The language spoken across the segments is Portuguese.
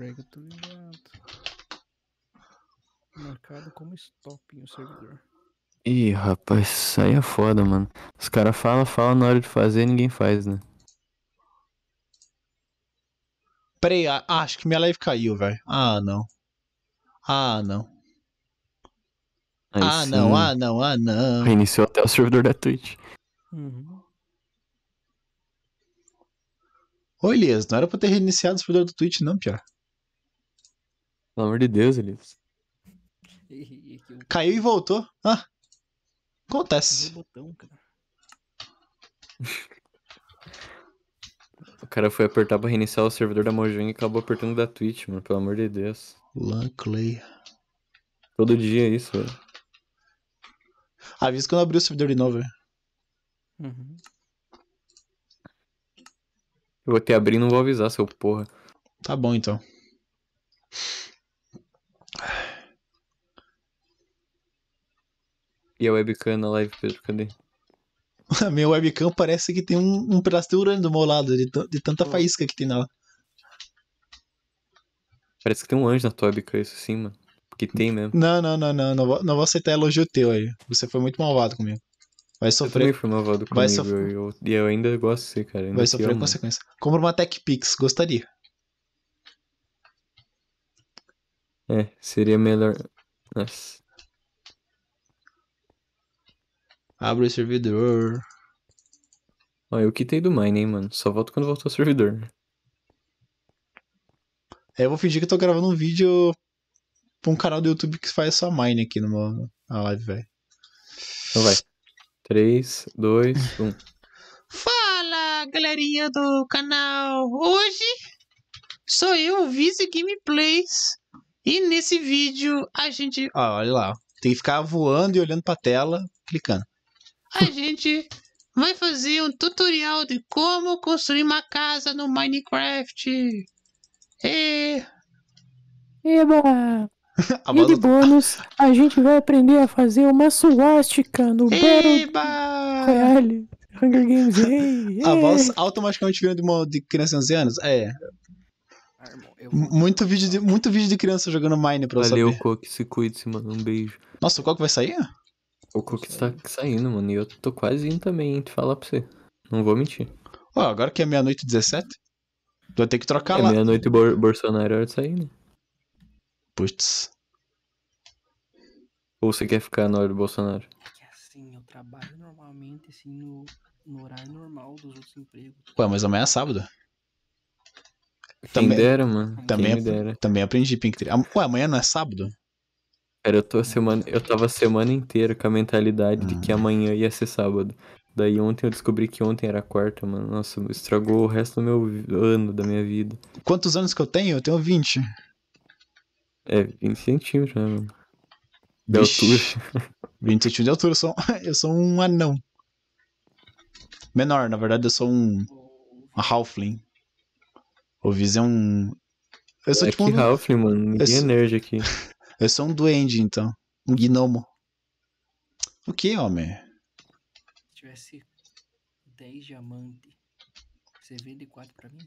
prega tô ligado. Marcado como stop em servidor. Ih, rapaz, isso aí é foda, mano. Os caras falam, falam na hora de fazer ninguém faz, né? Peraí, ah, ah, acho que minha live caiu, velho. Ah, não. Ah, não. Aí ah, sim. não, ah, não, ah, não. Reiniciou até o servidor da Twitch. Uhum. Oi, Elias, não era pra ter reiniciado o servidor do Twitch, não, Pia. Pelo amor de Deus, Elias. Caiu e voltou. Ah, acontece. o cara foi apertar pra reiniciar o servidor da Mojang e acabou apertando da Twitch, mano. Pelo amor de Deus. Luckily. Todo dia é isso, velho. Avisa quando abrir o servidor de novo, velho. Uhum. Eu vou até abrir e não vou avisar, seu porra. Tá bom, então. E a webcam na live, Pedro, cadê? A minha webcam parece que tem um, um pedaço de urânio do meu lado, de, de tanta hum. faísca que tem nela. Parece que tem um anjo na tua webcam, isso sim, mano. Que tem mesmo. Não, não, não, não. Não vou, não vou aceitar elogio teu aí. Você foi muito malvado comigo. Vai sofrer. Eu fui malvado comigo. Vai sofrer. Eu, e eu, ainda gosto de ser, cara. Vai sofrer né? consequência. Compra uma Tech Pix, gostaria. É, seria melhor. Nossa. Abre o servidor. Ó, eu quitei do Mine, hein, mano. Só volto quando voltar o servidor. É, eu vou fingir que eu tô gravando um vídeo pra um canal do YouTube que faz só Mine aqui numa, na live, velho. Então vai. 3, 2, 1. Fala, galerinha do canal! Hoje sou eu, Vise Gameplays. E nesse vídeo a gente. olha lá. Tem que ficar voando e olhando pra tela, clicando a gente vai fazer um tutorial de como construir uma casa no Minecraft. E... Eba! e de bônus, a gente vai aprender a fazer uma suástica no Eba! Battle Hunger Games. Ei, a voz automaticamente vira de, uma, de criança de 11 anos? É. Ah, muito vídeo, de, muito vídeo de criança jogando Mine pra Valeu, você Valeu, Coque, se cuide, mano. Um beijo. Nossa, o Coque vai sair? O tá Cook tá saindo, mano. E eu tô quase indo também, hein, te falar pra você. Não vou mentir. Ó, agora que é meia-noite e 17, tu vai ter que trocar é lá. meia-noite e Bolsonaro é hora de sair, né? Putz. Ou você quer ficar na hora do Bolsonaro? Que assim, eu trabalho normalmente, assim, no, no horário normal dos outros empregos. Ué, mas amanhã é sábado. Quem Também- dera, mano. Também, Quem dera. também aprendi pink. Tree. Ué, amanhã não é sábado? Cara, eu, tô semana... eu tava a semana inteira com a mentalidade de que ah. amanhã ia ser sábado. Daí ontem eu descobri que ontem era quarta, mano. Nossa, estragou o resto do meu ano, da minha vida. Quantos anos que eu tenho? Eu tenho 20. É, 20 centímetros, né, mano? De Vixe. altura. 20 centímetros de altura, eu sou, eu sou um anão. Menor, na verdade eu sou um. Uma halfling. O Viz é um. Eu sou é tipo. Que um... halfling, mano. Ninguém eu... é nerd aqui. Eu sou um duende, então. Um gnomo. O que, homem? Se tivesse 10 diamantes, você vende 4 pra mim?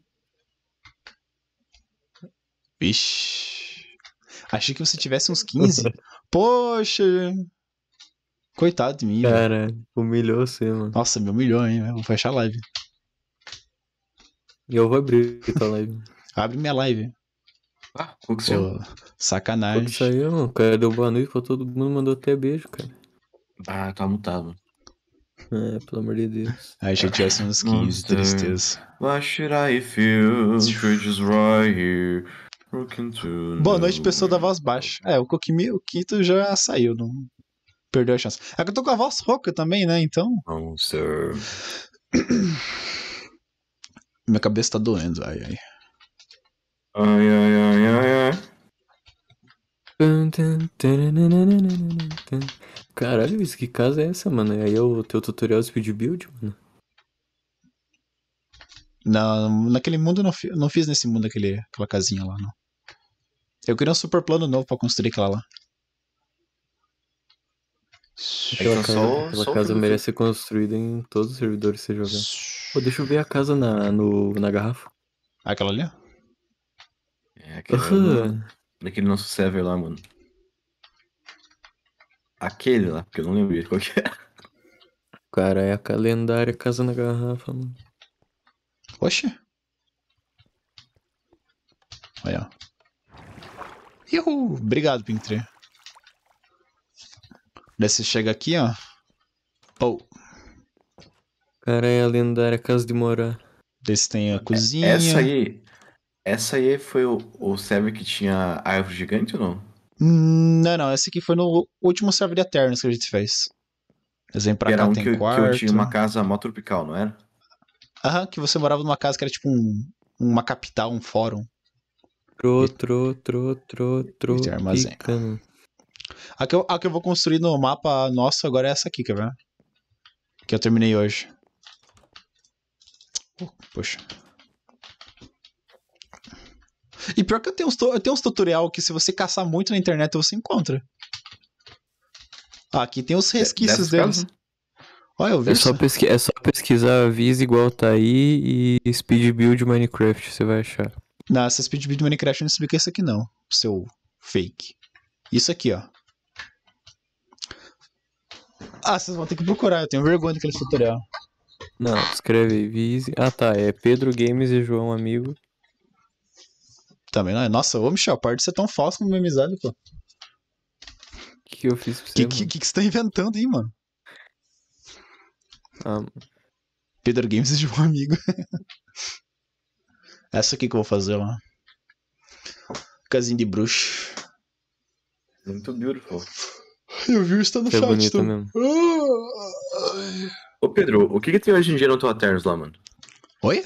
Vixe. Achei que você tivesse uns 15. Poxa! Coitado de mim. Cara, velho. humilhou você, mano. Nossa, me humilhou, hein? Vou fechar a live. E eu vou abrir a live. Abre minha live. Ah, que Pô, sacanagem. Isso aí, mano. O cara deu boa noite pra todo mundo, mandou até beijo, cara. Ah, tá mutado. É, pelo amor de Deus. gente ah, já tivesse uns 15, tristeza. What should I feel? just right here. Boa noite, pessoa da voz baixa. É, o Kokimi, o Quinto já saiu, não perdeu a chance. É que eu tô com a voz rouca também, né? Então. Não, sir. Minha cabeça tá doendo, ai, ai. Ai, ai, ai, ai, ai. Caralho, isso que casa é essa, mano? E aí é o teu tutorial speed build, mano? Não, naquele mundo não, não fiz nesse mundo aquele, aquela casinha lá, não. Eu queria um super plano novo pra construir aquela lá. Aquela casa, só, aquela só casa merece ser construída em todos os servidores que você jogar. Pô, deixa eu ver a casa na, no, na garrafa. Aquela ali? É, aquele, daquele nosso server lá, mano. Aquele lá, porque eu não lembro qual que era. É. Cara, é a calendária Casa na Garrafa, mano. Oxe. Olha. Uhul. Obrigado, Pinktree. Daí você chega aqui, ó. Oh. Cara, é a lendária Casa de Morar. desse tem a é, cozinha. Essa aí, essa aí foi o, o server que tinha árvore gigante ou não? Hum, não, não. Essa aqui foi no último server de Eternos que a gente fez. Exemplo pra era cá um tem que, quarto. que eu tinha uma casa mó tropical, não era? Aham, que você morava numa casa que era tipo um, uma capital, um fórum. Tro, tro, tro, tro, tro. De armazém. A que, eu, a que eu vou construir no mapa nosso agora é essa aqui, quer ver? Que eu terminei hoje. Poxa. E pior que eu tenho, uns, eu tenho uns tutorial que se você caçar muito na internet, você encontra. Ah, aqui tem os resquícios deles. Olha, eu vi é só, pesqui... é só pesquisar Viz igual tá aí e Speed Build Minecraft, você vai achar. Não, essa Speed Build Minecraft eu não sabia é isso aqui não, seu fake. Isso aqui, ó. Ah, vocês vão ter que procurar, eu tenho vergonha daquele tutorial. Não, escreve aí, Viz... Ah tá, é Pedro Games e João Amigo. Também não é. Nossa, ô Michel, para de ser tão falso memizado, pô. O que, eu fiz pra você? O que, que, que, você tá inventando aí, mano? Ah. Pedro Games é de um amigo. Essa aqui que eu vou fazer, lá. Casinha de bruxo. Muito beautiful. Eu vi isso está no chat. Tá... Mesmo. Ah! Ô Pedro, o que, que tem hoje em dia no teu Aternos lá, mano? Oi?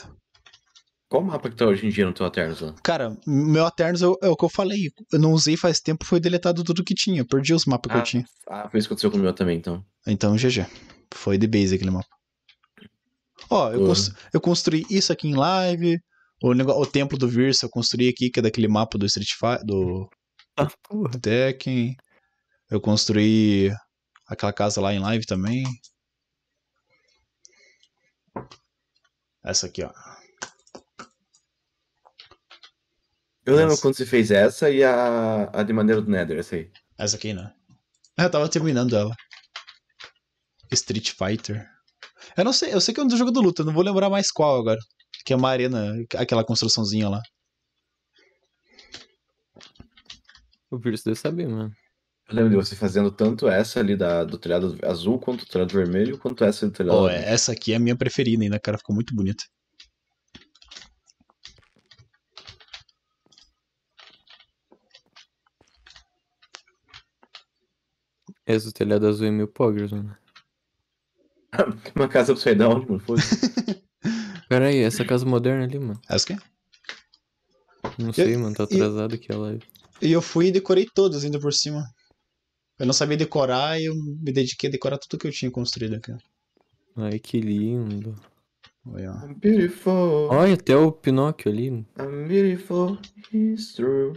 Qual mapa que tá hoje em dia no teu Aternos lá? Cara, meu Aternos é, é o que eu falei. Eu não usei faz tempo, foi deletado tudo que tinha. perdi os mapas ah, que eu ah, tinha. Ah, foi isso que aconteceu com o meu também, então. Então, GG. Foi de base aquele mapa. Ó, eu, cons eu construí isso aqui em live. O, o templo do Virsa eu construí aqui, que é daquele mapa do Street Fighter. Do. Ah, do Tekken. Eu construí aquela casa lá em live também. Essa aqui, ó. Eu lembro quando você fez essa e a, a de maneira do Nether, essa aí. Essa aqui, né? É, eu tava terminando ela. Street Fighter. Eu não sei, eu sei que é um jogo do luta, não vou lembrar mais qual agora. Que é uma arena, aquela construçãozinha lá. O Vírus deve saber, mano. Eu lembro de você fazendo tanto essa ali da, do telhado azul, quanto o telhado vermelho, quanto essa do telhado. Oh, essa aqui é a minha preferida ainda, cara. Ficou muito bonita. És o telhado azul e meu pogres, mano. Uma casa upside down, mano. Foi. Pera aí, essa casa moderna ali, mano. Essa quem? Não sei, eu, mano. Tá atrasado eu, aqui a live. E eu fui e decorei todas ainda por cima. Eu não sabia decorar e eu me dediquei a decorar tudo que eu tinha construído aqui. Ai, que lindo. Olha, I'm beautiful. Olha, até o Pinóquio ali. I'm beautiful, it's true.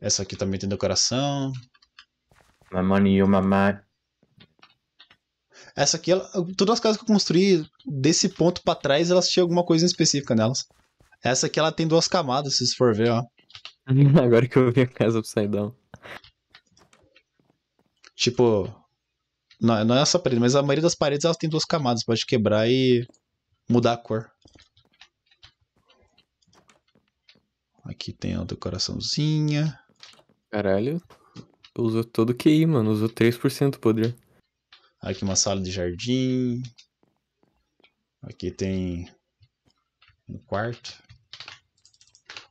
Essa aqui também tem decoração. My money, you my mind. Essa aqui, ela, todas as casas que eu construí desse ponto para trás, elas tinham alguma coisa específica nelas. Essa aqui ela tem duas camadas, se for ver, ó. Agora que eu vi a casa upside down. Tipo, não, não é essa parede, mas a maioria das paredes elas tem duas camadas, pode quebrar e mudar a cor. Aqui tem a decoraçãozinha. Caralho, Usa todo o QI, mano. Usa 3% do poder. Aqui uma sala de jardim. Aqui tem um quarto.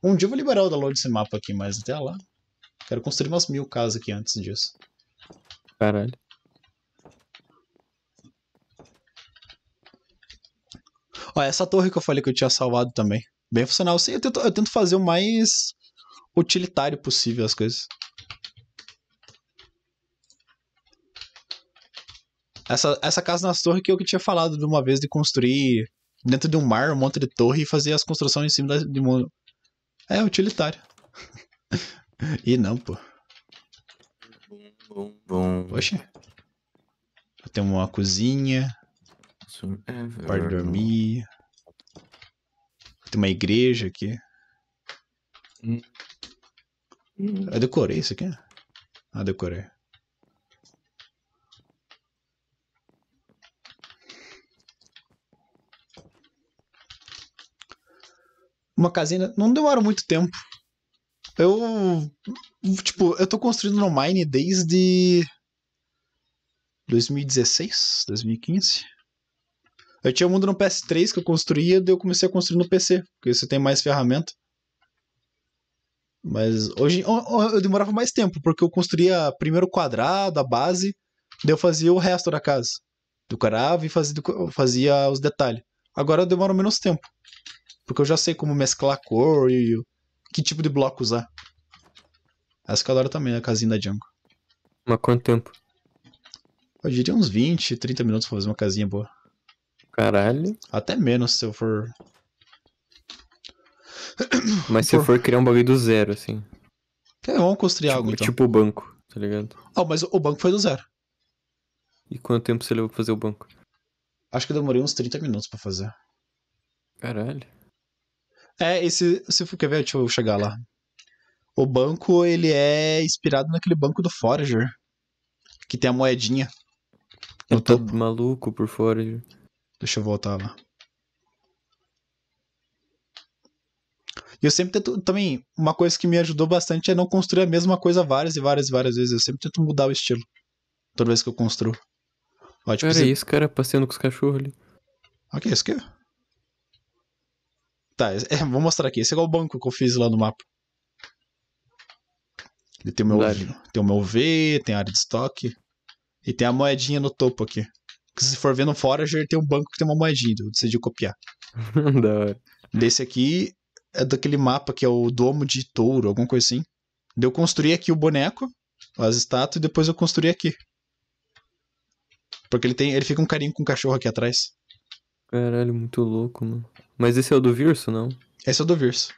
Um dia eu vou liberar o download desse mapa aqui, mas até lá. Quero construir umas mil casas aqui antes disso. Caralho. Ó, essa torre que eu falei que eu tinha salvado também. Bem funcional. Sim, eu tento, eu tento fazer o mais utilitário possível as coisas. Essa, essa casa nas torres que eu que tinha falado de uma vez de construir dentro de um mar, um monte de torre e fazer as construções em cima da, de um... É utilitário. e não, pô. Bom, bom. Poxa. Tem uma cozinha. para dormir. Tem uma igreja aqui. Hum. Eu decorei isso aqui? Ah, decorei. uma casinha. Não demora muito tempo. Eu. Tipo, eu tô construindo no Mine desde. 2016, 2015. Eu tinha o um mundo no PS3 que eu construía, daí eu comecei a construir no PC, porque você tem mais ferramenta. Mas hoje eu demorava mais tempo, porque eu construía primeiro o quadrado, a base, daí eu fazia o resto da casa. Do carava e fazia, fazia os detalhes. Agora eu demoro menos tempo. Porque eu já sei como mesclar cor e que tipo de bloco usar. Essa que eu adoro também, né? a casinha da Django. Mas quanto tempo? Eu diria uns 20, 30 minutos pra fazer uma casinha boa. Caralho. Até menos se eu for. Mas se eu for criar um bagulho do zero, assim. É, vamos construir tipo, algo então. Tipo o banco, tá ligado? Ah, mas o banco foi do zero. E quanto tempo você levou pra fazer o banco? Acho que eu demorei uns 30 minutos para fazer. Caralho. É, esse, se for, quer ver, deixa eu chegar lá. O banco, ele é inspirado naquele banco do Forager, que tem a moedinha. Eu tô topo. maluco por Forager. Deixa eu voltar lá. E eu sempre tento, também, uma coisa que me ajudou bastante é não construir a mesma coisa várias e várias e várias vezes. Eu sempre tento mudar o estilo, toda vez que eu construo. Ó, tipo, Pera, cara passeando com os cachorros ali. Ok, isso aqui é... Tá, é, é, vou mostrar aqui. Esse é o banco que eu fiz lá no mapa. Ele tem o meu, tem o meu V, tem a área de estoque. E tem a moedinha no topo aqui. Porque se for vendo Forager, tem um banco que tem uma moedinha. Eu decidi copiar. da hora. Desse aqui é daquele mapa que é o Domo de Touro, alguma coisa assim. Eu construí aqui o boneco, as estátuas, e depois eu construí aqui. Porque ele tem. Ele fica um carinho com um cachorro aqui atrás. Caralho, muito louco, mano. Mas esse é o do Virso, não? Esse é o do Virso.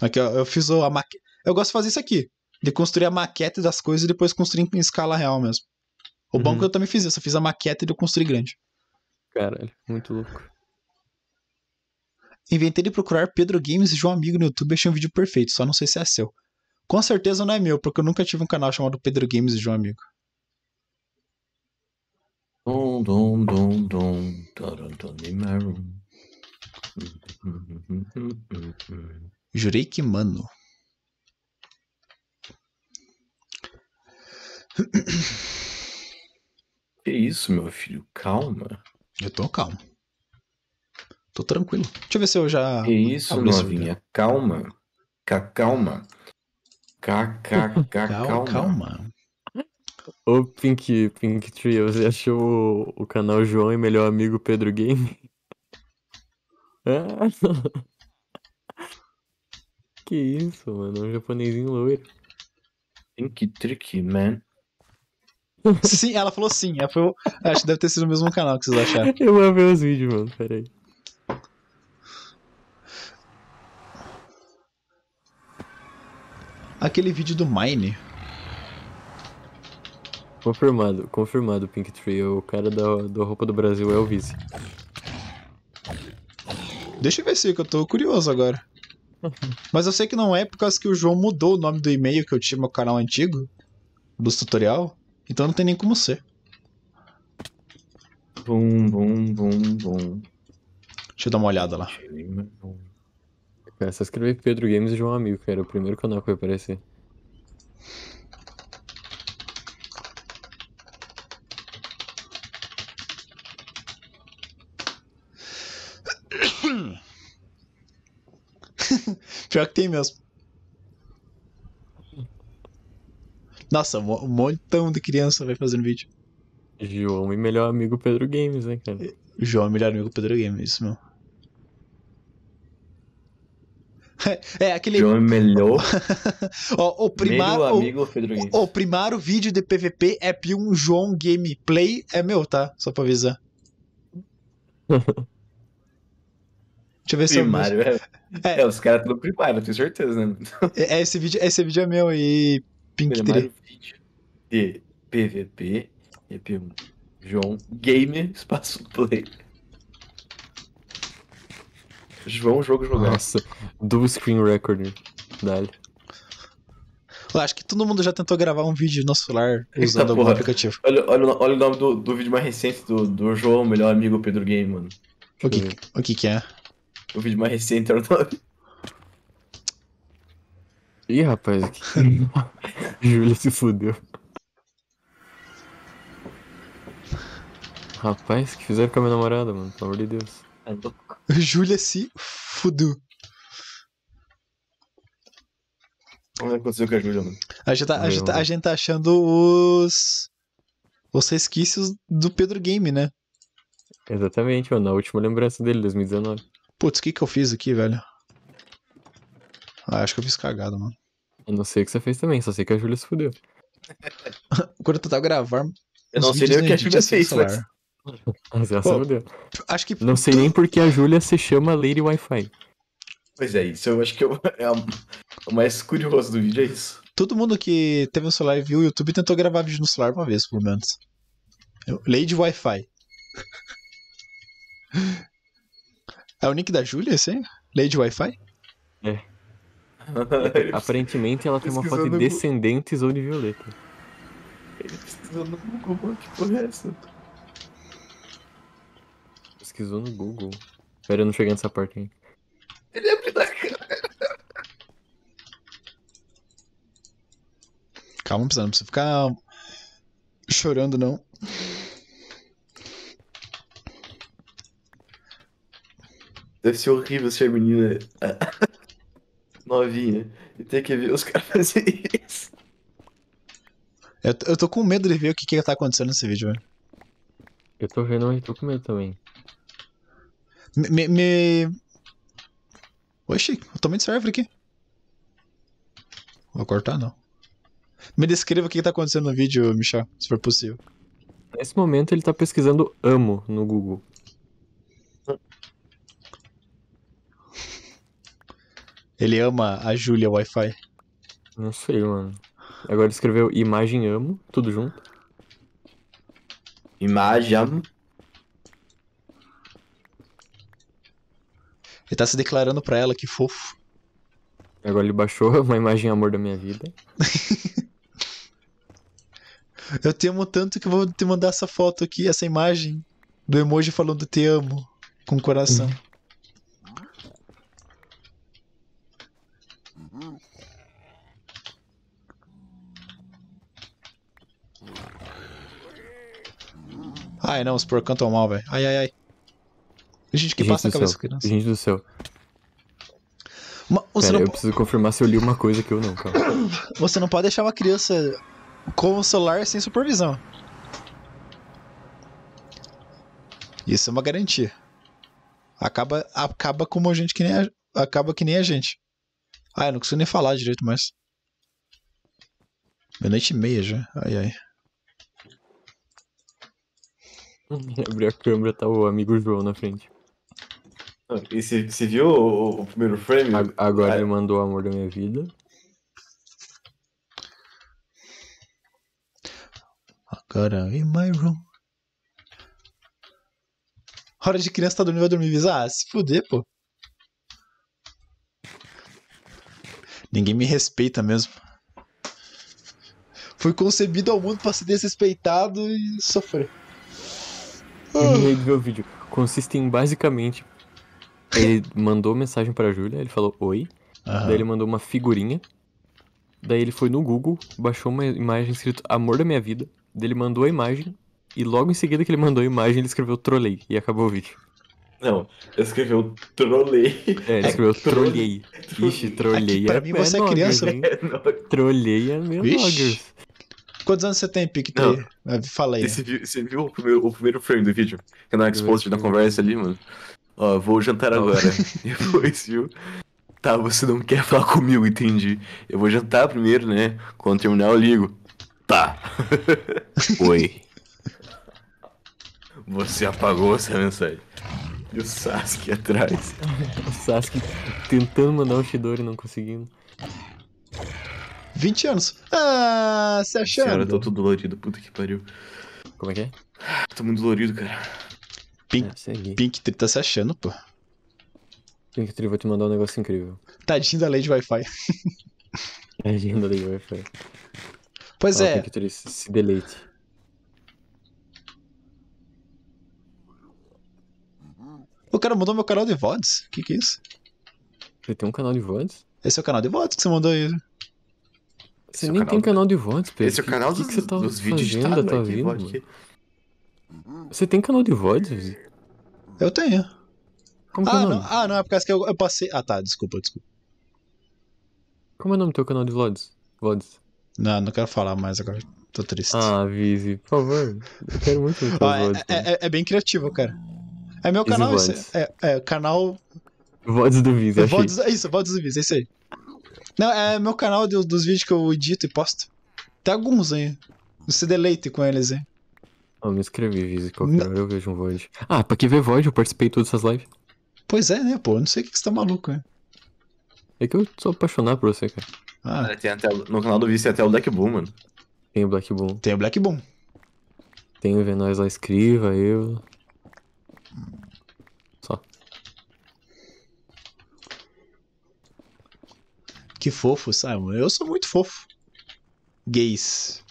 Aqui, ó, eu fiz a maquete. Eu gosto de fazer isso aqui. De construir a maquete das coisas e depois construir em escala real mesmo. O é uhum. banco eu também fiz isso. Eu fiz a maquete e eu construí grande. Caralho, muito louco. Inventei de procurar Pedro Games e João amigo no YouTube e achei um vídeo perfeito, só não sei se é seu. Com certeza não é meu, porque eu nunca tive um canal chamado Pedro Games e João amigo. Dum, dum, dum, dum, dum, dum, dum, Jurei que mano. Que isso, meu filho? Calma. Eu tô calmo. Tô tranquilo. Deixa eu ver se eu já. Que isso, novinha? Calma. Calma. Calma. Calma. Ô, Pink, Pink Tree, você achou o canal João e Melhor Amigo Pedro Game? Que isso, mano. É um japonêsinho loiro. Pink trick, man. Sim, ela falou sim. Ela foi, acho que deve ter sido o mesmo canal que vocês acharam. Eu vou ver os vídeos, mano. Pera aí. Aquele vídeo do Mine. Confirmado, confirmado, Pink Tree. O cara da, da roupa do Brasil é o vice. Deixa eu ver se eu tô curioso agora. Uhum. Mas eu sei que não é por causa que o João mudou o nome do e-mail que eu tinha meu canal antigo, dos tutorial, então não tem nem como ser. Bum, bum, bum, bum. Deixa eu dar uma olhada lá. É só escrever Pedro Games e João Amigo, que era o primeiro canal que vai aparecer. Pior que tem mesmo. Nossa, um montão de criança vai fazendo vídeo. João e melhor amigo Pedro Games, né, cara? João e melhor amigo Pedro Games, isso mesmo. É, é, aquele. João melhor. o, o, primário amigo, o, o, primário vídeo de PVP é P1 João Gameplay. É meu, tá? Só pra avisar. Deixa eu ver primário, se eu... É. é. é, os caras estão primário, tenho certeza, né? É, é, esse, vídeo, esse vídeo é meu e Pink Primário vídeo de PVP, EP1, João Game, espaço play. João jogo jogar. Nossa, do screen record. Dale. Eu acho que todo mundo já tentou gravar um vídeo no celular usando algum aplicativo. Olha, olha, olha, o nome do, do vídeo mais recente do, do João, melhor amigo Pedro Game, mano. O que, o que que é? O vídeo mais recente é o 9. Ih, rapaz. Júlia se fudeu. Rapaz, o que fizeram com a minha namorada, mano? Pelo amor de Deus. É louco. Júlia se fudeu. O que aconteceu com a Júlia, mano? A gente, tá, a, gente tá, a gente tá achando os. os resquícios do Pedro Game, né? Exatamente, mano. A última lembrança dele, 2019. Putz, o que que eu fiz aqui, velho? Ah, acho que eu fiz cagada, mano. Eu não sei o que você fez também, só sei que a Júlia se fudeu. Quando eu tentava gravar. Eu não sei nem o que a Júlia fez, mas... mas ela Pô, se acho que. Não sei nem porque a Júlia se chama Lady Wi-Fi. Pois é, isso eu acho que é o, é o mais curioso do vídeo, é isso. Todo mundo que teve um celular e viu o YouTube tentou gravar vídeo no celular uma vez, pelo menos. Lady Wi-Fi. É o nick da Júlia, esse aí? Lady Wi-Fi? É. Aparentemente ela tem uma foto de descendentes ou de violeta. Ele pesquisou no Google, que porra é essa? Pesquisou no Google. Espera eu não cheguei nessa parte ainda. Ele abriu é da cara. Calma, não precisa ficar chorando, não. Deve ser horrível ser menina novinha e ter que ver os caras fazerem isso. Eu, eu tô com medo de ver o que que tá acontecendo nesse vídeo, velho. Eu tô vendo, mas tô com medo também. Me... me... Oxi, eu tamanho dessa árvore aqui. Vou cortar, não. Me descreva o que, que tá acontecendo no vídeo, Michel, se for possível. Nesse momento ele tá pesquisando amo no Google. Ele ama a Júlia Wi-Fi. Não sei, mano. Agora escreveu imagem amo, tudo junto. Imagem amo. Ele tá se declarando pra ela, que fofo. Agora ele baixou uma imagem amor da minha vida. eu te amo tanto que vou te mandar essa foto aqui, essa imagem do emoji falando te amo com o coração. Ai não, os porcos cantam mal, velho. Ai, ai, ai. Gente, que gente passa na cabeça céu. criança. Gente do céu. Pera, não... eu preciso confirmar se eu li uma coisa que eu não, cara. Você não pode deixar uma criança com o celular sem supervisão. Isso é uma garantia. Acaba, acaba com gente que nem a, acaba que nem a gente. Ah, eu não consigo nem falar direito mais. Meia noite e meia já. Ai, ai. Abri a câmera, tá o amigo João na frente. Ah, e você viu o, o, primeiro frame? A, agora é. ele mandou o amor da minha vida. Agora in my room. Hora de criança tá dormindo vai dormir Ah, se fuder, pô. Ninguém me respeita mesmo. Fui concebido ao mundo para ser desrespeitado e sofrer terminei de ver o vídeo. Consistem basicamente. Ele mandou mensagem pra Júlia, ele falou oi. Uhum. Daí ele mandou uma figurinha. Daí ele foi no Google, baixou uma imagem escrito Amor da Minha Vida. Daí ele mandou a imagem. E logo em seguida que ele mandou a imagem, ele escreveu trolei. E acabou o vídeo. Não, ele escreveu trolei. É, ele escreveu é, trolei. Ixi, trolei. Aqui, pra é mim você é, criança. Nogers, né? é, Trolei é meu Quantos anos você tem, PicTree? Eh, fala aí. Você viu, você viu o, primeiro, o, primeiro, frame do vídeo? Que é na exposit da conversa ali, mano. Ó, vou jantar agora. Depois, viu? Tá, você não quer falar comigo, entendi. Eu vou jantar primeiro, né? Quando terminar, eu ligo. Tá. Oi. Você apagou essa mensagem. E o Sasuke atrás. o Sasuke tentando mandar um Shidori e não conseguindo. 20 anos. Ah, se achando. Cara, eu tô todo dolorido, puta que pariu. Como é que é? Tô muito dolorido, cara. Pink, é, Pink Tree tá se achando, pô. Pink Tree, vou te mandar um negócio incrível. Tadinho da lei de Wi-Fi. Tadinho da lei de Wi-Fi. Pois é. Pink Tree, se deleite. O cara mandou meu canal de VODs? O que que é isso? Ele tem um canal de VODs? Esse é o canal de VODs que você mandou aí. Você é nem tem do... canal de VODs, Pedro. Esse é o canal que, dos, que você tá dos vídeos de tá, tá vindo, aqui. Você tem canal de VODs? Eu tenho. Como é ah, é o nome? Não. Ah, não, é por causa que eu, eu, passei. Ah, tá, desculpa, desculpa. Como é o nome do teu canal de VODs? VODs? Não, não quero falar mais agora. Tô triste. Ah, Vizi, por favor. Eu quero muito ver ah, VODs. É, é, é, é, bem criativo, cara. É meu canal, isso. É, é, canal. VODs do Viz, é isso, VODs do Vizi, é isso aí. Não, é meu canal dos vídeos que eu edito e posto. Tem alguns aí. Você deleite com eles aí. Eu me inscrevi, Viz, qualquer né? hora eu vejo um Void. Ah, pra que ver Void? Eu participei de todas essas lives. Pois é, né, pô? Eu não sei o que você tá maluco, né? É que eu sou apaixonado por você, cara. Ah. É, tem até, no canal do Viz tem até o Black Boom, mano. Tem o Black Boom. Tem o Black Boom. Tem o Venóis lá, escriva, eu. que fofo, Simon. Eu sou muito fofo. Gays.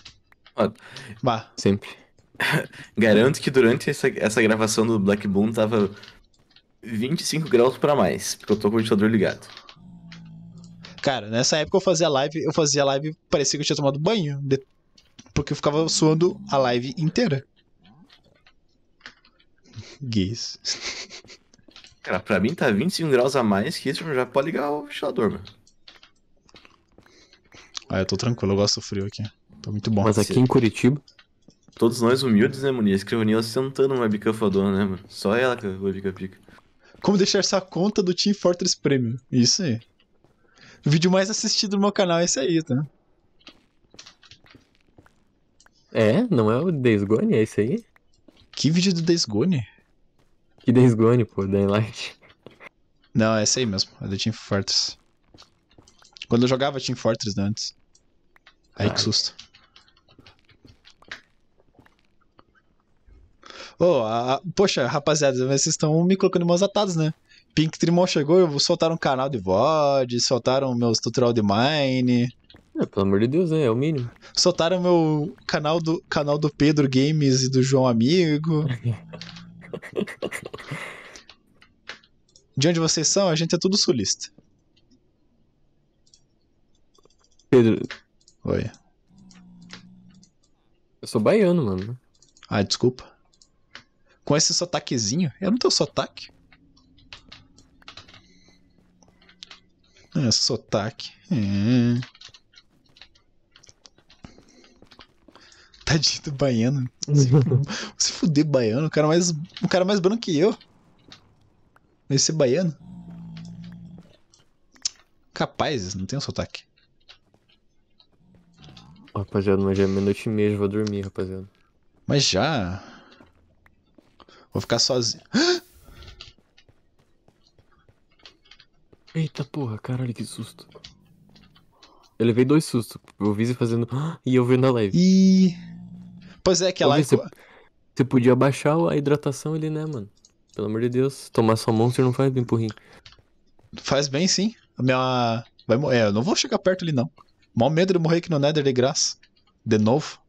bah. Sempre. Garanto que durante essa, essa gravação do Black Boom tava 25 graus para mais, porque eu tô com o ventilador ligado. Cara, nessa época eu fazia live, eu fazia live, parecia que eu tinha tomado banho, de... porque eu ficava suando a live inteira. Gays. Cara, pra mim tá 25 graus a mais que isso já pode ligar o ventilador, mano. Ah, eu tô tranquilo, eu gosto do frio aqui. Tá muito bom. Mas aqui em Curitiba. Todos nós humildes, né, Muniz? Escrevoninha sentando tá uma bicafadona, né, mano? Só ela que vai bica pica. Como deixar essa conta do Team Fortress Premium? Isso aí. O vídeo mais assistido no meu canal é esse aí, tá? É? Não é o Days Gone? É esse aí? Que vídeo do Days Gone? Que Days Gone, pô, Daylight. Não, é esse aí mesmo. É do Team Fortress. Quando eu jogava Team Fortress né, antes. Ai, que susto. Oh, a, a, poxa, rapaziada, vocês estão me colocando em mãos atadas, né? Pink Trimon chegou, soltaram um canal de VOD, soltaram meus tutorial de Mine. É, pelo amor de Deus, né? É o mínimo. Soltaram meu canal do, canal do Pedro Games e do João Amigo. de onde vocês são, a gente é tudo sulista. Pedro, Oi. Eu sou baiano, mano. Ah, desculpa. Com esse sotaquezinho? Eu é não tenho sotaque. É, sotaque. É. Tá dito baiano. Se, se fuder baiano, o cara mais. O cara mais branco que eu. Vai ser baiano? Capaz, não tem um sotaque. Rapaziada, mas já é meia-noite e meia, vou dormir, rapaziada. Mas já? Vou ficar sozinho. Eita porra, caralho, que susto. Eu levei dois sustos. Eu vi você fazendo e eu vendo a live. E... Pois é, que a live. Você, você podia baixar a hidratação ali, né, mano? Pelo amor de Deus. Tomar só monster não faz bem pro rim. Faz bem sim. A minha. Vai... É, eu não vou chegar perto ali, não. Mó medo de morrer aqui no Nether de graça. De novo.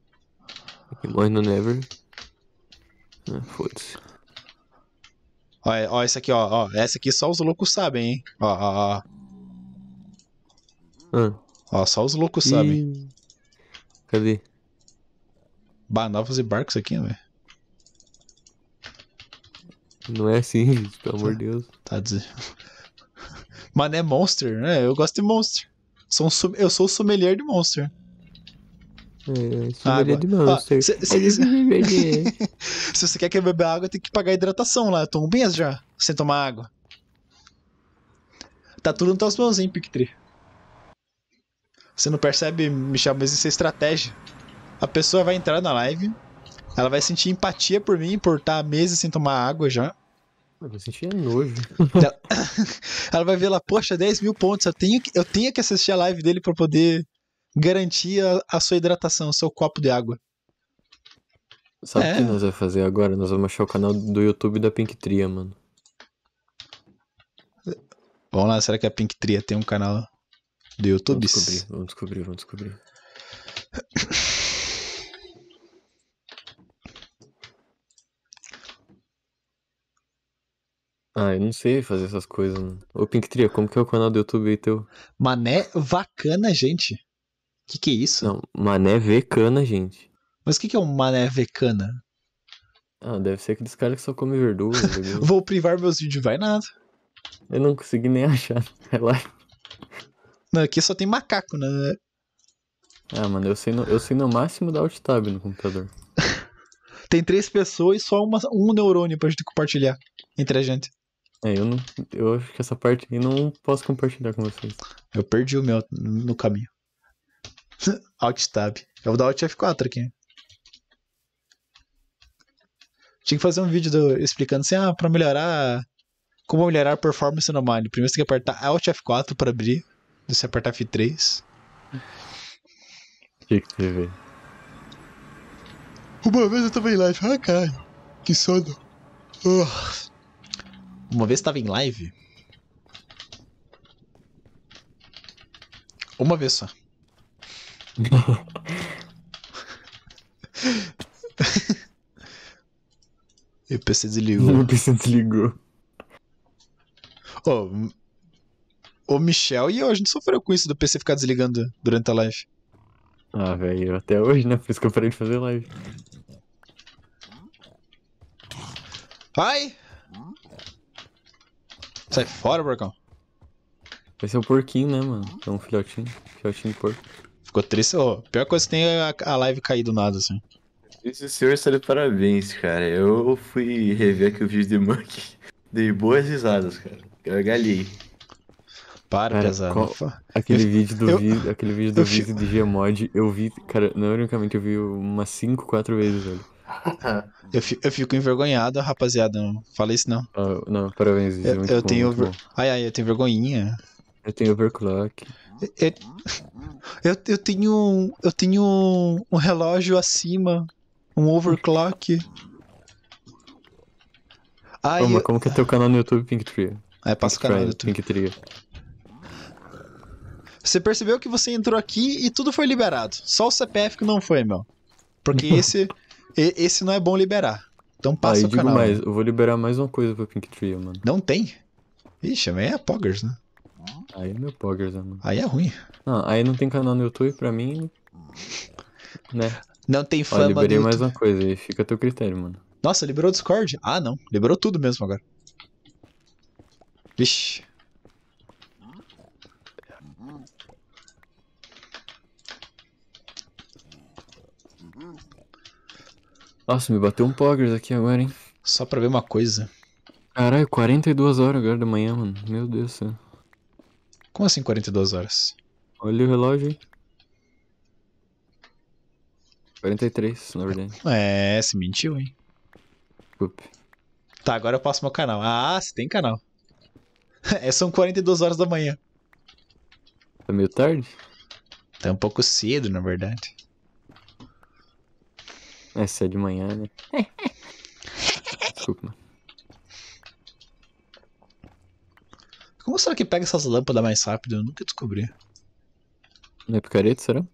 morre no Nether. Ah, Foda-se. Ó, é, ó, essa aqui, ó, ó. Essa aqui só os loucos sabem, hein? Ó, ó, ó. Ah. Ó, só os loucos sabem. Cadê? Bah, novos e barcos aqui, né, velho. Não é assim, pelo amor de Deus. Tá dizendo. Mano, é monster, né? Eu gosto de monster. Sou um, eu sou o sommelier de Monster. É, sommelier tá, de Monster. Ah, se, se, se, se, você quer que beber água, tem que pagar hidratação lá. Eu tomo bem já, sem tomar água. Tá tudo no teu mãos, hein, Pictree. Você não percebe, Michel, mas isso é estratégia. A pessoa vai entrar na live, ela vai sentir empatia por mim por estar meses sem tomar água já. Vou sentir nojo. Ela vai ver lá, poxa, 10 mil pontos, eu tenho, que, eu tenho que assistir a live dele para poder garantir a, a, sua hidratação, o seu copo de água. Sabe o é. que nós vamos fazer agora? Nós vamos achar o canal do YouTube da Pink Tria, mano. Vamos lá, será que a Pink Tria tem um canal do YouTube? Vamos descobrir, vamos descobrir, vamos descobrir. Ah, eu não sei fazer essas coisas, mano. Ô, Pinktria, como que é o canal do YouTube aí teu? Mané Vacana, gente. Que que é isso? Não, Mané Vecana, gente. Mas o que que é um Mané Vecana? Ah, deve ser aqueles caras que só comem verdura. Vou privar meus vídeos, vai nada. Eu não consegui nem achar. É lá. Não, aqui só tem macaco, né? Ah, mano, eu sei no, eu sei no máximo da alt tab no computador. tem três pessoas e só uma, um neurônio pra gente compartilhar entre a gente. É, eu, não, eu acho que essa parte aí não posso compartilhar com vocês. Eu perdi o meu no caminho. Alt Tab. Eu vou dar Alt F4 aqui. Tinha que fazer um vídeo do, explicando assim, ah, pra melhorar. Como melhorar a performance no Mine. Primeiro você tem que apertar Alt F4 para abrir. Depois você apertar F3. Tinha que vê? Uma vez eu tava em live. Ah, cara. Que sono. Oh. Uma vez estava em live. Uma vez só. e o PC desligou. O PC desligou. Ô, oh, o Michel e eu, a gente sofreu com isso do PC ficar desligando durante a live. Ah, velho, até hoje, né? Por isso que eu parei de fazer live. Ai! Sai fora, porcão. Vai ser o porquinho, né, mano? É um filhotinho. Filhotinho de porco. Ficou triste, ó. Pior coisa que tem é a, a live cair do nada, assim. Esse senhor está de parabéns, cara. Eu fui rever aqui o vídeo de Monkey. Dei boas risadas, cara. Eu galhei. Para, cara, pesado. Qual... Aquele, eu... vídeo do eu... vi... aquele vídeo do eu... vídeo de Gmod, eu vi, cara, não ironicamente, eu vi umas 5, 4 vezes, velho. eu, fico, eu fico envergonhado, rapaziada. Não fala isso, não. Ah, não, parabéns. eu, eu bom, tenho. Over... Ai, ai, eu tenho vergonhinha. Eu tenho overclock. Eu, eu, eu tenho. Eu tenho um, relógio acima. Um overclock. Ai, Ô, eu... como que é teu canal no YouTube, Pink Tree? É, passa Pink o canal no YouTube. Tree. Você percebeu que você entrou aqui e tudo foi liberado. Só o CPF que não foi, meu. Porque esse e, esse não é bom liberar. Então passa ah, o canal. mais, né? eu vou liberar mais uma coisa pro Pink Trio mano. Não tem? Ixi, mas é Poggers, né? Aí é meu Poggers, né, mano. Aí é ruim. Não, aí não tem canal no YouTube pra mim, né? Não tem fama Ó, liberei mais uma coisa aí, fica a teu critério, mano. Nossa, liberou o Discord? Ah, não. Liberou tudo mesmo agora. Vixe. Nossa, me bateu um poggers aqui agora, hein? Só pra ver uma coisa. Caralho, 42 horas agora da manhã, mano. Meu Deus do céu. Como assim 42 horas? Olha o relógio aí. 43, na verdade. É, se é, mentiu, hein? Desculpe. Tá, agora eu passo meu canal. Ah, você tem canal. é, são 42 horas da manhã. Tá meio tarde? Tá um pouco cedo, na verdade. É, Essa é de manhã, né? Desculpa, mano. Como será que pega essas lâmpadas mais rápido? Eu nunca descobri. Não é picareta, será?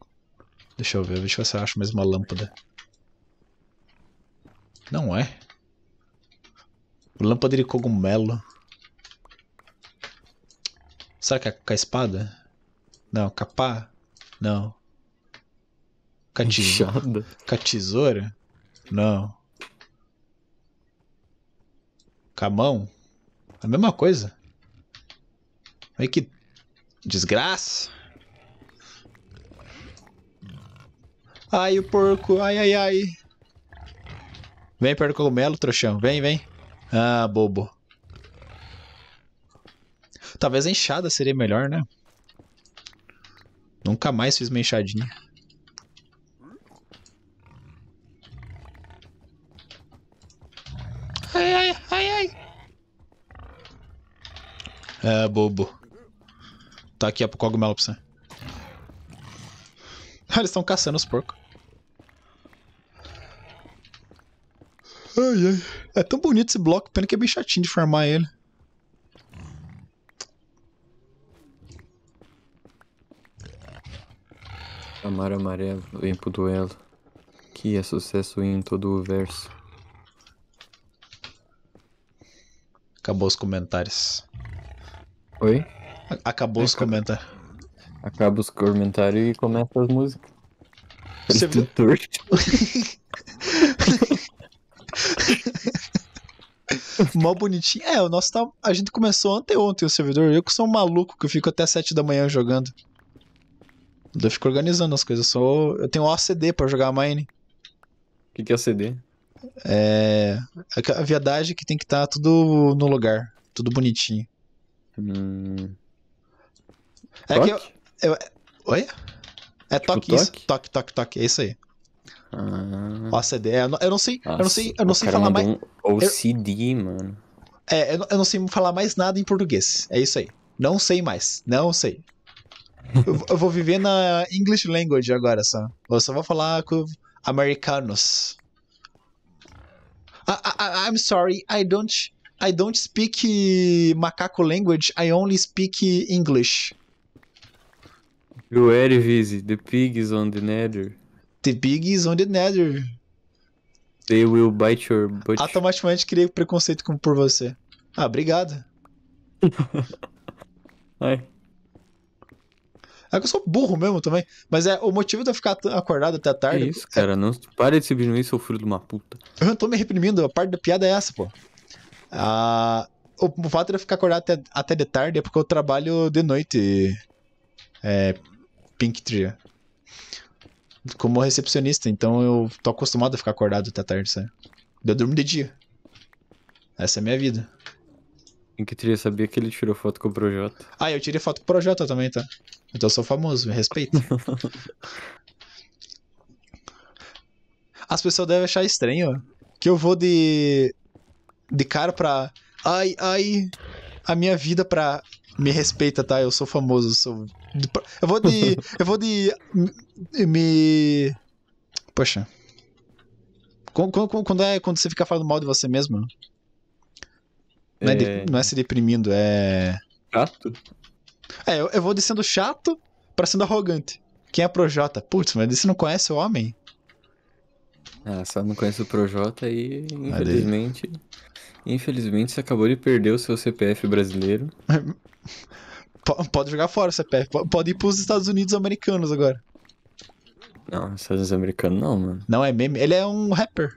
Deixa eu ver, deixa eu ver se eu acho mais uma lâmpada. Não é. Lâmpada de cogumelo. Será que é com a espada? Não, capa. Não. Catizo... Catizoura? Não. Camão? A mesma coisa. Aí que desgraça. Ai, o porco. Ai, ai, ai. Vem perto do cogumelo, trouxão. Vem, vem. Ah, bobo. Talvez a enxada seria melhor, né? Nunca mais fiz uma enxadinha. É, bobo. Tá aqui a é cogumelo pra você. Ah, eles estão caçando os porcos. Ai, ai. É tão bonito esse bloco, pena que é bem chatinho de farmar ele. Amaro amarelo, é vem pro duelo. Que é sucesso em todo o verso. Acabou os comentários. Oi? Acabou é os comentários. Acaba os comentários e começa as músicas. Você viu? Mó bonitinho. É, o nosso tá. A gente começou anteontem o servidor. Eu que sou um maluco que eu fico até 7 da manhã jogando. Eu fico organizando as coisas. Eu, sou... eu tenho OCD pra jogar Mine. O que, que é OCD? É. é a viadagem que tem que estar tá tudo no lugar. Tudo bonitinho. Hum. É que eu, eu, Oi? É tipo toque, toque, isso. Toque, toque, toque. É isso aí. Ah. OCD. eu não sei. Nossa, eu não sei, eu não sei falar mais. Um OCD, eu... mano. É, eu não, eu não sei falar mais nada em português. É isso aí. Não sei mais. Não sei. eu, eu, vou viver na English language agora só. Eu só vou falar com americanos. I, ah, I, ah, ah, I'm sorry, I don't I don't speak eh, macaco language, I only speak English. Where is the pigs on the nether? The pigs on the nether. They will bite your butt. Automaticamente criei preconceito com, por você. Ah, obrigado. Ai. É que eu sou burro mesmo também. Mas é o motivo de eu ficar acordado até a tarde. É isso, cara. É... Não, para de se diminuir, é seu filho de uma puta. Eu tô me reprimindo. A parte da piada é essa, pô. Ah, o, o fato de eu ficar acordado até, até de tarde é porque eu trabalho de noite. É, Pink Tree. Como recepcionista, então eu tô acostumado a ficar acordado até tarde, sabe? Eu durmo de dia. Essa é a minha vida. Pink Tree, sabia que ele tirou foto com o Projota. Ah, eu tirei foto com o Projota também, tá? Então eu sou famoso, me respeita. As pessoas devem achar estranho que eu vou de de cara pra. Ai, ai, a minha vida pra. Me respeita, tá? Eu sou famoso, sou. Eu vou de. eu vou de. Me. Poxa. Quando, quando, é quando você fica falando mal de você mesmo? Não é, de, é... Não é se deprimindo, é. Chato? É, eu, eu vou de sendo chato pra sendo arrogante. Quem é Projota? Putz, mas você não conhece o homem? Ah, só não conheço o Projota e, infelizmente. Infelizmente você acabou de perder o seu CPF brasileiro. pode jogar fora o CPF. Pode ir pros Estados Unidos americanos agora. Não, Estados Unidos americano não, mano. Não é meme. Ele é um rapper.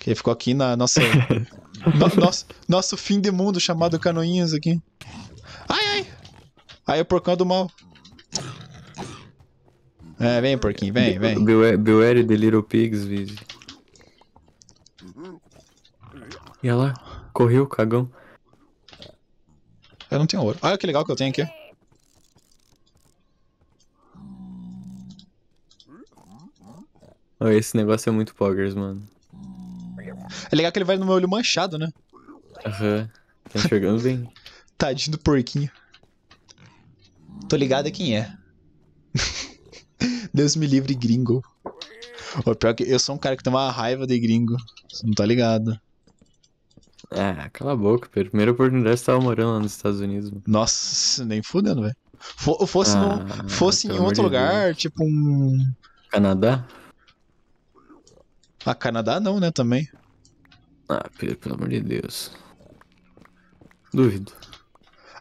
Que ficou aqui na nossa. no, nosso, nosso fim de mundo chamado Canoinhas aqui. Ai, ai! Aí o porcão é do mal. É, vem, porquinho, vem, vem. Beware, beware the Little Pigs, Vivi. Ia lá, correu, cagão. Eu não tenho ouro. Olha que legal que eu tenho aqui. Oh, esse negócio é muito poggers, mano. É legal que ele vai no meu olho manchado, né? Aham, uhum. tá enxergando bem. Tadinho do porquinho. Tô ligado a quem é. Deus me livre, gringo. O pior que eu sou um cara que tem uma raiva de gringo. Você não tá ligado. É, cala a boca. Primeira oportunidade você tava morando lá nos Estados Unidos. Mano. Nossa, nem fudendo, velho. Fosse, ah, no, fosse em outro lugar, Deus. tipo um. Canadá? Ah, Canadá não, né, também. Ah, Pedro, pelo amor de Deus. Duvido.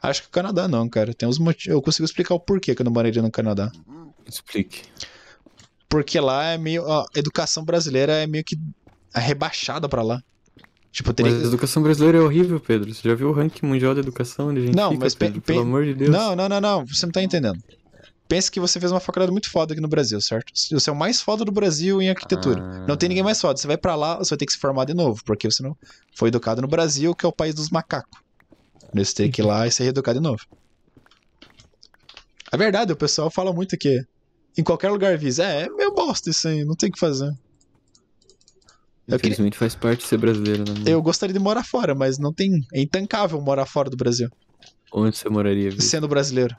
Acho que Canadá não, cara. Tem uns motivos. Eu consigo explicar o porquê que eu não moraria no Canadá. Explique. Porque lá é meio. Ó, a educação brasileira é meio que rebaixada para lá. Tipo, teria... Mas a educação brasileira é horrível, Pedro. Você já viu o ranking mundial da educação onde a gente Não, fica, mas Pedro, pe... pelo amor de Deus. Não, não, não, não. Você não tá entendendo. Pensa que você fez uma faculdade muito foda aqui no Brasil, certo? Você é o mais foda do Brasil em arquitetura. Ah... Não tem ninguém mais foda. Você vai para lá, você vai ter que se formar de novo, porque você não foi educado no Brasil, que é o país dos macacos. Você tem que ir lá e ser educado de novo. É verdade, o pessoal fala muito que em qualquer lugar visa, é, é meu bosta isso aí, não tem o que fazer. Infelizmente faz parte de ser brasileiro, né? Eu gostaria de morar fora, mas não tem. É intancável morar fora do Brasil. Onde você moraria? Viu? Sendo brasileiro.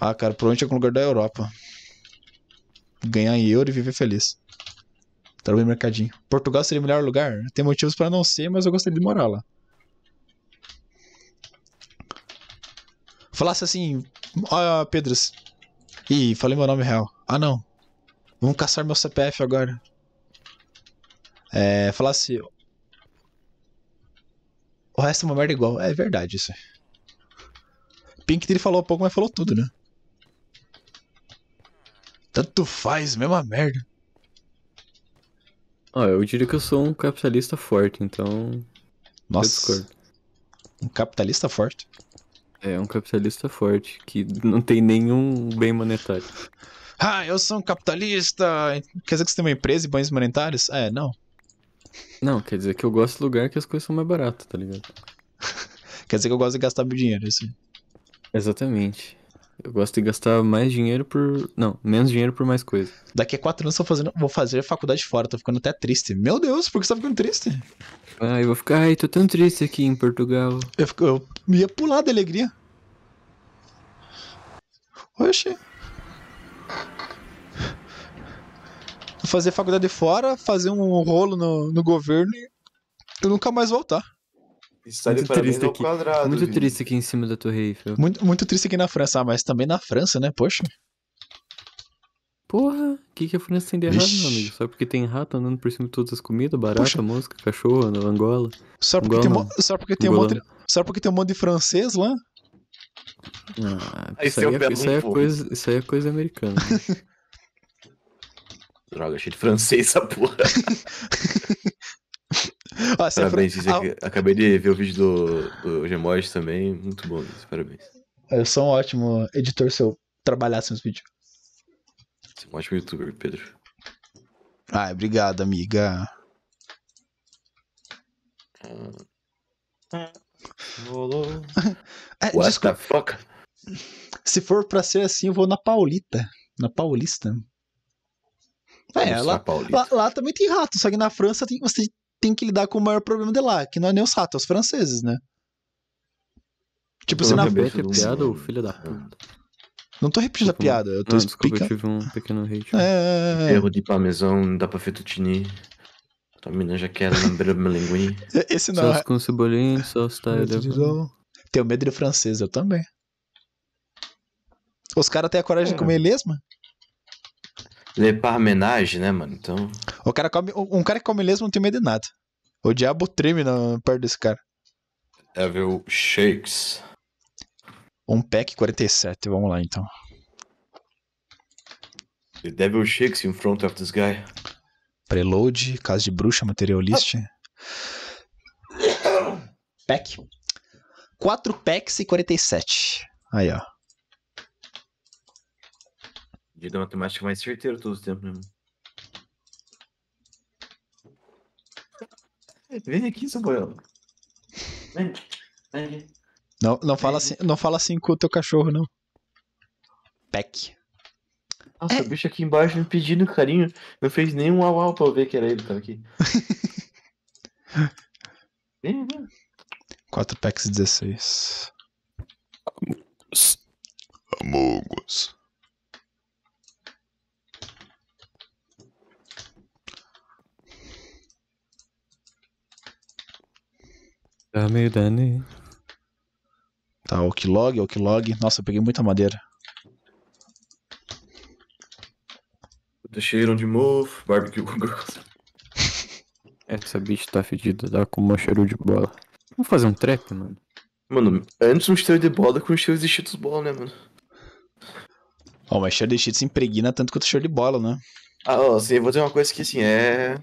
Ah, cara, é algum lugar da Europa. Ganhar em euro e viver feliz. Trabalhar no mercadinho. Portugal seria o melhor lugar? Tem motivos para não ser, mas eu gostaria de morar lá. Falasse assim, ó, oh, ah, Pedros. Ih, falei meu nome real. Ah, não. Vamos caçar meu CPF agora é, falasse. Assim, o resto é uma merda igual. É verdade isso. Pink dele falou pouco, mas falou tudo, né? Tanto faz, mesma merda. Ah, eu diria que eu sou um capitalista forte, então. Nossa. Um capitalista forte? É, um capitalista forte, que não tem nenhum bem monetário. Ah, eu sou um capitalista! Quer dizer que você tem uma empresa e bens monetários? É, não. Não, quer dizer que eu gosto de lugar que as coisas são mais baratas, tá ligado? quer dizer que eu gosto de gastar meu dinheiro, assim. Exatamente. Eu gosto de gastar mais dinheiro por. Não, menos dinheiro por mais coisa. Daqui a quatro anos eu fazendo... vou fazer faculdade fora, tô ficando até triste. Meu Deus, por que você tá ficando triste? Ah, eu vou ficar, ai, tô tão triste aqui em Portugal. Eu, fico... eu ia pular da alegria. Oxi fazer faculdade fora, fazer um rolo no, no governo e eu nunca mais voltar. Está muito é triste aqui. Quadrado, muito triste aqui em cima da Torre Eiffel. Muito, muito triste aqui na França, ah, mas também na França, né? Poxa. Porra, o que, que a França tem de errado, Ixi. meu amigo? Só porque tem rato andando por cima de todas as comidas, barata, mosca, cachorro, Angola. Só porque, Angola, tem, só porque tem um monte, só porque tem um monte de francês lá? Ah, isso, aí é, isso, aí é coisa, isso aí é coisa americana. Né? Droga, achei de francês essa porra. Ó, é parabéns, for... Acabei de ver o vídeo do, do Gmod também. Muito bom, parabéns. Eu sou um ótimo editor se eu trabalhasse nos vídeos. Você é um ótimo youtuber, Pedro. Ah, obrigado, amiga. Rolou. é, the desculpa. Se for pra ser assim, eu vou na Paulita. Na Paulista. É, lá, lá, lá, também tem rato, só que na França tem, você tem que lidar com o maior problema de lá, que não é nem os ratos, é os franceses, né? Tipo, você na França. É piada ou filho da puta? É. Não tô repetindo a piada, eu tô não, desculpa, eu tive um pequeno hate. É, é... Erro de parmesão, dá pra fettuccine. Tomina já quer lembrar meu linguim. Esse não Sauce é... com cebolinha, sauce tá Tenho medo de francês, eu também. Os caras têm a coragem é. de comer lesma? Le parmenage, né, mano? Então. O cara come, um cara que come lesma não tem medo de nada. O diabo treme na, perto desse cara. É, Evil Shakes. Um pack 47, vamos lá então. The Devil Shakes in front of this guy. Preload, casa de bruxa, materialist. Pack. 4 packs e 47. Aí, ó. De matemática é mais certeiro todos os tempos, né? Vem aqui, Samuel. Vem. Vem. Não, não, fala assim, não fala assim com o teu cachorro, não. Peck. Nossa, é. o bicho aqui embaixo me pedindo carinho. Não fez nenhum au au pra eu ver que era ele que tava aqui. vem, vem. 4 packs 16. Amogos. Tá meio dane. Tá, log ok log Nossa, eu peguei muita madeira. Cheiro de mofo, barbecue com grosso. Essa bicha tá fedida, dá tá com um cheiro de bola. Vamos fazer um trap, mano? Mano, antes um cheiro de bola com um cheiro de cheetos bola, né, mano? Ó, oh, mas cheiro de cheetos impregna tanto quanto cheiro de bola, né? Ah, ó, assim, eu vou dizer uma coisa que, assim, é...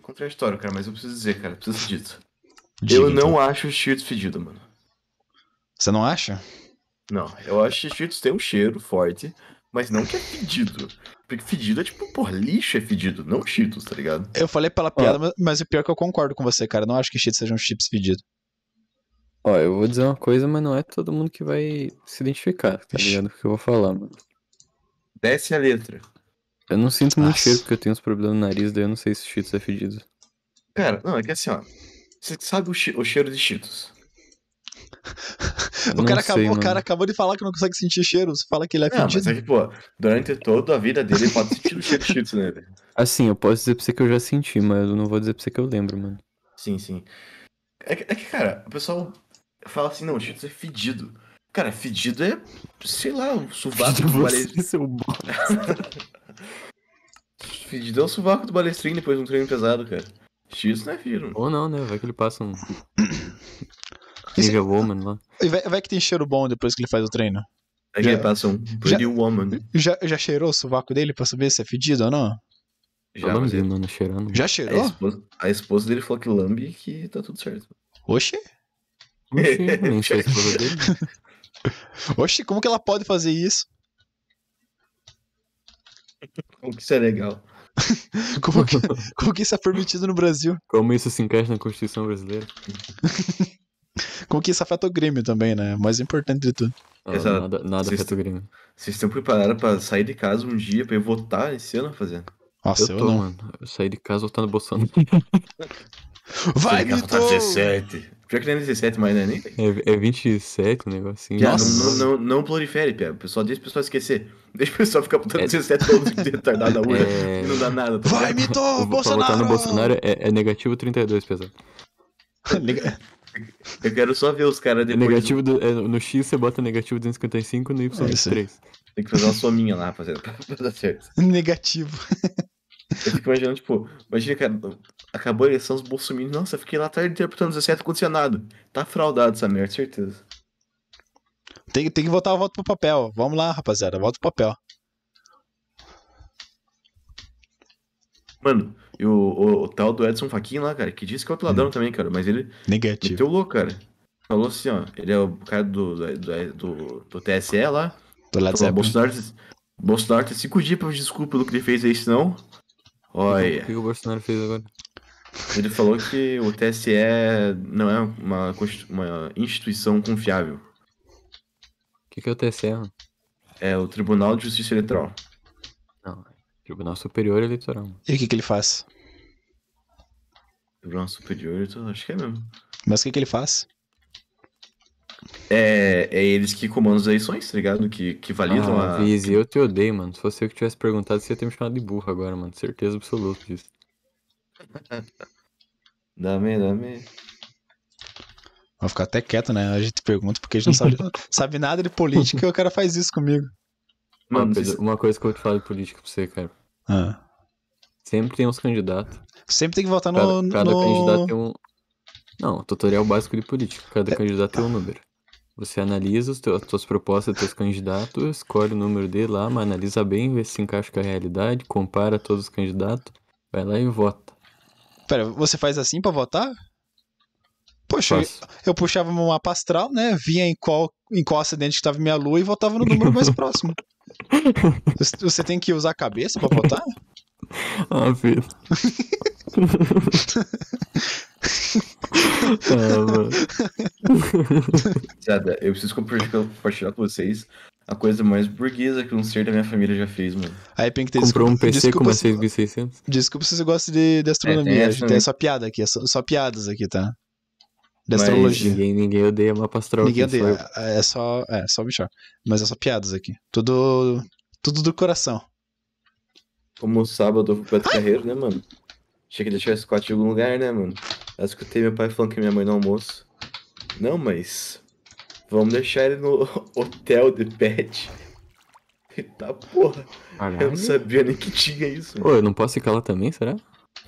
Contraditório, cara, mas eu preciso dizer, cara, preciso disso. Diga, eu não então. acho o Cheetos fedido, mano. Você não acha? Não, eu acho que Cheetos tem um cheiro forte, mas não que é fedido. Porque fedido é tipo, pô, lixo é fedido, não Cheetos, tá ligado? Eu falei pela piada, mas, mas o pior é que eu concordo com você, cara. Eu não acho que Cheetos sejam um chips fedido. Ó, eu vou dizer uma coisa, mas não é todo mundo que vai se identificar, tá ligado? O que eu vou falar, mano. Desce a letra. Eu não sinto muito Nossa. cheiro porque eu tenho uns problemas no nariz, daí eu não sei se o Cheetos é fedido. Cara, não, é que assim, ó. Você sabe o, che o cheiro de Cheetos? o, cara sei, acabou, o cara acabou de falar que não consegue sentir cheiro. Você fala que ele é não, fedido. Mas é que, pô, durante toda a vida dele, ele pode sentir o cheiro de Cheetos nele. Assim, eu posso dizer pra você que eu já senti, mas eu não vou dizer pra você que eu lembro, mano. Sim, sim. É que, é que cara, o pessoal fala assim: não, o Cheetos é fedido. Cara, fedido é, sei lá, um sovaco do é balestrinho. seu fedido é o sovaco do balestrinho depois de um treino pesado, cara. X não é filho. Ou não, né? Vai que ele passa um. Evil Woman lá. E vai, que tem cheiro bom depois que ele faz o treino. Aí é já, ele passa um Pretty já, Woman. Já, já cheirou o sovaco dele pra saber se é fedido ou não? Já, lambe, tá ele... mano, né? cheirando. Já cheirou? A esposa, a esposa dele falou que lambe que tá tudo certo. Oxê? Oxi, a esposa dele. Oxê, como que ela pode fazer isso? Como que isso é legal? como, que, como que isso é permitido no Brasil? Como isso se encaixa na Constituição brasileira? como que isso afeta o Grêmio também, né? Mais importante de tudo. Exato. Nada, nada afeta o Grêmio. Vocês estão preparados pra sair de casa um dia pra ir votar esse ano, fazendo? Nossa, eu, eu tô, não. mano. Eu saí de casa votando Bolsonaro. Vai, Vitor! 17. Pior que nem 17, mas mais, né? Nem é, é 27 o um negocinho. Pia, assim. Nossa. Não, não, não prolifere, Pia. O pessoal deixa o pessoal esquecer. Deixa o pessoal ficar botando é... 17 todos retardados na rua. É... Não dá nada. Tá Vai, Mito! Bolsonaro! Pra votar no Bolsonaro é, é negativo 32, pesado. Eu quero só ver os caras é depois. É negativo do... É, no X você bota negativo 255, no Y 23. É tem que fazer uma sominha lá, rapaziada, pra dar certo. Negativo. Eu fico imaginando, tipo, imagina, cara, acabou a eleição, os bolsominions, nossa, eu fiquei lá atrás interpretando 17 acontecia nada. Tá fraudado essa merda, certeza. Tem, tem que voltar a volta pro papel. Vamos lá, rapaziada, volta pro papel. Mano, e o, o, o tal do Edson Faquin lá, cara, que disse que é outro ladrão hum. também, cara, mas ele. Negativo. Meteu louco, cara. Falou assim, ó, ele é o cara do, do, do, do TSE lá. Do Bolsonaro, tá Bolsonaro tem tá 5 dias pra desculpa do que ele fez aí, senão Olha. O que o Bolsonaro fez agora? Ele falou que o TSE não é uma, uma instituição confiável. O que, que é o TSE? É o Tribunal de Justiça Eleitoral. Não, é Tribunal Superior Eleitoral. E o que, que ele faz? Tribunal Superior Eleitoral, acho que é mesmo. Mas o que, que ele faz? É, é eles que comandam as eleições, tá ligado? Que, que validam ah, a. Viz, eu te odeio, mano. Se fosse eu que tivesse perguntado, você ia ter me chamado de burro agora, mano. Certeza absoluta disso. dame, dame. Vai ficar até quieto, né? A gente pergunta porque a gente não sabe, sabe nada de política e o cara faz isso comigo. Mano, uma coisa que eu te falo de política pra você, cara. Ah. Sempre tem uns candidatos. Sempre tem que votar no. Cada, cada no... candidato tem um. Não, tutorial básico de política. Cada é... candidato tem um número. Você analisa as suas propostas, seus candidatos, escolhe o número dele lá, mas analisa bem, vê se encaixa com a realidade, compara todos os candidatos, vai lá e vota. Pera, você faz assim para votar? Poxa, eu, eu, puxava uma mapa astral, né? Via em qual, em qual acidente estava minha lua e votava no número mais próximo. Você tem que usar a cabeça para votar? Ah, filho. Zada, ah, eu preciso compartilhar com vocês a coisa mais burguesa que um ser da minha família já fez, mano. Aí tem que ter Comprou um PC com uma 6600? Desculpa se você gosta de, de astronomia. É, tem, a gente tem só piada aqui, é só, só piadas aqui, tá? De Mas astrologia. Ninguém, ninguém odeia mapa astral. Ninguém odeia. É, é só, é, só bichar. Mas é só piadas aqui. Tudo, tudo do coração. Como o sábado eu fui pra ah! carreiro, né, mano? Tinha que deixar esse 4 em algum lugar, né, mano? Eu escutei meu pai falando que minha mãe no almoço. Não, mas. Vamos deixar ele no hotel de pet. Tá porra. Caralho. Eu não sabia nem que tinha isso. Pô, eu não posso ficar lá também, será?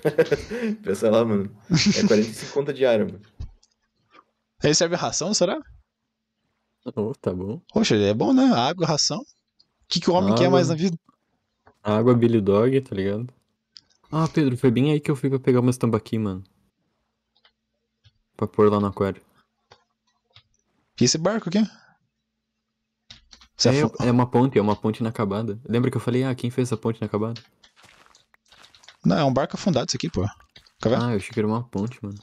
Pensa lá, mano. É 45 conta diária, mano. Recebe ração, será? Oh, tá bom. Poxa, é bom, né? Água, ração. O que, que o homem água... quer mais na vida? Água, Billy Dog, tá ligado? Ah, Pedro, foi bem aí que eu fui pra pegar umas tambaqui, mano. Pra pôr lá no aquário. E esse barco aqui? É, é, uma ponte, é uma ponte inacabada. Lembra que eu falei, ah, quem fez essa ponte inacabada? Não, é um barco afundado isso aqui, pô. Quer ver? Ah, eu achei que era uma ponte, mano.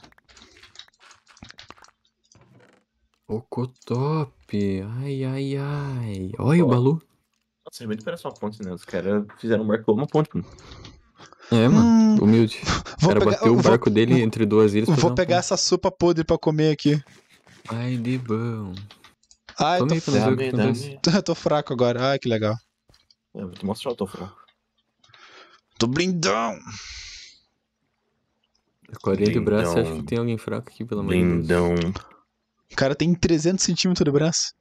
Ocotop! Ai, ai, ai. Olha o Balu. Nossa, é muito parece uma ponte, né? Os caras fizeram um barco uma ponte, mano. É, mano, hum, humilde. O cara pegar, bateu o barco vou, dele entre duas ilhas. Vou pegar essa sopa podre pra comer aqui. Ai, de bom. Ai, Tome tô, fraco. Tô, tô fraco agora. Ai, que legal. É, vou te mostrar, eu tô fraco. Tô blindão! Acordei de braço, acho que tem alguém fraco aqui, pelo menos. Blindão. O cara tem 300 centímetros de braço.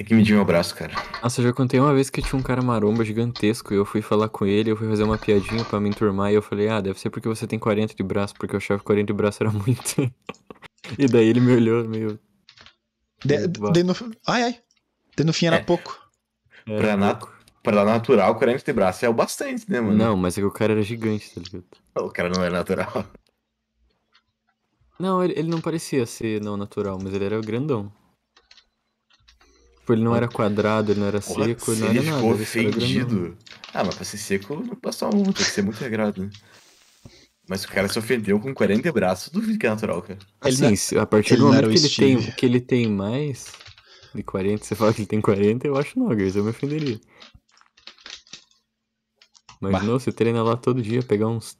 Tem que medir meu braço, cara. Nossa, eu já contei uma vez que tinha um cara maromba gigantesco e eu fui falar com ele, eu fui fazer uma piadinha pra me enturmar e eu falei, ah, deve ser porque você tem 40 de braço, porque eu achava que 40 de braço era muito. e daí ele me olhou meio. De, de no... Ai, ai. De no fim era é. pouco. É, pra, é nat... pra natural, 40 de braço é o bastante, né, mano? Não, mas é que o cara era gigante, tá ligado? O cara não era é natural. Não, ele, ele não parecia ser não natural, mas ele era grandão. Tipo, ele não era quadrado, ele não era Porra, seco, ele não era ele nada. Ficou ofendido. Ah, mas pra ser seco não passa mão, tem que ser muito regrado, né? Mas o cara se ofendeu com 40 braços, duvido que é natural, cara. Ele assim, a partir do momento que ele, tem, que ele tem mais de 40, você fala que ele tem 40, eu acho não, eu me ofenderia. Mas bah. não, você treina lá todo dia, pegar uns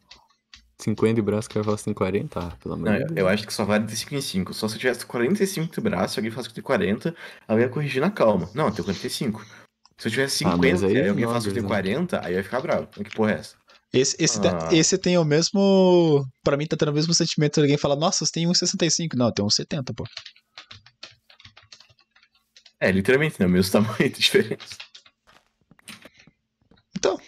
50 de braço, o cara fala assim, 40? Ah, pelo amor de Deus. Eu acho que só vale de 5 em 5. Só se eu tivesse 45 de braço, alguém falasse que tem 40, alguém ia corrigir na calma. Não, eu tenho 45. Se eu tivesse 50 ah, aí, aí alguém falasse que tem 40, aí eu ia ficar bravo. Que porra é essa? Esse, esse, ah. esse tem o mesmo. Pra mim tá tendo o mesmo sentimento de alguém falar, nossa, você tem 1,65. Não, tem 1,70, pô. É, literalmente, né? O mesmo tamanho de é diferença. Então,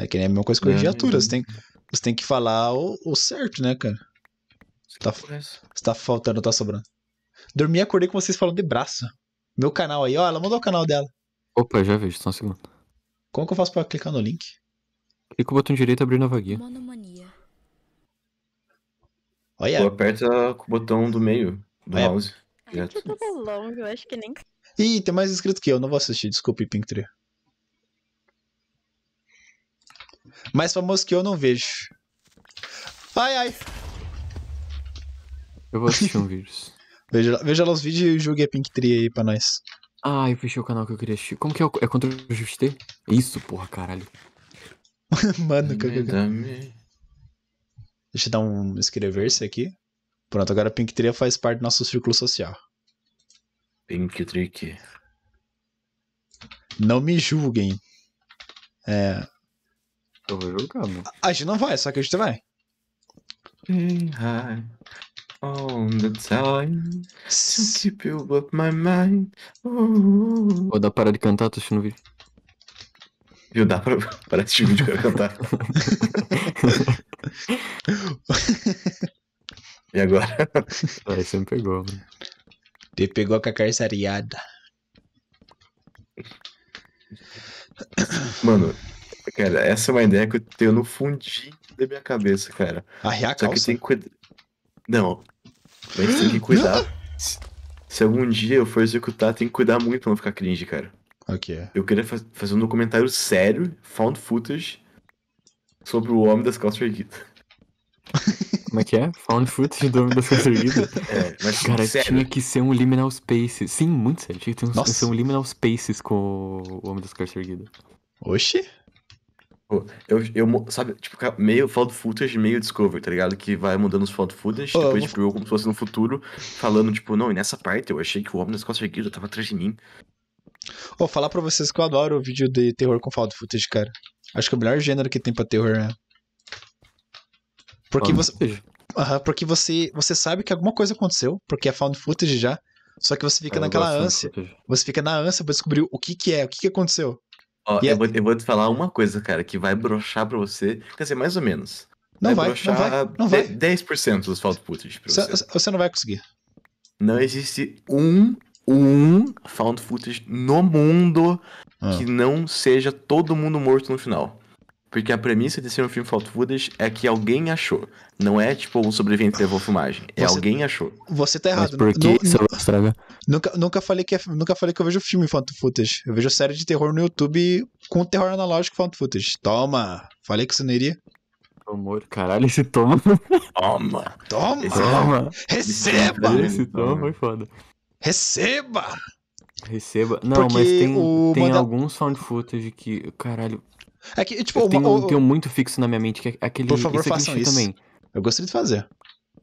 é que nem a mesma coisa que corrigiatura. Né? É. Você, tem, uhum. você tem que falar o, o certo, né, cara? Você tá, tá você tá faltando, tá sobrando. Dormi e acordei com vocês falando de braço. Meu canal aí, ó, ela mandou o canal dela. Opa, já vejo, só um segundo. Como que eu faço pra clicar no link? Clica o botão direito e abrir nova guia. Monomania. Olha. Ou aperta com o botão do meio do Olha. mouse. Ai, eu tô longe, eu acho que nem. Ih, tem mais inscrito que eu, não vou assistir, desculpe, 3. Mais famoso que eu não vejo. Ai, ai. Eu vou assistir um vírus. Veja, veja lá os vídeos e julgue a Pink Tree aí pra nós. Ah, eu fechei o canal que eu queria assistir. Como que é? O... É contra o Juste? Isso, porra, caralho. Mano, que eu... Deixa eu dar um inscrever-se aqui. Pronto, agora a Pinktree faz parte do nosso círculo social. Pinktree. Não me julguem. É, eu vou jogar, mano. A gente não vai, só que a gente vai. Hum. All oh, the time. To keep up my mind. Ou uh. dá para de cantar, tô assistindo o vídeo. Viu? Dá pra. Parece que o vídeo quer cantar. e agora? Aí é, você me pegou, mano. Te pegou com a carçariada. Mano, cara. Essa é uma ideia que eu tenho no fundinho da minha cabeça, cara. Arriar a Só que tem que cuidar. Não. Mas tem que cuidar. Se algum dia eu for executar, tem que cuidar muito pra não ficar cringe, cara. Ok. Eu queria fazer um documentário sério, found footage, sobre o homem das calças erguidas. Como é que é? Found footage do homem das calças erguidas? É, mas Cara, sério. tinha que ser um liminal space, Sim, muito sério. Tinha que ter um, ser um liminal space com o homem das calças erguidas. Oxi. Pô, tipo, Eu, eu, sabe, tipo, meio found footage, meio discovery, tá ligado? Que vai mudando os found footage, depois, tipo, eu como se fosse no futuro, falando, tipo, não, e nessa parte eu achei que o homem das costas erguidas tava atrás de mim. Vou falar pra vocês que eu adoro o vídeo de terror com found footage, cara. Acho que é o melhor gênero que tem pra terror, né? Porque Found você, aham, porque você, você sabe que alguma coisa aconteceu, porque é found footage já, só que você fica ah, eu naquela ânsia, você fica na ânsia pra descobrir o que que é, o que que aconteceu. Ó, eu, é... vou, eu, vou, te falar uma coisa, cara, que vai brochar pra você. Quer dizer, mais ou menos. Não vai, vai não vai, não 10, vai. 10% dos found Footage pra você. Você não vai conseguir. Não existe um, um Found Footage no mundo ah. que não seja todo mundo morto no final. Porque a premissa de ser um filme found footage é que alguém achou. Não é tipo um sobrevivente levou filmagem. É você, alguém achou. Você tá errado. Mas por que não, é nunca, nunca, falei que é, nunca falei que eu vejo filme found footage. Eu vejo série de terror no YouTube com terror analógico found footage. Toma! Falei que você não iria. Amor, caralho, esse toma. Toma! Toma! toma! Receba! Esse toma foi foda. Receba! Receba. Não, Porque mas tem, tem manda... alguns sound footage que. Caralho, é que, tipo, eu tenho, o, o, tenho muito fixo na minha mente que é, é aquele. Por favor, é façam isso. Também. Eu gostaria de fazer.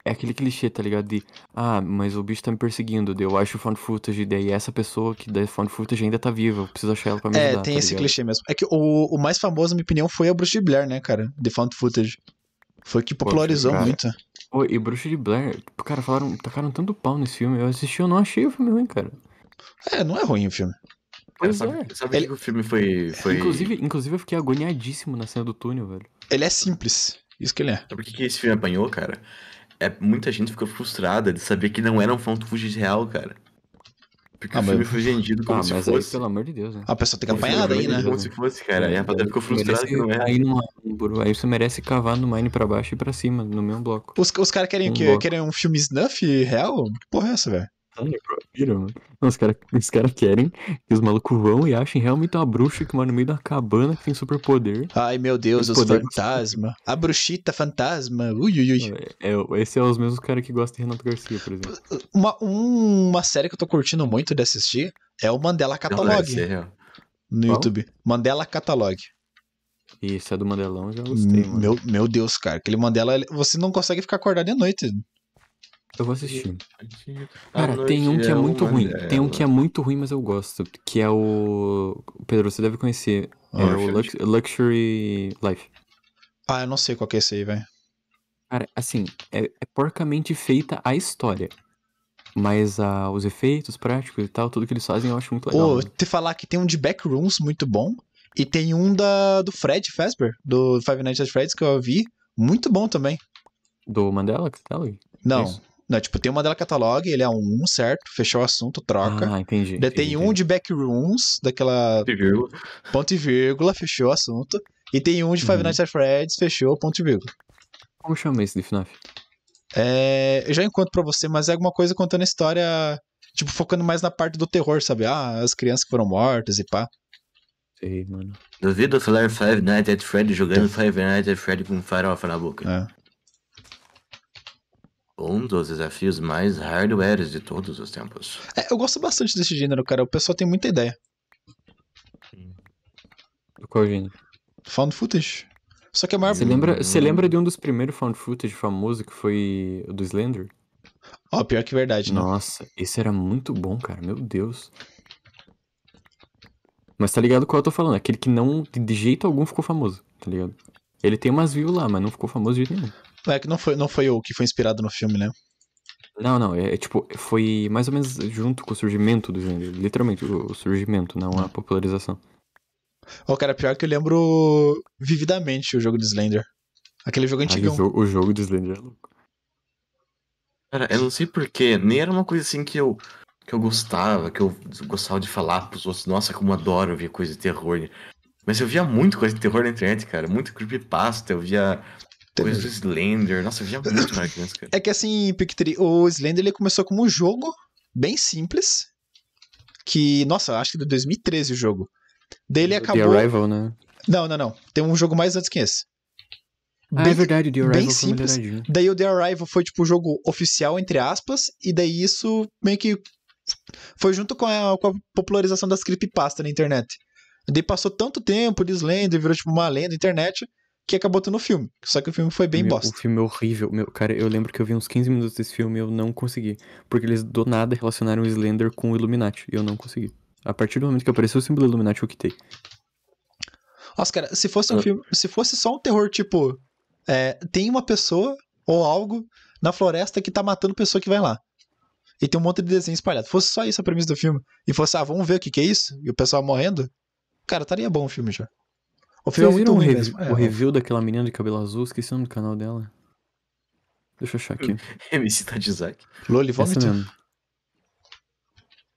É aquele clichê, tá ligado? De, ah, mas o bicho tá me perseguindo, eu acho o found footage, daí essa pessoa que da found footage ainda tá viva, eu preciso achar ela pra me é, ajudar. É, tem tá esse ligado? clichê mesmo. É que o, o mais famoso, na minha opinião, foi a Bruxa de Blair, né, cara? de found footage. Foi que popularizou muito. Pô, e Bruxa de Blair, cara, falaram, tacaram tanto pau nesse filme, eu assisti, eu não achei o filme ruim, cara. É, não é ruim o filme. Pois sabe, é. Sabe Ele... que o filme foi, foi... Inclusive, inclusive, eu fiquei agoniadíssimo na cena do túnel, velho. Ele é simples. Isso que ele é. Sabe por que, esse filme apanhou, cara? É, muita gente ficou frustrada de saber que não era um fonte fugir real, cara. Porque ah, o filme foi vendido como ah, se fosse. Aí, pelo amor de Deus, né? Ah, a pessoa tem que apanhar daí, né? Como se fosse, cara. É, e é, a rapaziada ficou frustrada que não é. Aí, numa, aí você merece cavar no Mine pra baixo e pra cima, no mesmo bloco. Os, os caras querem um o quê? Querem um filme snuff real? Que porra é essa, velho? matando mano. Né? os caras cara querem que os malucos vão e achem realmente uma bruxa que mora no meio da cabana que tem superpoder. Ai, meu Deus, os fantasma. A bruxita fantasma. Ui, ui, ui. É, é, esse é os mesmos caras que gostam de Renato Garcia, por exemplo. Uma, uma série que eu tô curtindo muito de assistir é o Mandela Catalog. Não, é no Qual? YouTube. Mandela Catalog. Isso, é do Mandelão, já gostei, mano. meu Deus, cara. Aquele Mandela, você não consegue ficar acordado de noite. Eu vou assistir. Cara, tem um que é, é muito ruim. Tem um que é muito ruim, mas eu gosto. Que é o. Pedro, você deve conhecer. É o Lux Luxury Life. Ah, eu não sei qual que é esse aí, velho. Cara, assim, é, é, porcamente feita a história. Mas ah, os efeitos práticos e tal, tudo que eles fazem eu acho muito legal. Pô, oh, te falar que tem um de Backrooms muito bom. E tem um da, do Fred Fesber do Five Nights at Freddy's, que eu vi. Muito bom também. Do Mandela? Que você tá ali? Não, não, tipo, tem uma dela catalog, ele é um certo? Fechou o assunto, troca. Ah, entendi. Daí tem entendi. um de backrooms, daquela. Ponto e vírgula. Ponto e vírgula, fechou o assunto. E tem um de Five uhum. Nights at Freddy's, fechou, ponto e vírgula. Como chama esse de FNAF? É, eu já encontro pra você, mas é alguma coisa contando a história, tipo, focando mais na parte do terror, sabe? Ah, as crianças que foram mortas e pá. Sei, mano. Duvido falar Five Nights at Freddy jogando Five Nights at Freddy com farofa na boca. É. Um dos desafios mais hardwares de todos os tempos. É, eu gosto bastante desse gênero, cara. O pessoal tem muita ideia. Qual gênero? Found footage. Só que a maior. Você lembra, você hum. lembra de um dos primeiros found footage famosos que foi o do Slender? Ó, oh, pior que verdade, né? Nossa, esse era muito bom, cara. Meu Deus. Mas tá ligado qual eu tô falando? Aquele que não, de jeito algum, ficou famoso, tá ligado? Ele tem umas views lá, mas não ficou famoso de jeito nenhum. É que não foi, não foi o que foi inspirado no filme, né? Não, não, é, é, tipo, foi mais ou menos junto com o surgimento do gênero, literalmente o, o surgimento, não a ah. popularização. Ô, oh, cara, pior que eu lembro vividamente o jogo de Slender. Aquele jogo antigo. O, o jogo de Slender é louco. Cara, eu não sei porquê, nem era uma coisa assim que eu, que eu gostava, que eu gostava de falar pros outros, nossa, como adoro ver coisa de terror. Mas eu via muito coisa de terror na internet, cara, muito creepypasta, eu via Coisa do Slender. Nossa, eu já muito mais criança, cara. É que assim, o Slender ele começou como um jogo bem simples. Que, nossa, acho que é de 2013 o jogo. Dele acabou. The Arrival, né? Não, não, não. Tem um jogo mais antes que esse. Ah, é bem, é verdade, The Arrival bem simples. Foi né? Daí o The Arrival foi tipo o jogo oficial, entre aspas, e daí isso meio que foi junto com a, com a popularização das creepypasta na internet. Daí passou tanto tempo de Slender, virou tipo uma lenda na internet, que acabou tendo o filme. Só que o filme foi bem meu, bosta. O filme é horrível. Meu, cara, eu lembro que eu vi uns 15 minutos desse filme e eu não consegui. Porque eles do nada relacionaram o Slender com o Illuminati. E eu não consegui. A partir do momento que apareceu o símbolo do Illuminati, eu quitei. Nossa, cara, se fosse um ah. filme. Se fosse só um terror, tipo. É, tem uma pessoa ou algo na floresta que tá matando pessoa que vai lá. E tem um monte de desenho espalhado. Fosse só isso a premissa do filme. E fosse, ah, vamos ver o que, que é isso? E o pessoal morrendo. Cara, estaria bom o filme já. É Vocês viram um rev... É, o review daquela menina de cabelo azul? Esqueci o nome do canal dela. Deixa eu achar aqui. MC Tadizak. Tá Loli Essa mesmo.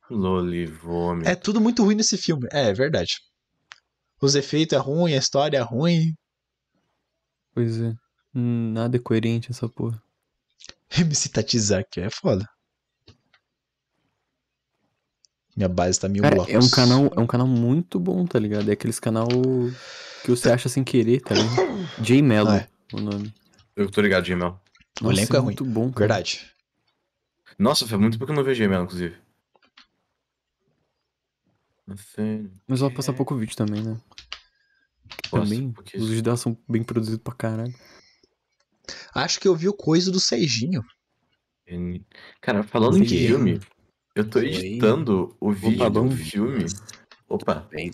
Lolivômito. É tudo muito ruim nesse filme. É, é verdade. Os efeitos é ruim, a história é ruim. Pois é. Hum, nada é coerente essa porra. MC Tatizaki tá é foda. Minha base tá mil Cara, blocos. É um, canal, é um canal muito bom, tá ligado? É aqueles canal que você acha sem querer, tá ligado? J Mello, é. o nome. Eu tô ligado, J Mello. O elenco é, é muito ruim. bom. Cara. Verdade. Nossa, foi muito porque eu não vejo J Mello, inclusive. Mas vai passar pouco vídeo também, né? Posso, também, porque... os vídeos dela são bem produzidos pra caralho. Acho que eu vi o coisa do Seijinho. Cara, falando Seijinho. em filme, eu tô editando Oi. o vídeo Opa, do filme. Opa. Bem.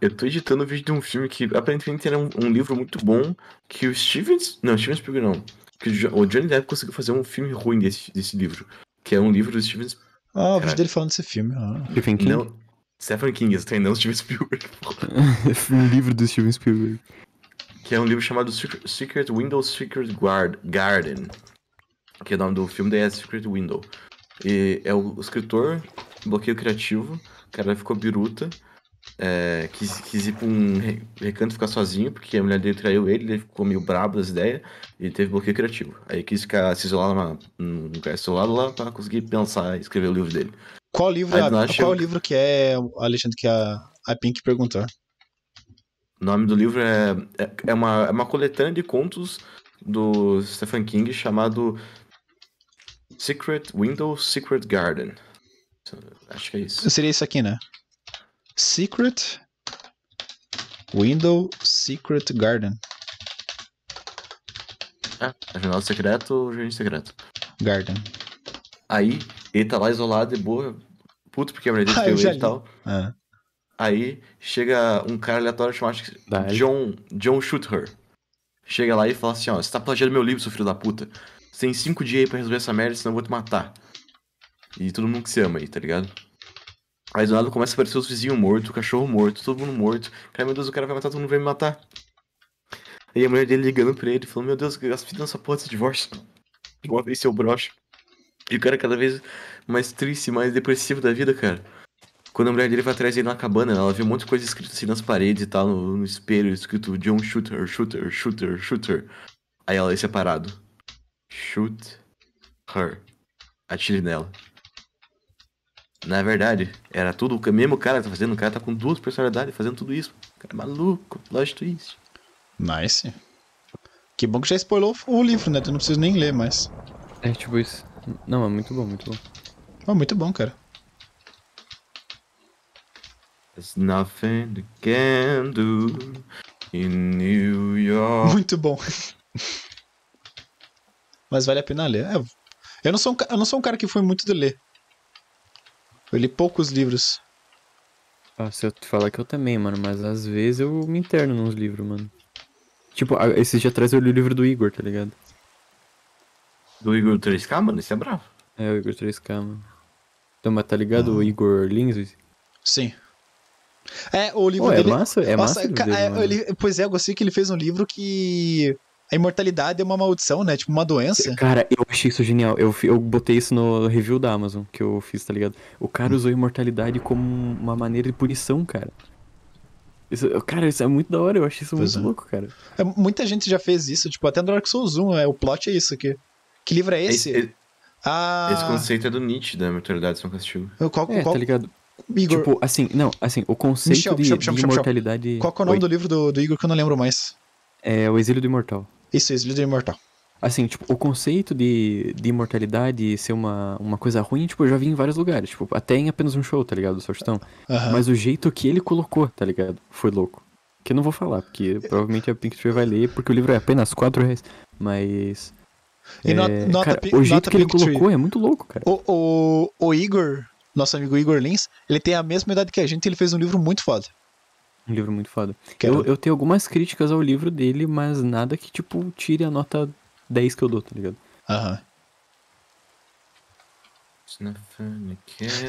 Eu tô editando o vídeo de um filme que aparentemente era um, um, livro muito bom que o Stevens, Não, Steven Spielberg não. Que o Johnny Depp conseguiu fazer um filme ruim desse, desse livro. Que é um livro do Steven Spielberg. Ah, o vídeo dele falando desse filme. Ah. Stephen King. Não, Stephen King, eu tô não Steven Spielberg. um livro do Steven Spielberg. Que é um livro chamado Secret, Secret Window, Secret Guard, Garden. Que é o nome do filme, daí é Secret Window. E é o escritor, bloqueio criativo, o cara ficou biruta é, quis, quis, ir pra um recanto ficar sozinho, porque a mulher dele traiu ele, ele ficou meio brabo das ideias e teve bloqueio criativo. Aí quis ficar se isolado numa, num lugar isolado lá pra conseguir pensar e escrever o livro dele. Qual livro, é a, qual chegou... livro que é, Alexandre, que a, a Pink perguntou? O nome do livro é, é, é, uma, é uma coletânea de contos do Stephen King chamado Secret Window, Secret Garden. Acho que é isso. Seria isso aqui, né? Secret Window Secret Garden. É, jornal secreto ou jardim secreto? Garden. Aí, ele tá lá isolado e boa, puto porque a mulher dele deu ele e tal. É. Aí, chega um cara aleatório chamado John, John Shooter. Chega lá e fala assim, ó, você tá plagiando meu livro, seu filho da puta. Você tem cinco dias aí pra resolver essa merda, senão eu vou te matar. E todo mundo que se ama aí, tá ligado? Aí do nada começa a aparecer os vizinhos mortos, o cachorro morto, todo mundo morto. Cara, meu Deus, o cara vai matar, todo mundo vai me matar. Aí a mulher dele ligando pra ele, falou, meu Deus, as fitas nessa porra desse divórcio. Igual vez seu broche. E o cara é cada vez mais triste, mais depressivo da vida, cara. Quando a mulher dele vai atrás dele na cabana, ela vê um monte de coisa escrita assim nas paredes e tal, no, no espelho, escrito John Shooter, Shooter, Shooter, Shooter. Aí ela, esse é parado. Shoot her. Atire nela. Na verdade, era tudo o mesmo cara tá fazendo. O cara tá com duas personalidades fazendo tudo isso. O cara é maluco, lógico isso. Nice. Que bom que já spoilou o livro, né? Tu não precisa nem ler mais. É tipo isso. Não, é muito bom, muito bom. É muito bom, cara. There's nothing you can do in New York. Muito bom. Mas vale a pena ler. É, eu, não sou um, eu não sou um cara que foi muito de ler. Eu li poucos livros. Ah, se eu te falar que eu também, mano, mas às vezes eu me interno nos livros, mano. Tipo, esses dias atrás eu li o livro do Igor, tá ligado? Do Igor 3K, mano? Esse é bravo. É, o Igor 3K, mano. Então, mas tá ligado o ah. Igor Lindsay? Sim. É, o livro Pô, é dele... É massa, é massa. dele, é, ele... Pois é, eu gostei que ele fez um livro que a imortalidade é uma maldição, né? Tipo, uma doença. Cara, eu achei isso genial. Eu, eu botei isso no review da Amazon que eu fiz, tá ligado? O cara usou a imortalidade como uma maneira de punição, cara. Isso, cara, isso é muito da hora, eu achei isso pois muito é. louco, cara. É, muita gente já fez isso, tipo, até no Dark Souls 1, é, o plot é isso aqui. Que livro é, é esse? Esse, é ah... esse conceito é do Nietzsche, da imortalidade são castigo. Qual, é, tá qual... tá ligado? Igor... Tipo, assim, não, assim, o conceito Michel, de, Michel, de Michel, imortalidade... Qual é o nome Oi? do livro do, do Igor que eu não lembro mais? É O Exílio do Imortal. Isso, Slither imortal. Assim, tipo, o conceito de, de imortalidade ser uma, uma coisa ruim, tipo, eu já vi em vários lugares. Tipo, até em apenas um show, tá ligado? Do Faustão. Uhum. Mas o jeito que ele colocou, tá ligado? Foi louco. Que eu não vou falar, porque provavelmente a Pink Tree vai ler, porque o livro é apenas 4 reais. Mas. E é, not, not cara, o jeito que ele colocou é muito louco, cara. O, o, o Igor, nosso amigo Igor Lins, ele tem a mesma idade que a gente e ele fez um livro muito foda. Um livro muito foda. Eu, eu, tenho algumas críticas ao livro dele, mas nada que, tipo, tire a nota 10 que eu dou, tá ligado? Aham. Uhum.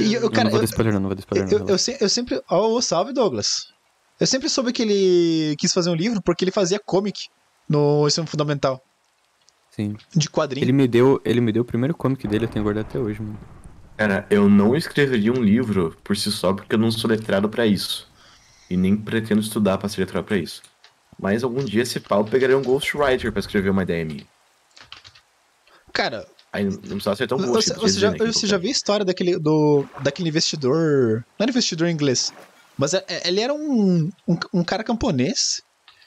eu, não vou dar spoiler, não, não vou dar spoiler, não. Eu, eu, eu sempre. oh, salve, Douglas. Eu sempre soube que ele quis fazer um livro porque ele fazia comic no ensino fundamental. Sim. De quadrinho. Ele me deu, ele me deu o primeiro comic dele, eu tenho guardado até hoje, mano. Cara, eu não escreveria um livro por si só porque eu não sou letrado para isso. E nem pretendo estudar para ser diretor para isso. Mas algum dia, esse pau, pegaria um ghostwriter para escrever uma ideia minha. Cara. Aí não precisava ser tão ghost. Você, você, já, né, você já viu a história daquele, do, daquele investidor. Não era investidor em inglês. Mas é, é, ele era um, um, um, cara camponês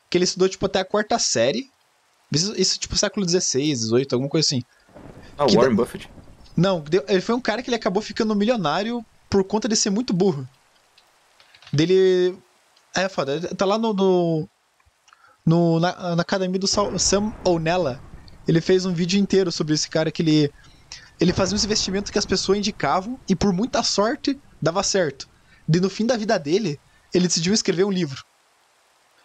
que ele estudou, tipo, até a quarta série. Isso, isso tipo, século XVI, XVIII, alguma coisa assim. Ah, que Warren da... Buffett? Não, ele foi um cara que ele acabou ficando milionário por conta de ser muito burro. Dele é foda. Tá lá no. no, no na, na, academia do Sam O'Nella. Ele fez um vídeo inteiro sobre esse cara que ele. Ele fazia uns investimentos que as pessoas indicavam e por muita sorte dava certo. E no fim da vida dele, ele decidiu escrever um livro.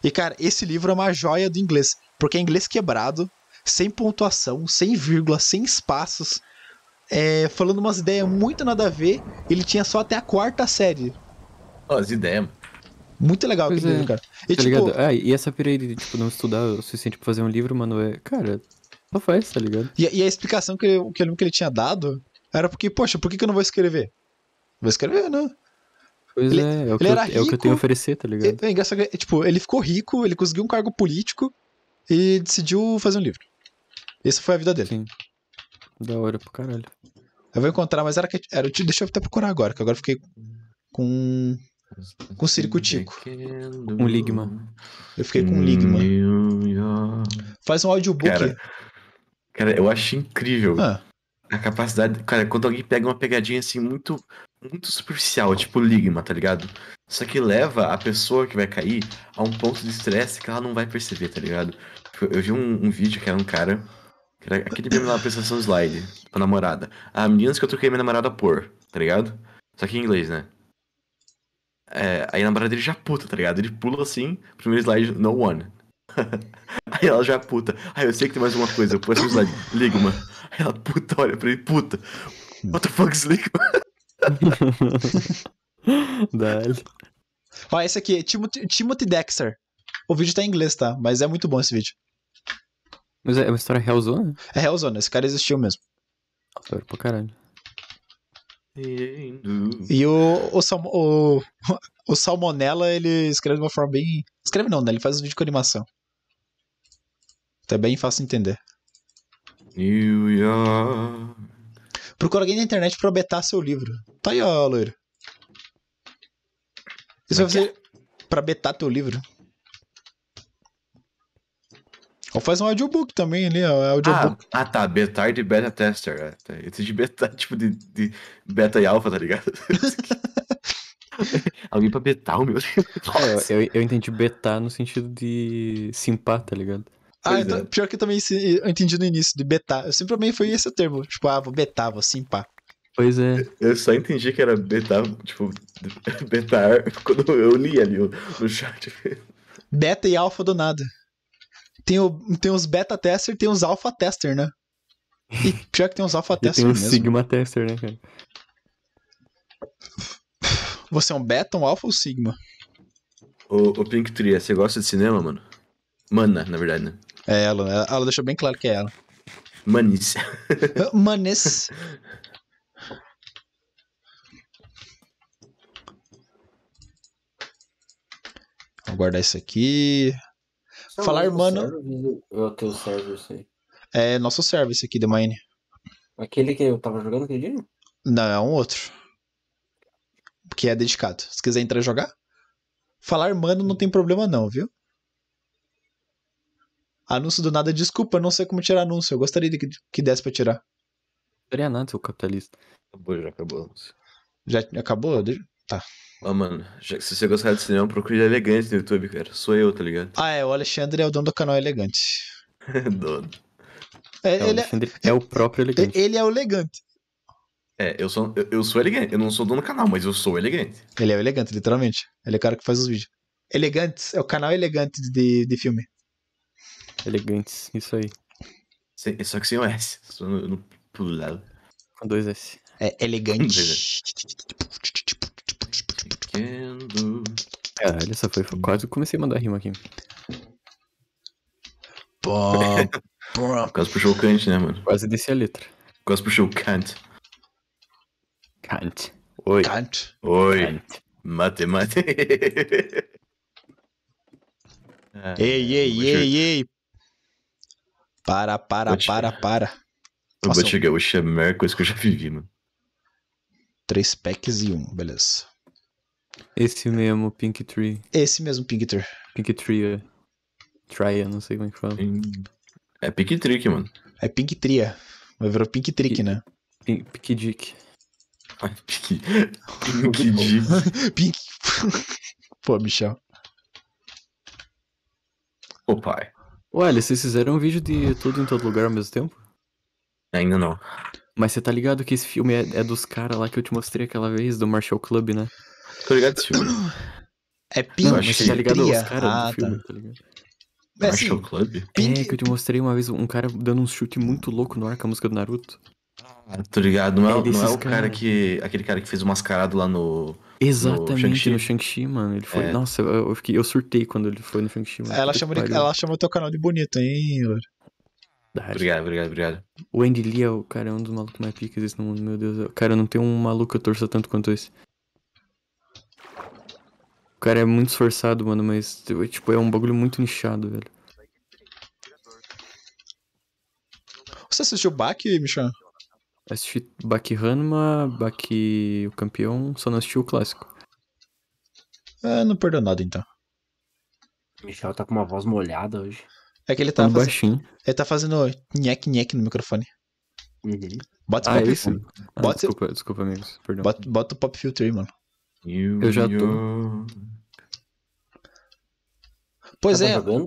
E cara, esse livro é uma joia do inglês, porque é inglês quebrado, sem pontuação, sem vírgula, sem espaços, é, falando umas ideias muito nada a ver. Ele tinha só até a quarta série. as ideias, mano. Muito legal aquele é. livro, cara. E, tá tipo... ligado? É, e essa pirâmide de tipo, não estudar o suficiente pra fazer um livro, mano, é. Cara, não faz, tá ligado? E, e a explicação que, ele, que eu que ele tinha dado era porque, poxa, por que, que eu não vou escrever? Vou escrever, né? Pois ele, é, é o, que eu, rico, é o que eu tenho a oferecer, tá ligado? É, é engraçado, tipo, ele ficou rico, ele conseguiu um cargo político e decidiu fazer um livro. Essa foi a vida dele. Sim. Da hora pro caralho. Eu vou encontrar, mas era que. Era, deixa eu até procurar agora, que agora eu fiquei com. Com o Ciricutico. com Ligma. Eu fiquei com Ligma. Faz um audiobook. Cara, cara eu acho incrível. Ah. A capacidade. Cara, quando alguém pega uma pegadinha assim muito. Muito superficial, tipo Ligma, tá ligado? Só que leva a pessoa que vai cair a um ponto de estresse que ela não vai perceber, tá ligado? Tipo, eu vi um, um vídeo que era um cara. Que era aquele mesmo lá, apresentação slide, pra namorada. Ah, meninas que eu troquei minha namorada por, tá ligado? Só que em inglês, né? É, aí a namorada dele já puta, tá ligado? Ele pula assim, primeiro slide, no one. aí ela já puta. Aí eu sei que tem mais uma coisa, eu um assim, slide, Ligma. Aí ela puta, olha pra ele, puta. What the fuck is Ligma? Dale. Ó, esse aqui, Timothy, Timothy Dexter. O vídeo tá em inglês, tá? Mas é muito bom esse vídeo. Mas é, é uma história realzona? É realzona, esse cara existiu mesmo. Sério, pra caralho. E o, o, sal o, o Salmonella, ele escreve de uma forma bem. Escreve não, né? Ele faz um vídeo com animação. Até então bem fácil entender. New York. Procura alguém na internet pra betar seu livro. Tá aí, ó, loiro. Isso é vai fazer pra betar teu livro. Ou faz um audiobook também ali, ó, é audiobook. Ah, ah, tá, Betard e Beta Tester. É. Tá, esse de beta, tipo de, de beta e alfa, tá ligado? Alguém pra betar o meu é, eu, eu entendi betar no sentido de simpar, tá ligado? Ah, então, é. pior que eu também eu entendi no início, de betar. Eu sempre também foi esse termo. Tipo, ah, vou betar, vou simpar. Pois é. Eu só entendi que era betar, tipo, betar quando eu li ali no chat. Beta e alfa do nada tem, o, tem os beta tester e tem os alpha tester, né? E pior que tem uns alpha tester tem um mesmo. sigma tester, né, cara? Você é um beta, um alpha ou sigma? Ô, ô Pink Tria, você gosta de cinema, mano? Mana, na verdade, né? É ela, é, ela deixou bem claro que é ela. Manis. Ah, manis. Vou guardar isso aqui. Então, falar humano. o aí. É nosso service aqui, The Mine. Aquele que eu tava jogando aquele dia? Não, é um outro. Que é dedicado. Se quiser entrar e jogar. Falar mano não tem problema não, viu? Anúncio do nada, desculpa, eu não sei como tirar anúncio. Eu gostaria de que, que desse pra tirar. Seria nada, seu capitalista. Acabou, já acabou o anúncio. Já acabou? Tá. Ah, mano, já que se você gostar de cinema, procure elegante no YouTube, cara. Sou eu, tá ligado? Ah, é, o Alexandre é o dono do canal Elegante. dono. É, é, é- Alexandre é... é... o próprio elegante. Ele é o elegante. É, eu sou, eu, eu sou elegante. Eu não sou dono do canal, mas eu sou elegante. Ele é o elegante, literalmente. Ele é o cara que faz os vídeos. Elegantes, é o canal elegante de, de filme. Elegantes, isso aí. Sim, só que sem o S. Só no, no, pro lado. Com dois S. É elegante. Caralho, essa foi, foi quase comecei a mandar rima aqui. Quase puxou o Kant, né, mano? Quase desci a letra. Quase puxou o Kant. Kant. Oi. Kant. Oi. Kant. Mate, mate. ah, ei, ei, ei, ei. Para, para, te... para, para. Eu vou chegar, Eu hoje é a coisa que eu já vivi, mano. Três packs e um, beleza. Esse mesmo, Pink Tree. Esse mesmo, Pink Tree. Pink Tree, é. Tria, não sei como é que fala. É Pink Trick, mano. É Pink Tria. Mas virou Pink Trick, P né? Pink, Dick. Pink, Pink Dick. Pink. Pô, Michel. Ô, pai. Ué, vocês fizeram um vídeo de tudo em todo lugar ao mesmo tempo? Ainda não. Mas você tá ligado que esse filme é, é dos caras lá que eu te mostrei aquela vez, do Marshall Club, né? Tô ligado esse filme. É Pink. mas você tá ligado aos caras ah, do filme, tá, tá ligado? Marshall assim, é Club? Pink... É, que eu te mostrei uma vez um cara dando um chute muito louco no ar com a música do Naruto. Ah, tô ligado. Não é, é não é o cara, cara que... Aquele cara que fez o mascarado lá no... Exatamente, no Shang-Chi, Shang mano. Ele foi. É. Nossa, eu, fiquei, eu surtei quando ele foi no Shang-Chi, Ela chamou, ela chamou teu canal de bonito, hein, Lore? Obrigado, obrigado, obrigado. O Andy Lee é o cara, é um dos malucos mais piques esse no mundo, meu Deus. Cara, não tem um maluco que eu torça tanto quanto esse. O cara é muito esforçado, mano, mas tipo, é um bagulho muito nichado, velho. Você assistiu Baki, Michan? Assisti Baki Hanma, Baki o campeão, só não assisti o clássico. Ah, não perdeu nada então. Michel tá com uma voz molhada hoje. É que ele tá, fazendo... baixinho. Ele tá fazendo nhec nhec no microfone. Uhum. Bota ah, o pop filter. Ah, desculpa, desculpa, amigos. Perdão. Bota, bota o pop filter aí, mano eu já tô. Pois tá é. jogando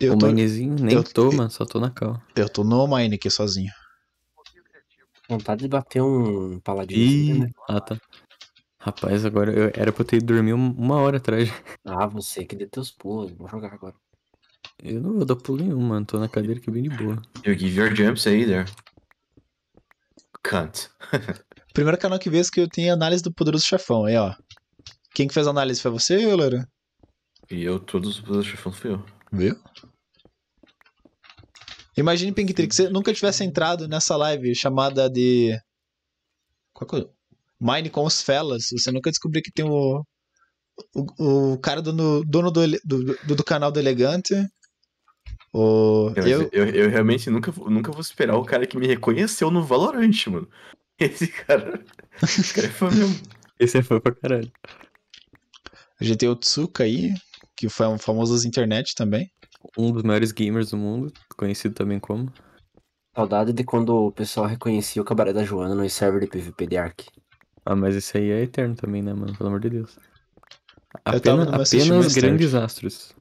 Eu o tô... Minezinho nem eu... tô, mano, só tô na cal. Eu tô no mine aqui sozinho. Vontade de bater um paladino. Ih, né? ah tá. Rapaz, agora eu... era pra eu ter dormido uma hora atrás. Ah, você que deu teus pulos, vou jogar agora. Eu não vou dar pulo nenhum, mano, tô na cadeira é bem de boa. You give your jumps either. Cunt. Primeiro canal que vejo é que eu tenho análise do Poderoso Chefão. Aí, ó. Quem que fez a análise foi você, Euler? E eu, todos os Poderoso Chefão fui eu. Viu? Imagine, Pink Trick, se você nunca tivesse entrado nessa live chamada de. Qual que é? Mine com os Felas. Você nunca descobriu que tem o. O, o cara dono, dono do, do, do, canal do Elegante. eu, eu, eu, eu, realmente nunca, nunca vou esperar o cara que me reconheceu no Valorant, mano. Esse cara. Esse cara é fã mesmo. Esse é fã pra caralho. A gente tem o Tsuka aí, que foi um famoso das internet também. Um dos maiores gamers do mundo, conhecido também como. Saudade de quando o pessoal reconhecia o cabaré da Joana no server de PVP de Ark. Ah, mas esse aí é eterno também, né, mano? Pelo amor de Deus. Apenas, apenas grandes astros.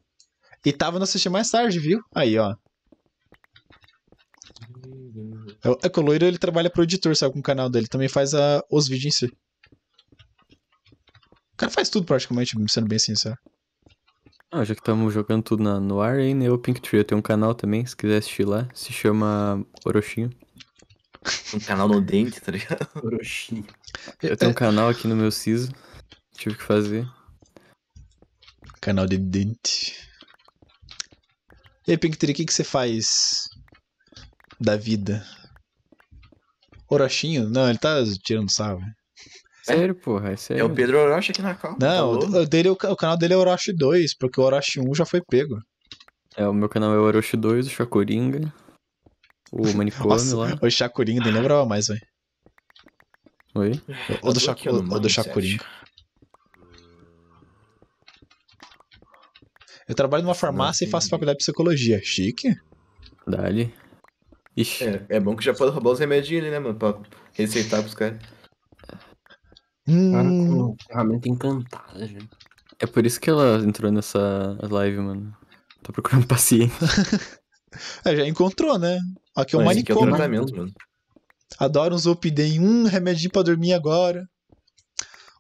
E tava no assistir mais tarde, viu? Aí, ó. É, o Loiro ele trabalha pro editor, sabe, com o canal dele. Também faz a, os vídeos em si. O cara faz tudo praticamente, sendo bem sincero. Ah, já que estamos jogando tudo na, no ar, hein eu né, Pink Tree eu tenho um canal também, se quiser assistir lá. Se chama Orochinho. Um canal no dente, tá ligado? Orochinho. Eu tenho um canal aqui no meu siso. Tive que fazer. Canal de dente. E aí, Pinktree, o que, que você faz da vida? Orochinho. Não, ele tá tirando sarro. Sério, porra, é sério. É o Pedro Orochi aqui na Copa. Tá Não, tá o, dele, o, canal dele é Orochi 2, porque o Orochi 1 já foi pego. É, o meu canal é Orochi 2, o Chacoringa, o Manicone lá. O Chacoringa nem lembrava mais, velho. Oi? O, o do, Chaco, o do Chacoringa. Eu trabalho numa farmácia e faço faculdade de psicologia. Chique? Dali. Ixi. É, é bom que já pode roubar os remédios né, mano? Pra receitar pros caras. Hum. ferramenta encantada, gente. É por isso que ela entrou nessa live, mano. Tá procurando paciente. é, já encontrou, né? Aqui é um manicômio. Aqui é tratamento, mano. Adoro um Zolpidem. Um remedinho pra dormir agora.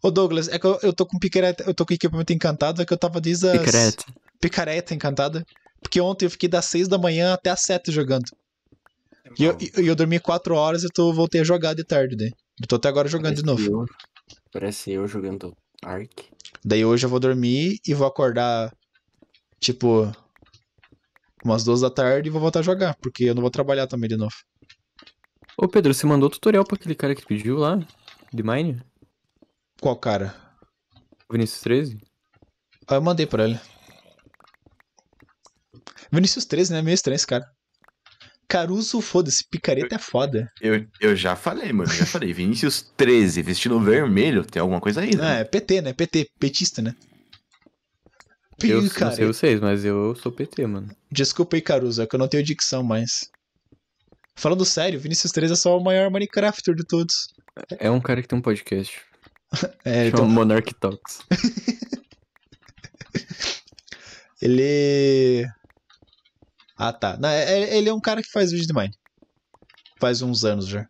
Ô, Douglas, é que eu, eu tô com picareta, eu tô com equipamento encantado, é que eu tava desde as... Picareta. Picareta encantada. Porque ontem eu fiquei das 6 da manhã até as 7 jogando. E eu, eu, eu dormi 4 horas e tô, voltei a jogar de tarde daí. Eu tô até agora jogando parece de novo. Eu, parece eu jogando Ark. Daí hoje eu vou dormir e vou acordar, tipo, umas duas da tarde e vou voltar a jogar, porque eu não vou trabalhar também de novo. Ô Pedro, você mandou tutorial pra aquele cara que pediu lá? De Mine? Qual cara? Vinicius 13? Ah, eu mandei pra ele. Vinicius 13, né? É meio estranho esse cara. Caruso, foda-se, picareta eu, é foda. Eu, eu já falei, mano, já falei. Vinícius 13, vestindo vermelho, tem alguma coisa aí, né? Ah, é PT, né? PT, petista, né? eu cara, não sei vocês, mas eu sou PT, mano. Desculpa aí, Caruso, é que eu não tenho dicção mais. Falando sério, Vinícius 13 é só o maior Minecrafter de todos. É um cara que tem um podcast. é, Chama então. Monarch Talks. Ele ah, tá. Não, é, é, ele é um cara que faz vídeo de Mine. Faz uns anos já.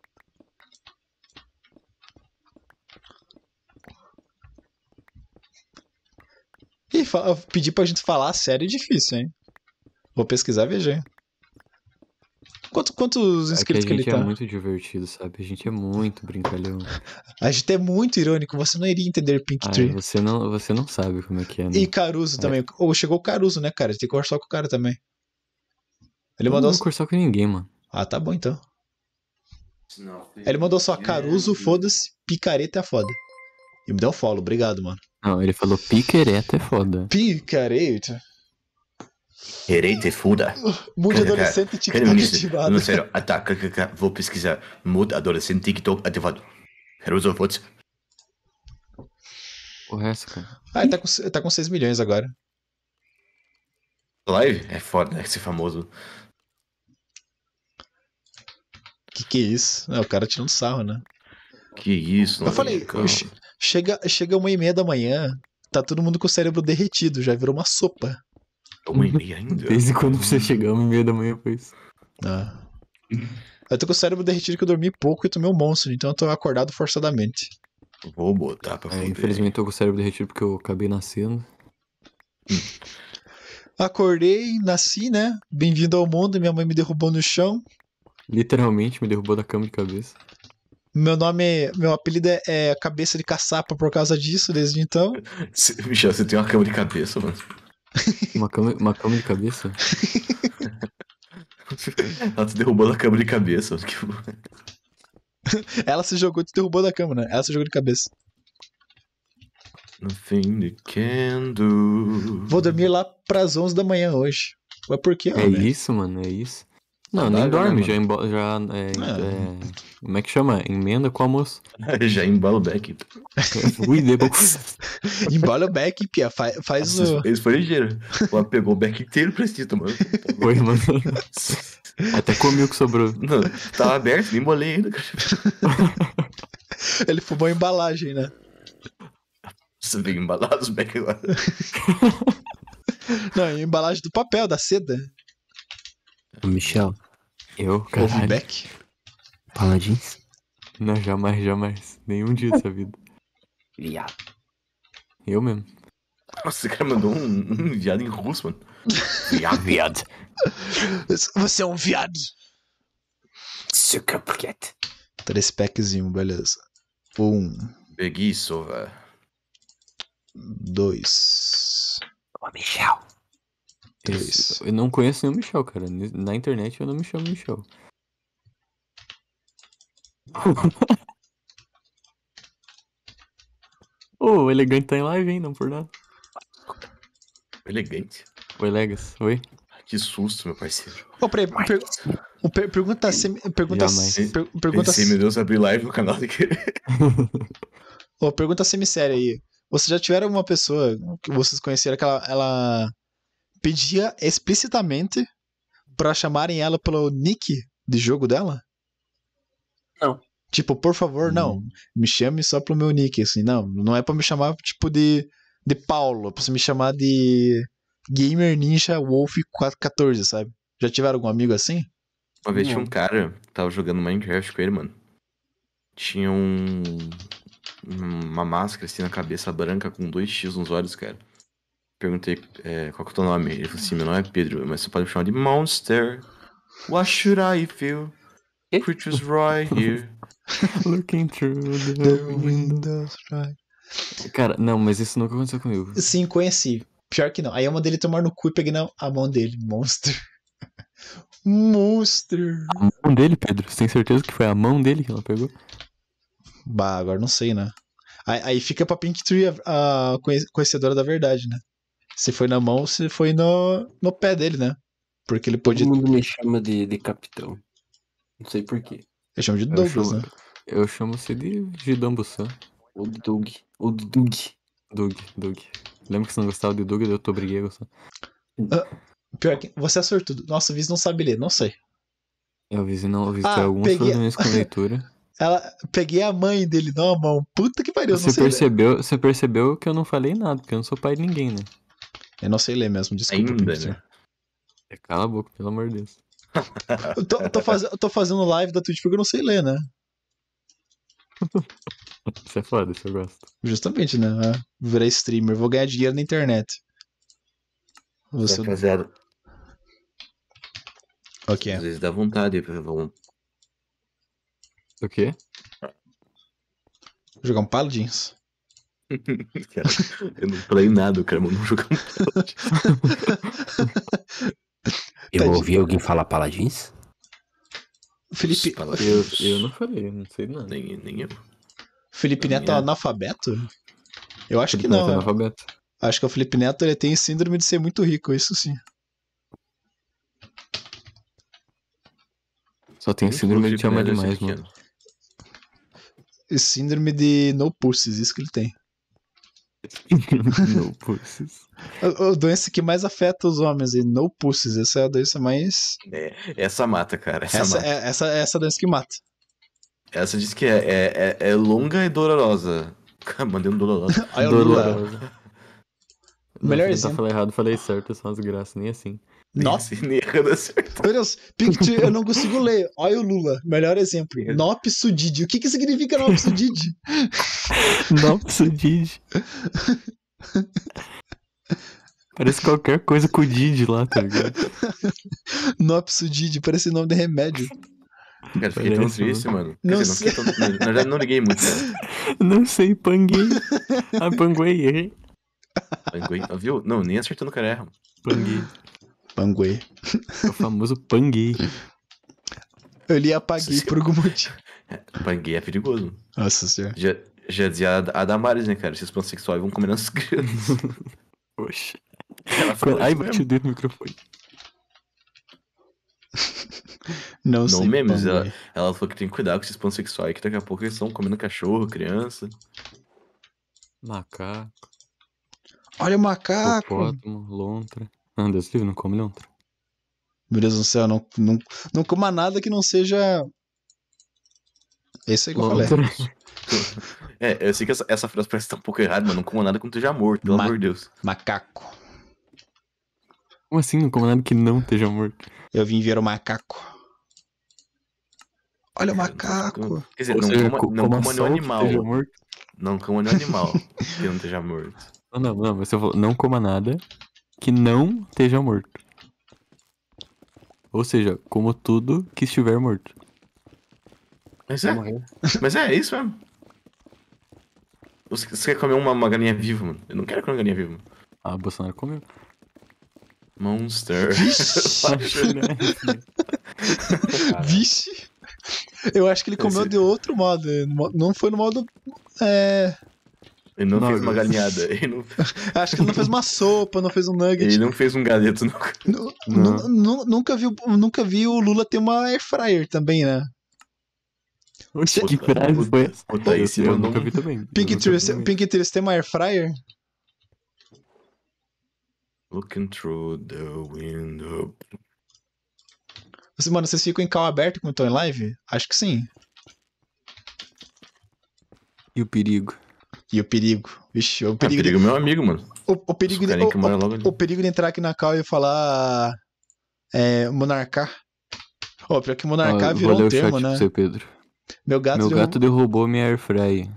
E pedir pra gente falar sério é difícil, hein? Vou pesquisar VG. Quanto, quantos inscritos é que, a gente que ele é tá? é muito divertido, sabe? A gente é muito brincalhão. a gente é muito irônico, você não iria entender Pink ah, Tree. você, não, você não sabe como é que é, né? E Caruso é. também. Ou chegou o Caruso, né, cara? Tem que conversar com o cara também. Ele mandou. Não cursar com ninguém, mano. Ah, tá bom então. Não, ele mandou só Caruso, é, foda-se, picareta é foda. E me deu um follow, obrigado, mano. Não, ele falou picareta é foda. Picareta? Picareta é foda. Muito adolescente TikTok ativado. Não, sério, ah, tá, vou pesquisar. Muito adolescente TikTok ativado. Caruso, foda-se. O resto, é cara. Ah, ele tá com, 6 tá milhões agora. Live? É foda, né? ser famoso que que é isso? É, o cara tirando sarro, né? Que isso, Eu falei, chega, chega uma e meia da manhã, tá todo mundo com o cérebro derretido, já virou uma sopa. Uma e meia ainda? Desde quando você chegar uma e meia da manhã foi isso? Ah. Eu tô com o cérebro derretido que eu dormi pouco e tomei um monstro, então eu tô acordado forçadamente. Vou botar pra é, Infelizmente eu tô com o cérebro derretido porque eu acabei nascendo. Acordei, nasci, né? Bem-vindo ao mundo, minha mãe me derrubou no chão, Literalmente me derrubou da cama de cabeça. Meu nome, meu apelido é, é Cabeça de Caçapa por causa disso, desde então. Cê, Michel, você tem uma cama de cabeça, mano? Uma cama, uma cama de cabeça? Ela te derrubou da cama de cabeça. Ela se jogou e te derrubou da cama, né? Ela se jogou de cabeça. Nothing they can do. Vou dormir lá pras 11 da manhã hoje. Mas por quê? É né? isso, mano, é isso. Não, nem dorme, já, embo... já é é, é, é. como é que chama? Emenda com almoço. já embala o back. Ui, depois. embala o back, pia, faz, faz o... Eles foram ligeiros. pegou o back inteiro pra esse mano. Foi, mano. Até comiu o que sobrou. Não, tava aberto, nem molhei ainda. Ele fumou a embalagem, né? Você veio embalado os back agora Não, embalagem do papel, da seda. Michel. Eu, o Overback? Paladins? Não, jamais, jamais. Nenhum dia dessa vida. Viado. Eu mesmo. Nossa, esse cara mandou um, um viado em russo, mano. Viado, viado. Você é um viado. Suca, porque. Três packzinho, beleza. Um. Preguiço, velho. Dois. Ô, Michel. Eu, eu, não conheço nenhum Michel, cara. Na internet eu não me chamo Michel. oh, o elegante tá em live, hein? Não por nada. Elegante? Oi, Legas. Oi. Ah, que susto, meu parceiro. Ô, peraí, per per pergunta se. Pergunta se. pergunta se. meu Deus, abrir live no canal daqui. Ô, pergunta semi-séria aí. Vocês já tiveram uma pessoa que vocês conheceram que ela, ela pedia explicitamente para chamarem ela pelo nick de jogo dela? Não. Tipo, por favor, hum. não. Me chame só pelo meu nick, assim. Não, não é para me chamar, tipo, de, de Paulo. É pra você me chamar de Gamer Ninja Wolf 414, sabe? Já tiveram algum amigo assim? Uma vez tinha um cara, tava jogando Minecraft com ele, mano. Tinha um. Uma máscara assim na cabeça branca com dois X nos olhos, cara. Perguntei é, qual que é o teu nome. Ele falou assim: meu nome é Pedro, mas você pode me chamar de Monster. What should I feel? Creatures right here. Looking through the windows right. Cara, não, mas isso nunca aconteceu comigo. Sim, conheci. Pior que não. Aí eu mandei ele tomar no cu e peguei na a mão dele. Monster. Monster. A mão dele, Pedro? Você tem certeza que foi a mão dele que ela pegou? Bah, agora não sei, né? Aí, aí fica pra Pink Tree a, a conhecedora da verdade, né? se foi na mão, se foi no, no pé dele, né? Porque ele podia. Todo mundo me chama de, de capitão. Não sei porquê. Eu chamo de Douglas, eu chamo, né? Eu chamo você de, de Dambuçan. Ou de Doug. Ou de Doug. Doug, Doug. Lembra que você não gostava de Doug, eu tô briguei gostando. Ah, pior que você é sortudo. Nossa, o Viz não sabe ler, não sei. Eu é, aviso não, eu aviso ah, alguns peguei... problemas com leitura. Ela peguei a mãe dele, não a mão. Puta que pariu, você não sei percebeu, ler. Você percebeu que eu não falei nada, porque eu não sou pai de ninguém, né? Eu não sei ler mesmo, desculpa. Ainda, né? é, Cala a boca, pelo amor de Deus. eu, tô, tô, faz... eu tô fazendo live da Twitch porque eu não sei ler, né? Isso é foda, isso eu gosto. Justamente, né? É, Virar streamer. Vou ganhar dinheiro na internet. Você... fazer? É ok. Às vezes dá vontade. Vamos... O quê? Vou jogar um Paladins. Cara, eu não treinado, cara, mas não jogamos Eu ouvi alguém falar paladins? Felipe. Eu, eu não falei, não sei não, nem, nem eu. Felipe Neto é, é analfabeto? Eu acho Felipe que não. Neto é analfabeto. Acho que o Felipe Neto ele tem síndrome de ser muito rico, isso sim. Só tem síndrome de te é amar demais, mano. Síndrome de no pulses, isso que ele tem. no pusses. A, a, doença que mais afeta os homens, e no pusses, essa é a doença mais. É, essa mata, cara. Essa, essa, mata. É, essa, essa é doença que mata. Essa diz que é, é, é, é longa e dolorosa. Mandei um dolorosa. dolorosa. Melhor isso. Eu tá falei errado, falei certo, são as graças, nem assim. Nossa, né? errando acertou. Meu Deus, eu não consigo ler. Olha o Lula, melhor exemplo. Nopsudid. O que, que significa Nopsudid? Nopsudid. Parece qualquer coisa com o Didi lá, tá ligado? Nopsudid, parece nome de remédio. Cara, fiquei tão triste, né? mano. Não sei. Não, tão... Na verdade, não liguei muito. Né? Não sei, panguei. Ah, panguei, errei. Panguei, viu? Não, nem acertando o cara erra. Panguei. Pangue. É o famoso Panguei. Eu li a Pagui por algum motivo. É, Panguei é perigoso. Nossa senhora. Já, já dizia a, a Damares, né, cara? Esses pansexuais vão comer nas crianças. Poxa. Ela falou Ai, bati o dedo no microfone. Não, não sei. memes, ela, ela, falou que tem que cuidar com esses pansexuais, que daqui a pouco eles estão comendo cachorro, criança. Macaco. Olha o macaco! Hipopótamo, lontra. Ah, Deus livre, não come não. Meu Deus do céu, não, não, não coma nada que não seja. Esse é igual eu falei. É, eu sei que essa, essa frase parece estar um pouco errada, mas não coma nada que não esteja morto, pelo Ma amor de Deus. Macaco. Como assim? Não coma nada que não esteja morto? Eu vim ver o macaco. Olha o macaco. Quer dizer, não, seja, coma, não coma nenhum animal. Não coma nenhum animal que não esteja morto. Não, não, você falou, não coma nada que não esteja morto. Ou seja, como tudo que estiver morto. Mas é. Mas é, é isso mesmo. Você, você quer comer uma, uma, galinha viva, mano? Eu não quero comer uma galinha viva. Ah, Bolsonaro comeu. Monster. Né? Vixe. Eu acho que ele comeu de outro modo. Não foi no modo. É. Ele não Nuggets. fez uma galinhada. Ele não... Acho que ele não fez uma sopa, não fez um nugget. Ele não fez um galeto nunca. Não. Nunca, vi, nunca vi o Lula ter uma air fryer também, né? Você... Que frase foi essa? tá esse, eu, eu nunca vi também. Pink Trips tem uma air fryer? Looking through the window. Você, mano, vocês ficam em cal aberto quando estão em live? Acho que sim. E o perigo? E o perigo. Vixe, o é, perigo. É, o perigo de... meu amigo, mano. O, o perigo de... o, o, o, perigo de entrar aqui na cal e falar. É, monarcar. Ó, pior que monarcar ah, virou um termo, né? Você, Pedro. Meu gato, meu gato derrubou... derrubou minha airfryer.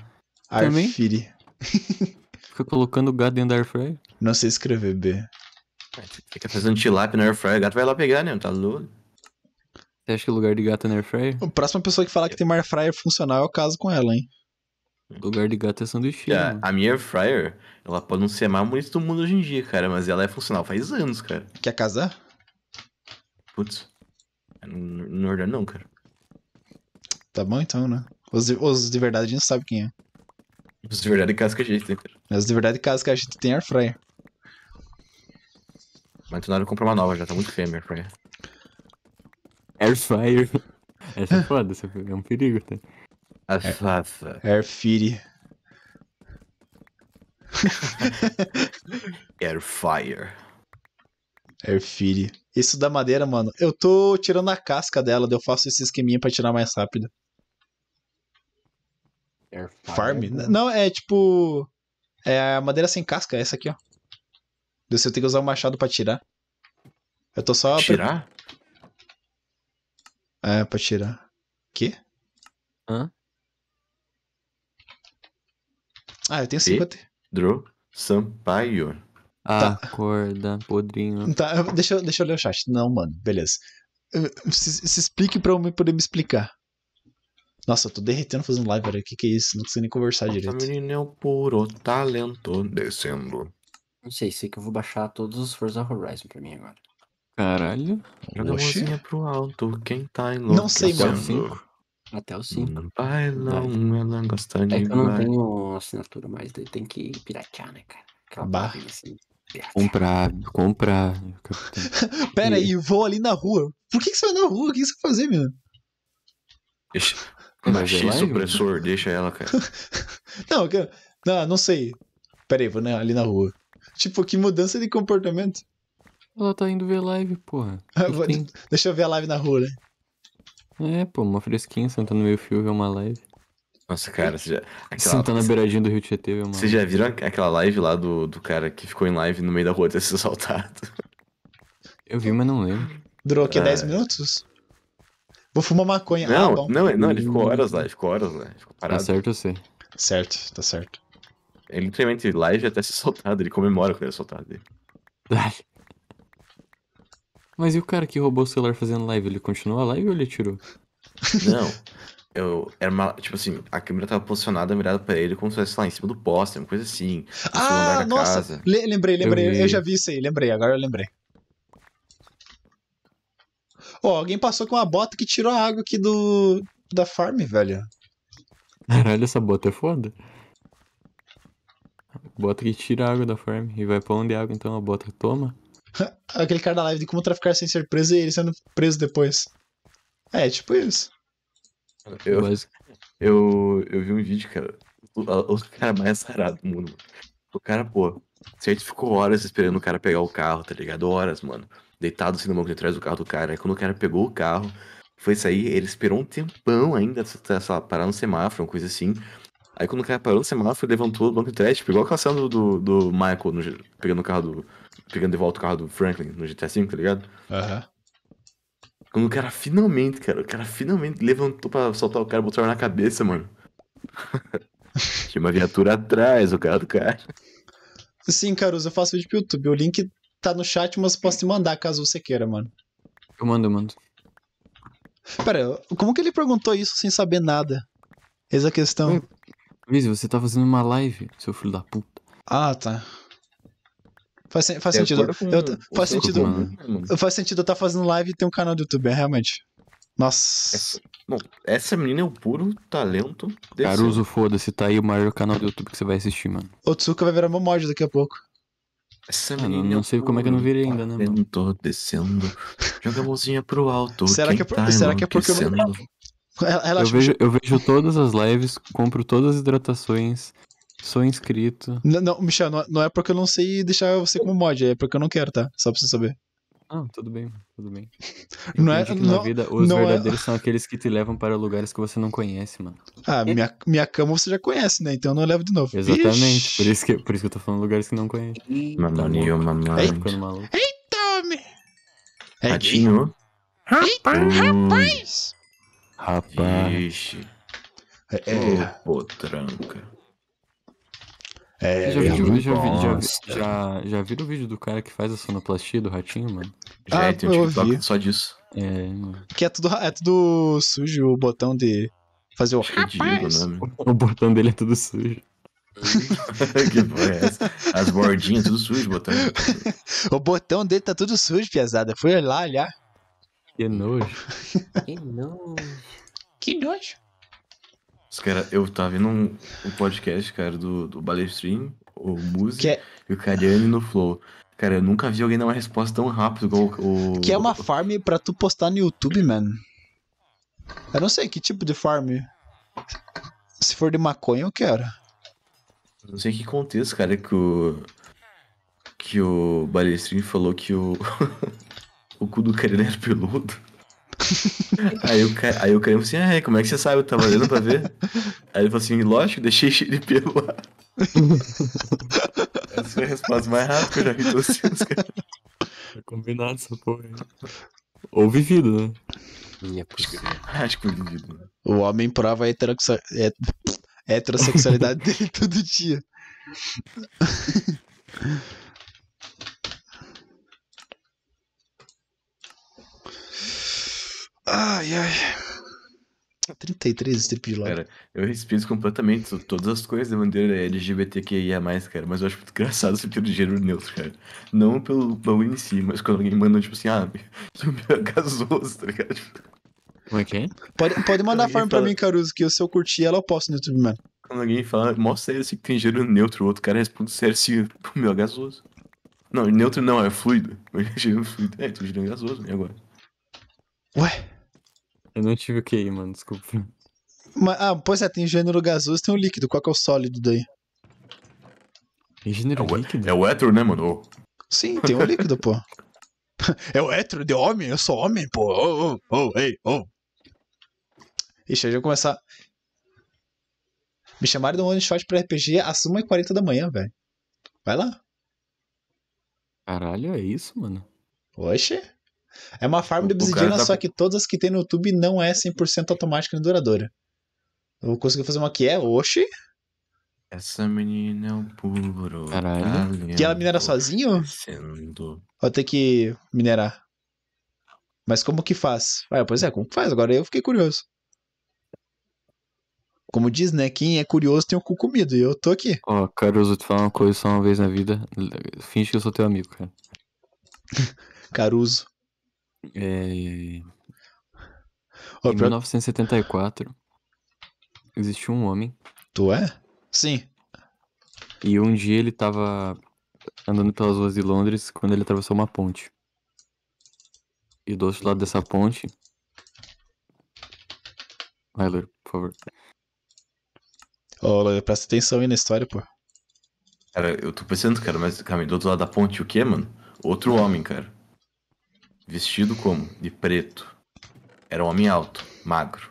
Airfire. Fica colocando o gato dentro da airfry? Não sei escrever, B. É, fica fazendo tilápia na airfry. o gato vai lá pegar, né? Tá louco. Você acha que o lugar de gato é na airfry? A próxima pessoa que falar que tem uma airfryer funcional é o caso com ela, hein? Lugar de gato é sanduicheira. É, yeah, a minha air fryer, ela pode não ser a mais bonita do mundo hoje em dia, cara, mas ela é funcional faz anos, cara. Quer casar? Putz. É não ordena não, cara. Tá bom então, né? Os, os de, verdade a gente sabe quem é. Os de verdade casca a gente, tem. Né, cara? os de verdade casca a gente tem air fryer. Mas tu nada comprar uma nova, já tá muito feia a minha air fryer. Air fryer. Essa é foda, é um perigo, tá? É. Afa, Air Airfire. Airfire. Airfire. Isso da madeira, mano. Eu tô tirando a casca dela, eu faço esse esqueminha pra tirar mais rápido. Airfire, Farm? Não, é tipo. É a madeira sem casca, é essa aqui, ó. Deus, eu tenho que usar o machado pra tirar. Eu tô só. Tirar? É, pra tirar. Que? Hã? Ah, eu tenho 50. Pedro Sampaio. Tá. Acorda, podrinho. Tá, deixa, eu, deixa eu ler o chat. Não, mano, beleza. Se, se explique pra eu poder me explicar. Nossa, eu tô derretendo fazendo live, velho. O que, que é isso? Não consigo nem conversar Nossa, direito. menino é o puro talento descendo. Não sei, sei que eu vou baixar todos os Forza Horizon pra mim agora. Caralho. Joga a mãozinha pro alto, quem tá enlouquecendo? Não sei, mano. Até o 5. Vai lá, ela gosta de É que eu não tenho assinatura mais, daí tem que piratear, né, cara? Acabar assim, Comprar, comprar. assim. É piratear. Pera aí, vou ali na rua. Por que, que você vai na rua? O que, que você vai fazer, menino? Deixa- Mas é deixa ela, cara. Não, eu não, não sei. Pera aí, vou né ali na rua. Tipo, que mudança de comportamento. Ela tá indo ver live, porra. vou- Deixa eu ver a live na rua, né? É, pô, uma fresquinha sentando meio fio ver uma live. Nossa, cara, você já. Aquela... Sentando na beiradinha do Rio Tietê, mano. Vocês já viram aquela live lá do, do cara que ficou em live no meio da rua até ser assaltado? Eu vi, mas não lembro. Durou aqui quê? 10 ah. minutos? Vou fumar maconha. Ah, não, ah, bom. não, não, ele ficou horas lá, ele ficou horas lá. Ficou tá parado. Tá certo, eu sei. Certo, tá certo. Ele literalmente live até ser soltado, ele comemora quando ele é soltado. Mas e o cara que roubou o celular fazendo live? Ele continuou a live ou ele tirou? Não. Eu, era uma, tipo assim, a câmera tava posicionada, mirada pra ele, como se fosse lá em cima do poste, uma coisa assim. Ah, nossa! Casa. Lembrei, lembrei. Eu, eu, já vi isso aí, lembrei, agora eu lembrei. Ó, oh, alguém passou com uma bota que tirou a água aqui do. da farm, velho. Caralho, essa bota é foda. Bota que tira a água da farm e vai pra onde a água, então a bota toma. aquele cara da live de como traficar sem ser preso e ele sendo preso depois. É, tipo isso. Eu, eu, eu vi um vídeo, cara. O, o cara mais sarado do mundo. O cara, pô, certificou horas esperando o cara pegar o carro, tá ligado? Horas, mano. Deitado assim no banco de trás do carro do cara. Aí quando o cara pegou o carro, foi sair, ele esperou um tempão ainda, sei lá, parar no semáforo, uma coisa assim. Aí quando o cara parou no semáforo, levantou o banco de trás, tipo, igual a cena do, do, do Michael no, pegando o carro do, pegando de volta o carro do Franklin no GTA V, tá ligado? Aham. Uhum. Quando o cara finalmente, cara, o cara finalmente levantou pra soltar o cara, botou na cabeça, mano. Tinha uma viatura atrás, o cara do cara. Sim, Caruso, eu faço vídeo pro YouTube. O link tá no chat, mas posso te mandar caso você queira, mano. Eu mando, eu mando. Pera, como que ele perguntou isso sem saber nada? Essa é a questão. Hum. Luiz, você tá fazendo uma live, seu filho da puta. Ah, tá. Faz, faz sentido. eu, faz sentido. faz sentido eu estar tá fazendo live e ter um canal do YouTube, é realmente. Nossa. Essa, bom, essa menina é o puro talento desse. Caruso, foda-se, tá aí o maior canal do YouTube que você vai assistir, mano. Otsuka vai virar meu mod daqui a pouco. Essa menina. É não sei como é que eu não virei ainda, né, mano? Tô descendo. Joga a mãozinha pro alto. Será, que é, por, tá será que é porque eu não. Relaxa, eu vejo, eu vejo todas as lives, compro todas as hidratações, Sou inscrito. Não, não Michel, não, é, não, é porque eu não sei deixar você como mod, é porque eu não quero, tá? Só pra você saber. Ah, tudo bem, tudo bem. não é, que na não, vida, os é- verdadeiros é... são aqueles que te levam para lugares que você não conhece, mano. Ah, minha, minha cama você já conhece, né? Então eu não levo de novo. Exatamente, por isso, que, por isso que eu tô falando lugares que não conhece. Mamãe, mamãe. Eita, homem! Ratinho. É rapaz! Rapaz! Rapaz! Ixi. É, é. Ô, potranca. É, já, viu, é já, vi, já, já, já viram o vídeo do cara que faz a sonoplastia do ratinho, mano? Ah, já ah, tem um TikTok vi. só disso. É, é Que é tudo, é tudo sujo o botão de fazer o Rapaz. Né, o botão dele é tudo sujo. que porra é essa? As bordinhas tudo sujo, botão. o botão dele tá tudo sujo, pesada. Fui lá olhar. Que nojo. que nojo. Que nojo. Cara, eu tava vendo um, um podcast, cara, do, do Balestrin, o Muse, é... e o Cariani no Flow. Cara, eu nunca vi alguém dar uma resposta tão rápida igual o. Que é uma farm pra tu postar no YouTube, mano. Eu não sei que tipo de farm. Se for de maconha, eu quero. Não sei que contexto, cara, que o. Que o Balestrin falou que o. o cu do cara era peludo. aí, o cara, aí o cara assim, ah, é, como é que você sabe? Eu tava olhando pra ver. Aí ele falou assim, lógico, deixei cheio de pelo lá. Essa foi a resposta mais rápida que eu já vi dos cara. É combinado essa porra. Ou vivido, né? Minha Acho que vivido. Né? O homem prova a heteroxa... het... É, heterossexualidade dele todo dia. Ai, ai. 33 strip de lado. Cara, eu respeito completamente todas as coisas da bandeira LGBTQIA, cara, mas eu acho muito engraçado esse sentido gênero neutro, cara. Não pelo baú em si, mas quando alguém manda, tipo assim, ah, meu tá ligado? Como é que é? Pode, pode mandar a forma fala... pra mim, Caruso, que se eu curtir ela, eu posto no YouTube, mano. Quando alguém fala, mostra esse que tem gênero neutro, o outro cara responde sério pro meu, é gasoso. Não, neutro não, é fluido. Mas gênero é fluido. É, tu gênero é gasoso, e né, agora? Ué? Eu não tive o que ir, mano, desculpa. Mas, ah, pois é, tem gênero gasoso tem o líquido. Qual que é o sólido daí? Tem gênero é o, é- líquido? É o hétero, né, mano? Sim, tem o líquido, pô. É o hétero de homem, eu sou homem, pô. Oh, oh, oh, hey, oh. Ixi, eu já começar. Me chamaram de um one shot pra RPG às 1h40 da manhã, velho. Vai lá. Caralho, é isso, mano? Oxe. É uma farm de obsidiana, tá... só que todas que tem no YouTube não é 100% automática nem duradoura. Eu consegui fazer uma que é Oxi. Essa menina é um puro. Caralho. Que ela minera sozinho? Sendo. Vou ter que minerar. Mas como que faz? Ah, pois é, como que faz? Agora eu fiquei curioso. Como diz, né? Quem é curioso tem o cu comido. E eu tô aqui. Ó, oh, Caruso, te falar uma coisa só uma vez na vida. Finge que eu sou teu amigo, cara. Caruso. É... em 1974, existiu um homem. Tu é? Sim. E um dia ele tava andando pelas ruas de Londres quando ele atravessou uma ponte. E do outro lado dessa ponte. Vai, por favor. Olha, presta atenção aí na história, pô. Cara, eu tô pensando, cara, mas, caminho do outro lado da ponte, o que, mano? Outro homem, cara. Vestido como? De preto. Era um homem alto, magro,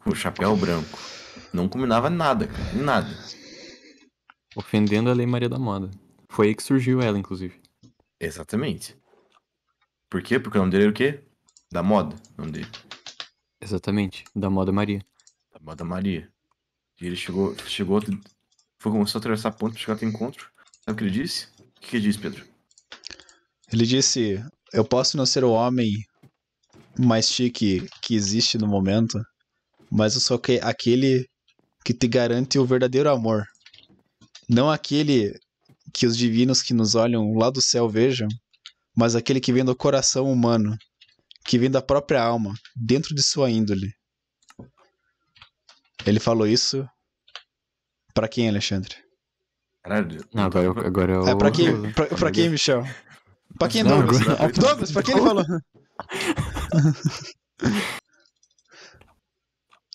com chapéu branco. Não combinava nada, cara, nada. Ofendendo a Lei Maria da Moda. Foi aí que surgiu ela, inclusive. Exatamente. Por quê? Porque o nome dele era o quê? Da Moda, o nome dele. Exatamente, da Moda Maria. Da Moda Maria. E ele chegou, chegou, foi começou a atravessar a ponte pra chegar até o encontro. Sabe o que ele disse? O que ele disse, Pedro? Ele disse: eu posso não ser o homem mais chique que existe no momento, mas eu sou que, aquele que te garante o verdadeiro amor. Não aquele que os divinos que nos olham lá do céu vejam, mas aquele que vem do coração humano, que vem da própria alma, dentro de sua índole. Ele falou isso para quem, Alexandre? Caralho. Não, agora eu. Agora eu... É, pra quem, pra, pra quem, Michel? Pra quem é Douglas? Douglas, pra quem ele falou?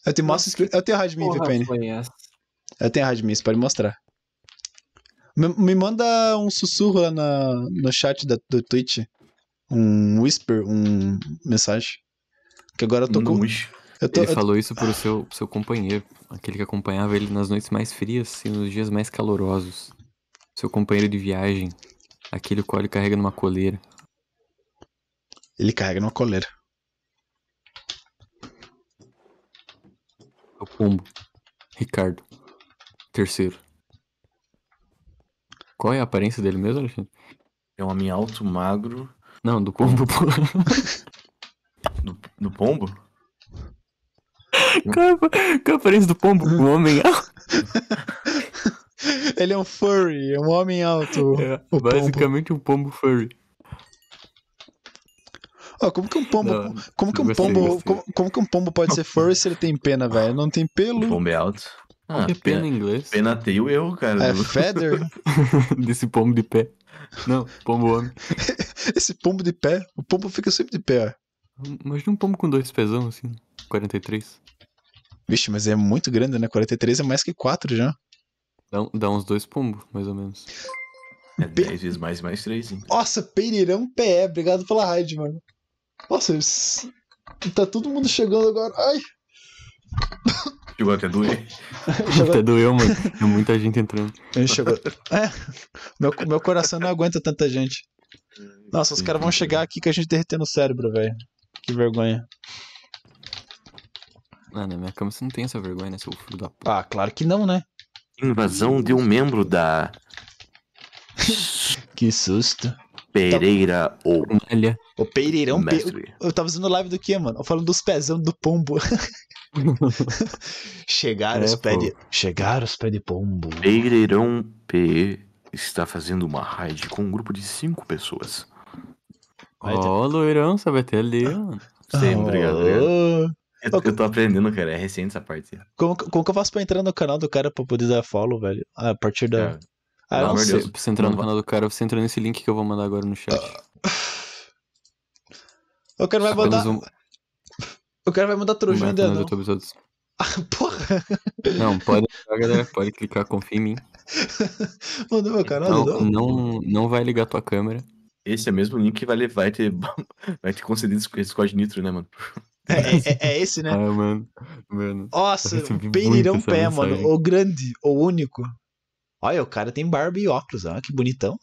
eu tenho mostra Eu tenho a Radmi, viu, Eu tenho a Radmin, você pode mostrar. Me, me, manda um sussurro lá na, no chat da, do Twitch. Um whisper, um mensagem. Que agora eu tô com. Eu tô, ele eu... falou isso pro seu, pro seu companheiro, aquele que acompanhava ele nas noites mais frias e nos dias mais calorosos. Seu companheiro de viagem. Aquele qual ele carrega numa coleira. Ele carrega numa coleira. É o pombo. Ricardo. Terceiro. Qual é a aparência dele mesmo, Alexandre? É um homem alto, magro. Não, do pombo, do, do pombo? É qual é a aparência do pombo? Um homem alto. Ele é um furry, é um homem alto. É, basicamente pombo. um pombo furry. Oh, como que um pombo, não, como que um gostei, pombo, gostei. Como, como, que um pombo pode ser furry se ele tem pena, velho? Não tem pelo. O pombo é alto. Ah, pena em inglês. Pena tem o erro, cara. É feather. Desse pombo de pé. Não, pombo homem. Esse pombo de pé, o pombo fica sempre de pé. Imagina um pombo com dois pezão assim, 43. Vixe, mas é muito grande, né? 43 é mais que 4 já. Dá, dá uns dois pombos, mais ou menos. É 10 vezes mais, mais 3, hein? Nossa, Pereirão PE, obrigado pela raid, mano. Nossa, isso... tá todo mundo chegando agora. Ai! Chegou até doer. Chegou... Até doeu, mano. Tem é muita gente entrando. É, chegou... É, meu, meu coração não aguenta tanta gente. Nossa, os caras vão chegar aqui com a gente derretendo o cérebro, velho. Que vergonha. Ah, na minha cama você não tem essa vergonha, né, seu filho da puta. Ah, claro que não, né? Invasão de um membro da. que susto. Pereira ou. Malha. O Pereirão. Pe... Eu tava fazendo live do que, mano? Eu falando dos pezão do pombo. Chegaram é, os pés de. Chegaram os pés de pombo. Pereirão P está fazendo uma raid com um grupo de cinco pessoas. Ó, oh, ter... loirão, sabe até ali, mano. Sempre, oh. galera. Eu, eu tô aprendendo, cara. É recente essa parte. Como, como que eu faço pra entrar no canal do cara pra poder dar follow, velho? Ah, a partir da. É. Ah, Pelo amor pra você entrar no canal do cara, você entra nesse link que eu vou mandar agora no chat. O cara vai mandar. Um... O cara vai mandar trojão ainda não. Ah, porra! Não, pode galera. Pode clicar, confia em mim. Mandou meu canal, não, não, não vai ligar tua câmera. Esse é mesmo o link que vai, levar, vai, ter, vai ter concedido Squad Nitro, né, mano? É, é, é, é esse, né? É, mano. mano. Nossa, peneirão pé, mensagem. mano. O grande, o único. Olha, o cara tem barba e óculos, ó. Que bonitão.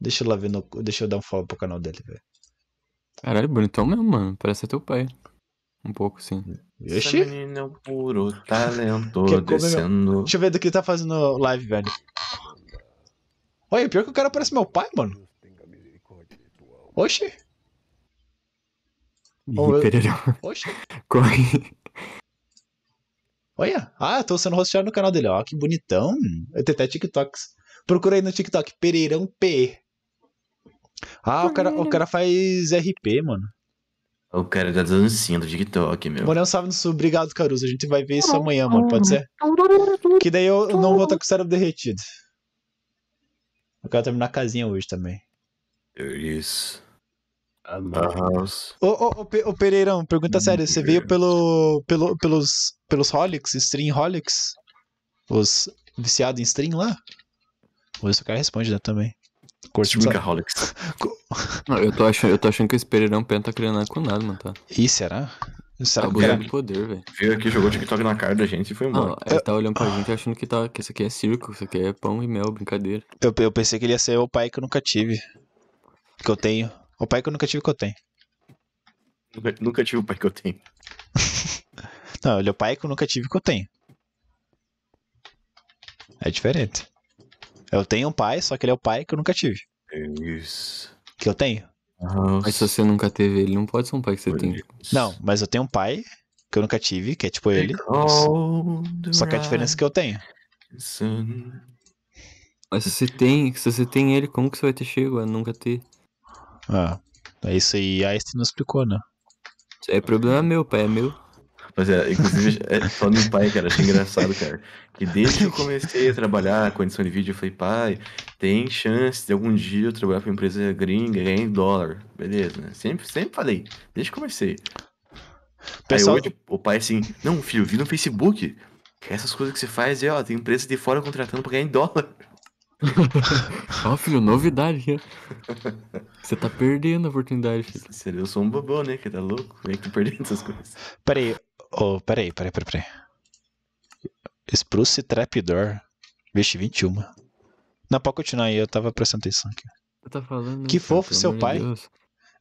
Deixa eu lá ver no... Deixa eu dar um follow pro canal dele, velho. Caralho, bonitão mesmo, mano. Parece teu pai. Um pouco, sim. Esse menino é puro talento que descendo. Deixa eu ver do que ele tá fazendo live, velho. Olha, pior que o cara parece meu pai, mano. Oxi. Bom, e Corre. Olha, ah, tô sendo hosteado no canal dele, ó, que bonitão. Eu tenho até TikToks. Procura aí no TikTok, Pereirão P. Ah, o cara, o cara faz RP, mano. O cara da tá dancinha do TikTok, meu. Morel salve no sul, obrigado, Caruso. A gente vai ver isso amanhã, mano, pode ser? Que daí eu não vou estar com o cérebro derretido. Eu quero terminar a casinha hoje também. É isso. Ô, ô, ô, Pereirão, pergunta hum, séria. Você veio pelo, pelo, pelos, pelos Holics, Stream Holics? Os viciados em stream lá? Ou ver o cara responde né, também. Curte Streamaholics. Não, eu, tô achando, eu tô achando que esse Pereirão Penta tá criando com nada, mano. Tá? Ih, será? Será tá que era... poder, velho. Veio aqui, jogou TikTok na cara da gente e foi embora. Ah, ele tá olhando pra ah. gente achando que, tá, que isso aqui é circo, isso aqui é pão e mel, brincadeira. Eu, eu pensei que ele ia ser o pai que eu nunca tive. Que eu tenho. O pai que eu nunca tive que eu tenho. Nunca, nunca tive o pai que eu tenho. não, ele é o pai que eu nunca tive que eu tenho. É diferente. Eu tenho um pai, só que ele é o pai que eu nunca tive. É isso. Que eu tenho. Nossa. Mas se você nunca teve ele, não pode ser um pai que você tem. Não, mas eu tenho um pai que eu nunca tive, que é tipo ele. Só que a diferença é que eu tenho. Mas se você tem, se você tem ele, como que você vai ter chego a nunca ter? Ah, é isso aí. Einstein não explicou, né? Isso é problema meu, pai, é meu. Mas é, inclusive, é, falando em pai, cara, achei engraçado, cara. Que desde que eu comecei a trabalhar com edição de vídeo, eu falei, pai, tem chance de algum dia eu trabalhar pra uma empresa gringa e ganhar em dólar. Beleza, né? Sempre, sempre falei, desde que comecei. Pessoal... Aí hoje o pai assim, não, filho, vi no Facebook. que Essas coisas que você faz é, ó, tem empresa de fora contratando pra ganhar em dólar. Ó, filho, novidade. Você tá perdendo a oportunidade, filho. Sério, eu sou um bobão, né? Que tá louco. Eu que tô perdendo essas coisas. Peraí, oh, peraí, peraí, peraí, peraí. Spruce Trapdoor. Vixe, 21. Não, pode continuar aí, eu tava prestando atenção aqui. tá falando. Que né, fofo cara, seu pai.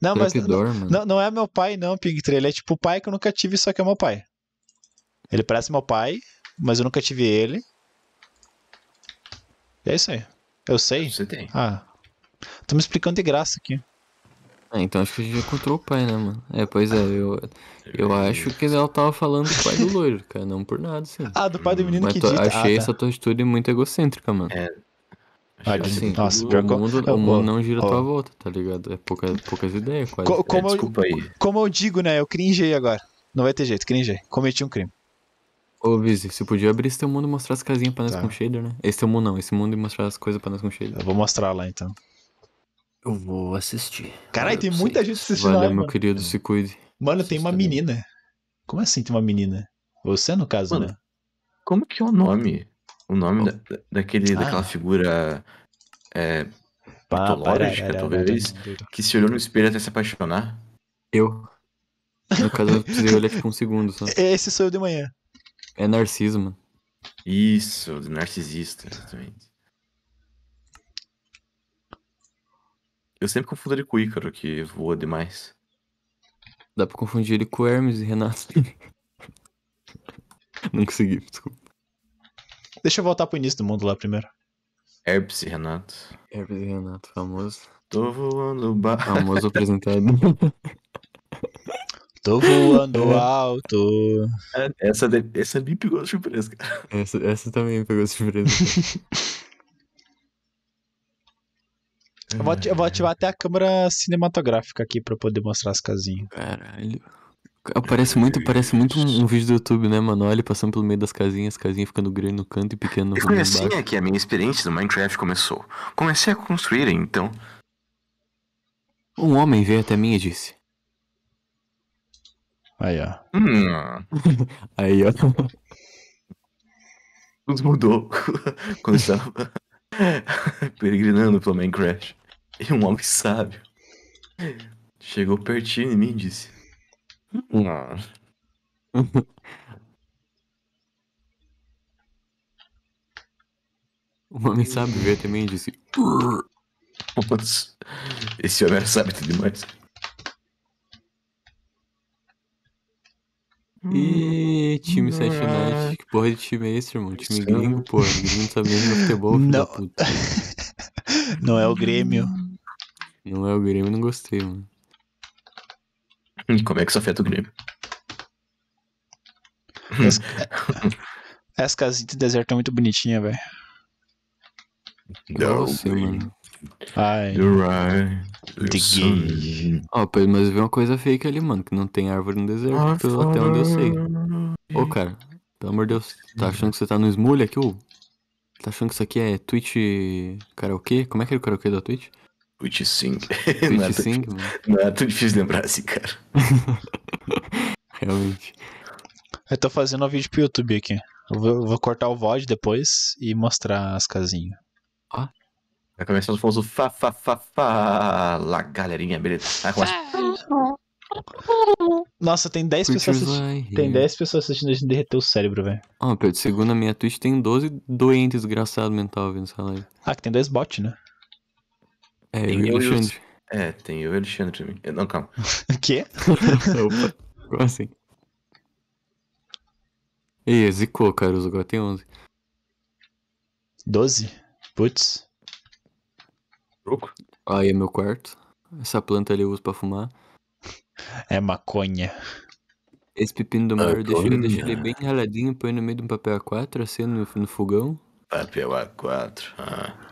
Não, Trapdoor, mas. Mano. Não, não é meu pai, não, Pinktree. Ele é tipo o pai que eu nunca tive, só que é meu pai. Ele parece meu pai, mas eu nunca tive ele. É isso aí. Eu sei? Você tem. Ah. Tô me explicando de graça aqui. Ah, então acho que a gente encontrou o pai, né, mano? É, pois é, eu, eu é. acho que ela tava falando do pai do loiro, cara, não por nada, sim. Ah, do pai do menino Mas que dita. Achei ah, tá. essa tua atitude muito egocêntrica, mano. É. Assim, Nossa, o, pior mundo, eu, o mundo não gira à tua volta, tá ligado? É pouca, poucas ideias, quase. Co como, é, eu, como eu digo, né, eu cringei agora. Não vai ter jeito, cringei. Cometi um crime. Ô, Viz, você podia abrir esse teu mundo e mostrar as casinhas pra nós Tá. com shader, né? Esse teu mundo não, esse mundo e mostrar as coisas pra nós com shader. Eu vou mostrar lá então. Eu vou assistir. Caralho, tem muita gente assistindo lá, Valeu, meu mano. querido, se cuide. Mano, tem uma Assista, menina. Como assim tem uma menina? Você, no caso, Mano, né? Como que é o nome? O nome da- daquele, Ah. daquela figura é, mitológica, talvez, que se olhou no espelho até se apaixonar? Eu. No caso, eu precisei olhar tipo um segundo só. Esse sou eu de manhã. É narcismo. Isso, narcisista, exatamente. Eu sempre confundo ele com o Ícaro, que voa demais. Dá pra confundir ele com o Hermes e Renato. Não consegui, desculpa. Deixa eu voltar pro início do mundo lá primeiro. Hermes e Renato. Hermes e Renato, famoso. Tô voando ba... Famoso apresentado. Tô voando é. alto. Essa, essa me pegou de surpresa, cara. Essa, essa também me pegou de surpresa. eu, vou, eu vou ativar até a câmera cinematográfica aqui pra poder mostrar as casinhas. Caralho. Parece muito, parece muito um, um, vídeo do YouTube, né, mano? Olha, passando pelo meio das casinhas, casinha ficando grande no canto e pequeno no fundo. E assim é que a minha experiência do Minecraft começou. Comecei a construir, então. Um homem veio até mim e disse: Aí, ó. Hum. Aí, ó. Tudo mudou quando estava peregrinando pelo Minecraft. E um homem sábio chegou pertinho em mim e disse: Não. Hum, o ah. homem sábio veio também e disse: Esse homem é sábio demais. E time hum, Sete Night. É. Que porra de time é esse, irmão? Time é gringo, porra. Gringo não sabe nem jogar futebol, filho não. da puta. não é o Grêmio. Não é o Grêmio, não gostei, mano. E hum, como é que isso afeta o Grêmio? Essas hum. casinhas de deserto estão é muito bonitinhas, velho. Não, Nossa, mano. Ai. Right. Ó, pelo mas ver uma coisa fake ali, mano, que não tem árvore no deserto, até onde eu sei. Ô, oh, cara, pelo amor de Deus, tá achando que você tá no Smule aqui, ô? Tá achando que isso aqui é Twitch karaokê? Como é que é o karaokê da Twitch? Twitch Sing. Twitch não, é Sing, mano. não é tão difícil lembrar assim, cara. Realmente. Eu tô fazendo um vídeo pro YouTube aqui. Eu vou, eu vou cortar o VOD depois e mostrar as casinhas. Ah, Vai tá começar o famoso fa fa fa fa lá, galerinha, beleza. Aí tá, começa. Nossa, tem 10 pessoas assistindo. Tem 10 pessoas assistindo a gente derreter o cérebro, velho. Ó, Pedro, segundo a minha Twitch, tem 12 doentes desgraçados mental vendo essa live. Ah, que tem dois bots, né? É, tem eu e o Alexandre. É, tem eu e o Alexandre também. É, não, calma. quê? Opa, como assim? Ih, zicou, cara, o Zogó tem 11. 12? Putz. Troco? Aí é meu quarto. Essa planta ali eu uso pra fumar. É maconha. Esse pepino do mar eu deixo, ele bem raladinho, põe no meio de um papel A4, assim, no, no fogão. Papel A4, ah.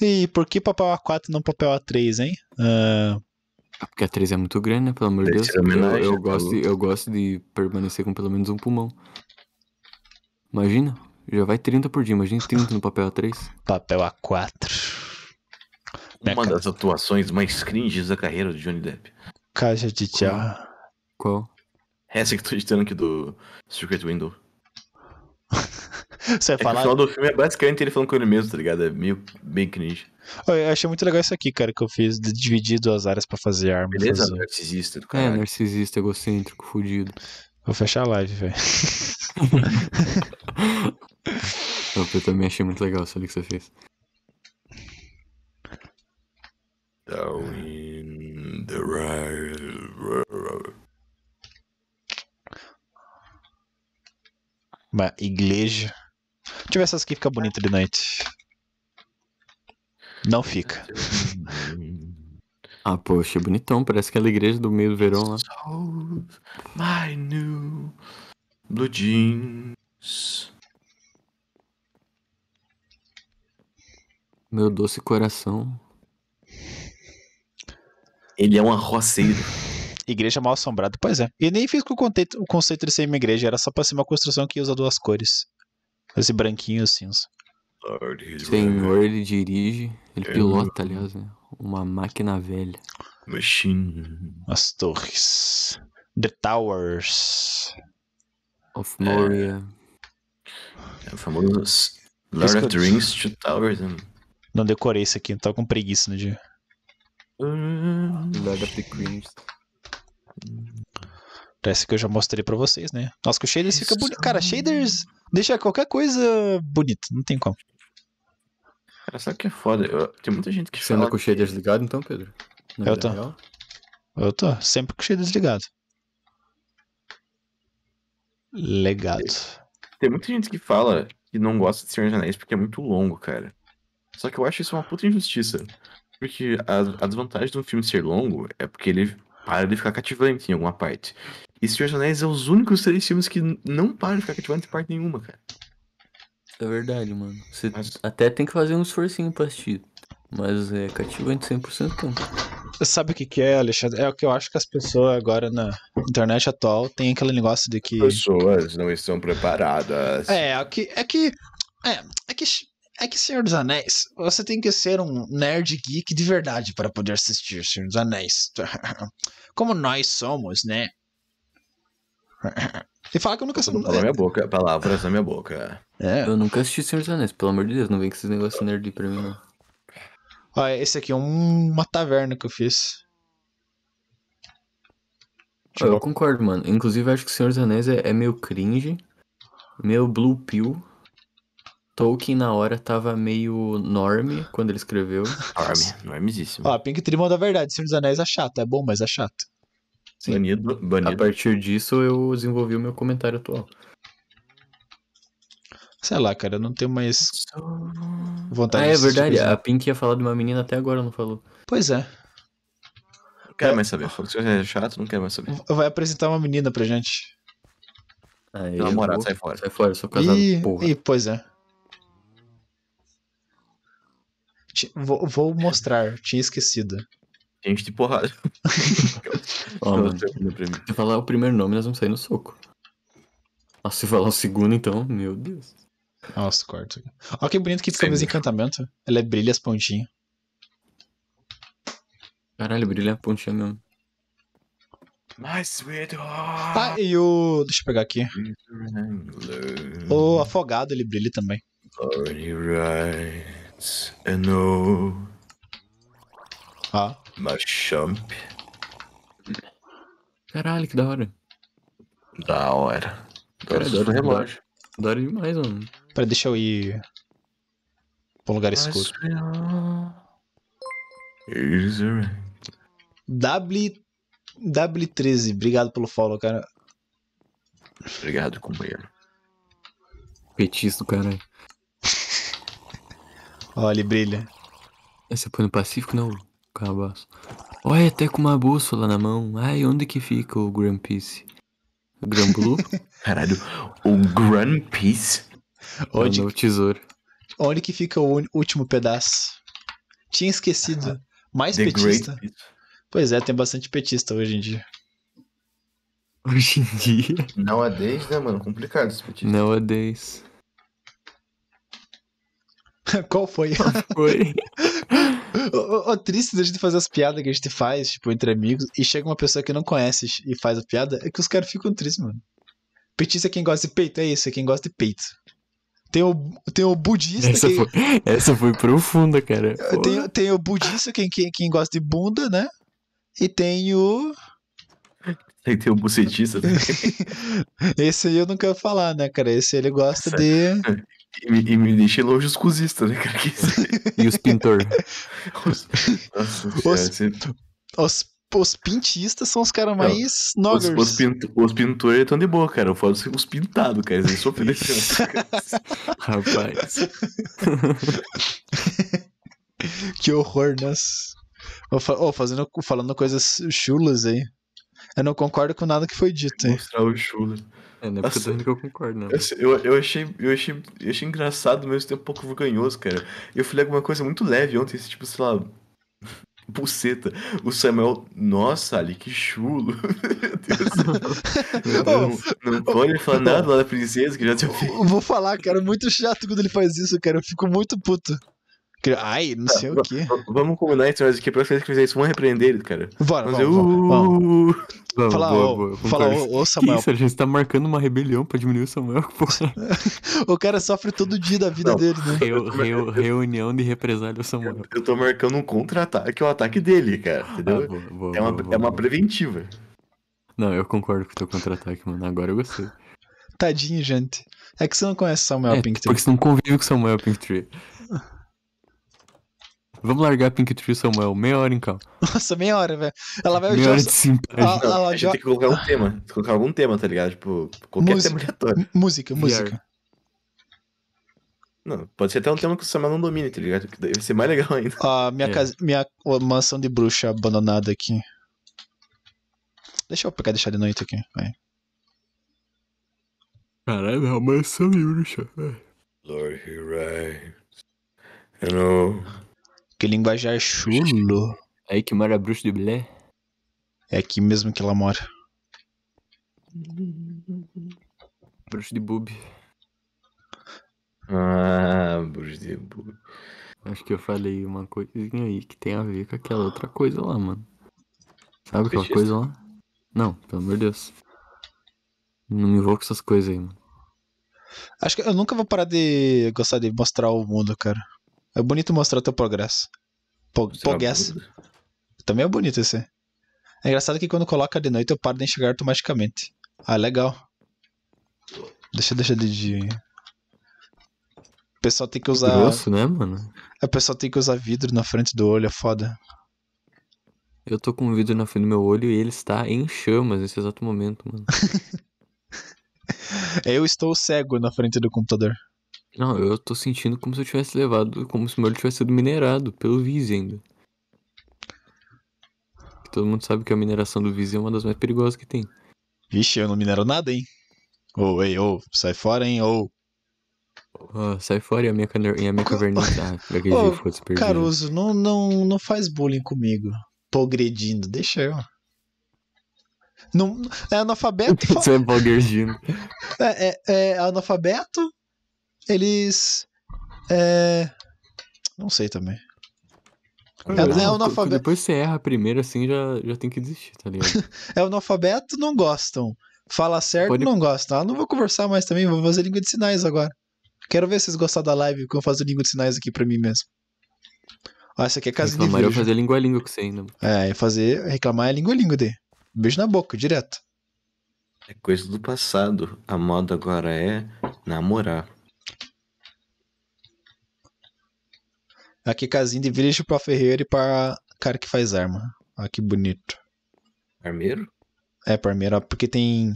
E por que papel A4 não papel A3, hein? Uh... Porque a 3 é muito grande, né? Pelo amor de Deus. Eu, eu, tá gosto, de, eu gosto de permanecer com pelo menos um pulmão. Imagina, já vai 30 por dia, imagina 30 no papel A3. Papel A4. Uma das atuações mais cringes da carreira de Johnny Depp. Caixa de tchau. Qual? Essa que tu tô editando aqui do Secret Window. Você é falar... O final do filme é basicamente ele falando com ele mesmo, tá ligado? É meio bem cringe. Eu achei muito legal isso aqui, cara, que eu fiz de dividir duas áreas pra fazer armas. Beleza, fazer... narcisista do cara. É, narcisista, egocêntrico, fudido. Vou fechar a live, velho. Eu também achei muito legal isso ali que você fez. Down in the Uma igreja. Deixa eu ver essas aqui fica bonita de noite. Não fica. Ah, poxa, bonitão. Parece que é a igreja do meio do verão lá. my new blue jeans. Meu doce coração. Ele é um arroceiro. Igreja mal assombrada, pois é. E nem fiz com o conceito, o conceito de ser uma igreja, era só pra ser uma construção que usa duas cores. Esse branquinho e cinza. Senhor, ele dirige, ele é, pilota, aliás, né? uma máquina velha. Machine. As torres. The Towers. Of Moria. É, é o famoso Lord of the Rings, Two Towers. Não decorei isso aqui, tava com preguiça no dia. Hum. Lord of the Rings. Parece que eu já mostrei pra vocês, né? Nossa, que o shaders fica bonito. Cara, shaders deixa qualquer coisa bonita, não tem como. Cara, sabe que é foda? Eu... Tem muita gente que Você anda com o cheio desligado então, Pedro? Na eu tô. Real? Eu tô, sempre com o cheio desligado. Legado. Tem muita gente que fala que não gosta de Senhor dos Anéis porque é muito longo, cara. Só que eu acho isso uma puta injustiça. Porque a, a desvantagem de um filme ser longo é porque ele para de ficar cativante em alguma parte. E Senhor dos Anéis é os únicos três filmes que não param de ficar cativante em parte nenhuma, cara. É verdade, mano. Você mas... até tem que fazer um esforcinho pra assistir. Mas é cativante 100% tempo. Sabe o que, que é, Alexandre? É o que eu acho que as pessoas agora na internet atual tem aquele negócio de que. pessoas não estão preparadas. É, é que. É que. É, é que. É que Senhor dos Anéis, você tem que ser um nerd geek de verdade para poder assistir Senhor dos Anéis. Como nós somos, né? E fala que eu nunca tá sou. Palavras na minha boca, palavras na minha boca. É. Eu nunca assisti Senhor dos Anéis, pelo amor de Deus, não vem com esses negócios nerd pra mim, não. Ah, esse aqui é um, uma taverna que eu fiz. Oh, eu concordo, mano. Inclusive, acho que Senhor dos Anéis é, é meio cringe, meio blue pill. Tolkien na hora tava meio norme quando ele escreveu. Norme, normizíssimo. Ó, Pink Tree é da verdade, Senhor dos Anéis é chato, é bom, mas é chato. Sim. Banido, banido. A partir disso eu desenvolvi o meu comentário atual. Sei lá, cara, eu não tenho mais vontade ah, é verdade. A Pink ia falar de uma menina até agora, não falou. Pois é. Não quero mais saber. Falou que é chato, não quero mais saber. Vai apresentar uma menina pra gente. Aí, ah, Namorado, sai fora. Sai fora, eu sou casado, e... porra. E, pois é. Vou, vou mostrar, tinha esquecido. Gente de porrada. Ó, mano, se falar o primeiro nome, nós vamos sair no soco. Ah se falar o segundo, então, meu Deus. Nossa, corta. Olha que bonito que fica meus encantamento. Ela é brilha as pontinhas. Caralho, brilha a pontinha mesmo. My sweetheart. Ah, tá, e o. Deixa eu pegar aqui. O afogado ele brilha também. Ah. champ? Caralho, que da hora. Da hora. Da hora do relógio. Da hora demais, mano. Pera, deixa eu ir pra um lugar escuro. W... W13, obrigado pelo follow, cara. Obrigado, companheiro. Petista, do caralho. Olha, ele brilha. Esse apoio no Pacífico, não, cabaço. Olha, até com uma bússola na mão. Ai, onde que fica o Grand Peace? Grand Blue? Caralho, o Grand Peace? É Onde, o tesouro. Onde que fica o último pedaço? Tinha esquecido. Mais petista. Pois é, tem bastante petista hoje em dia. Hoje em dia? não Nowadays, né, mano? Complicado esse petista. Nowadays. Qual foi? Qual foi? o, triste da gente fazer as piadas que a gente faz, tipo, entre amigos, e chega uma pessoa que não conhece e faz a piada, é que os caras ficam tristes, mano. Petista é quem gosta de peito, é isso, é quem gosta de peito. Tem o, tem o budista. Essa, foi, essa foi profunda, cara. É, tem, tem o budista, quem, quem, quem gosta de bunda, né? E tem o. Tem, tem o bucetista também. Esse aí eu não quero falar, né, cara? Esse ele gosta de. E me, e me deixa longe os né, cara? e os pintores. os, Nossa, os, cara, você... os Tipo, os pintistas são os caras mais noggers. Os, os, os pintores estão de boa, cara. Eu falo assim, os pintados, cara. Eles de oferecendo. Rapaz. que horror, né? Oh, fazendo, falando coisas chulas aí. Eu não concordo com nada que foi dito. Mostrar o Schuller. É, não é porque assim, que eu concordo, não. Assim, eu, eu, achei, eu, achei, eu achei engraçado, mas mesmo um pouco vergonhoso, cara. Eu falei alguma coisa muito leve ontem, tipo, sei lá. Buceta. O Samuel, nossa, ali, que chulo. Meu Deus. não, não pode falar nada da princesa que já te Vou falar, cara, é muito chato quando ele faz isso, cara. Eu fico muito puto. Ai, não tá, sei o quê. Vamos combinar isso, mas que a próxima vez que fizer isso, vamos repreender ele, cara. Bora, vamos. Vamos, vamos, vamos. Uh". Fala, boa, fala, ô, ô Samuel. Isso, a gente tá marcando uma rebelião pra diminuir o Samuel, porra. o cara sofre todo dia da vida não. dele, né? Reu, reu, reunião de represália ao Samuel. Eu, eu tô marcando um contra-ataque, é o ataque dele, cara, entendeu? Ah, boa, boa, é, uma, boa, é uma preventiva. Não, eu concordo com o teu contra-ataque, mano. Agora eu gostei. Tadinho, gente. É que você não conhece Samuel é, Pinktree. Porque você não convive com Samuel Pinktree. Vamos largar Pink Tree Samuel, meia hora em então. cal. Nossa, meia hora, velho. Ela vai meia hora de cinco. Ela, ela, já... Tem que colocar um tema. Tem que colocar algum tema, tá ligado? Tipo, qualquer música, tema ator. Música, música. Não, pode ser até um tema que o Samuel não domine, tá ligado? Que deve ser mais legal ainda. Ah, minha, é. casa, minha mansão de bruxa abandonada aqui. Deixa eu pegar deixar de noite aqui. Vai. Caralho, é uma mansão de bruxa, velho. Lord, he rides. Hello. Que linguajar chulo. É aí que mora a bruxa de Blé? É aqui mesmo que ela mora. Bruxa de Boob. Ah, bruxa de Boob. Acho que eu falei uma coisinha aí que tem a ver com aquela outra coisa lá, mano. Sabe aquela coisa lá? Não, pelo amor de Deus. Não me envolvo com essas coisas aí, mano. Acho que eu nunca vou parar de gostar de mostrar o mundo, cara. É bonito mostrar o teu progresso. Progresso. Também é bonito esse. É engraçado que quando coloca de noite eu paro de enxergar automaticamente. Ah, legal. Deixa eu deixar de O pessoal tem que usar. É grosso, né, mano? O é, pessoal tem que usar vidro na frente do olho, é foda. Eu tô com um vidro na frente do meu olho e ele está em chamas nesse exato momento, mano. eu estou cego na frente do computador. Não, eu tô sentindo como se eu tivesse levado, como se o meu tivesse sido minerado pelo Viz ainda. Todo mundo sabe que a mineração do Viz é uma das mais perigosas que tem. Vixe, eu não minero nada, hein? Ô, oh, ei, ô, oh, sai fora, hein, ô. Oh. oh. sai fora e a minha, caner... minha caverninha tá. Oh, Caruso, não, não, não faz bullying comigo. Pogredindo, deixa eu. Não, é analfabeto? Você é progredindo. É, é, é analfabeto? eles. É... Não sei também. É, é, é não, é analfabeto. Depois você erra primeiro, assim, já, já tem que desistir, tá ligado? é analfabeto, não gostam. Fala certo, Pode... não gostam. Ah, não vou conversar mais também, vou fazer língua de sinais agora. Quero ver se vocês gostaram da live, porque eu faço língua de sinais aqui pra mim mesmo. Ah, essa aqui é casa de eu fazer língua a língua com você ainda. É, fazer, reclamar é língua a língua dele. Beijo na boca, direto. É coisa do passado. A moda agora é namorar. Aqui casinha de village pra ferreiro e pra cara que faz arma. Olha que bonito. Armeiro? É, pra armeiro, porque tem.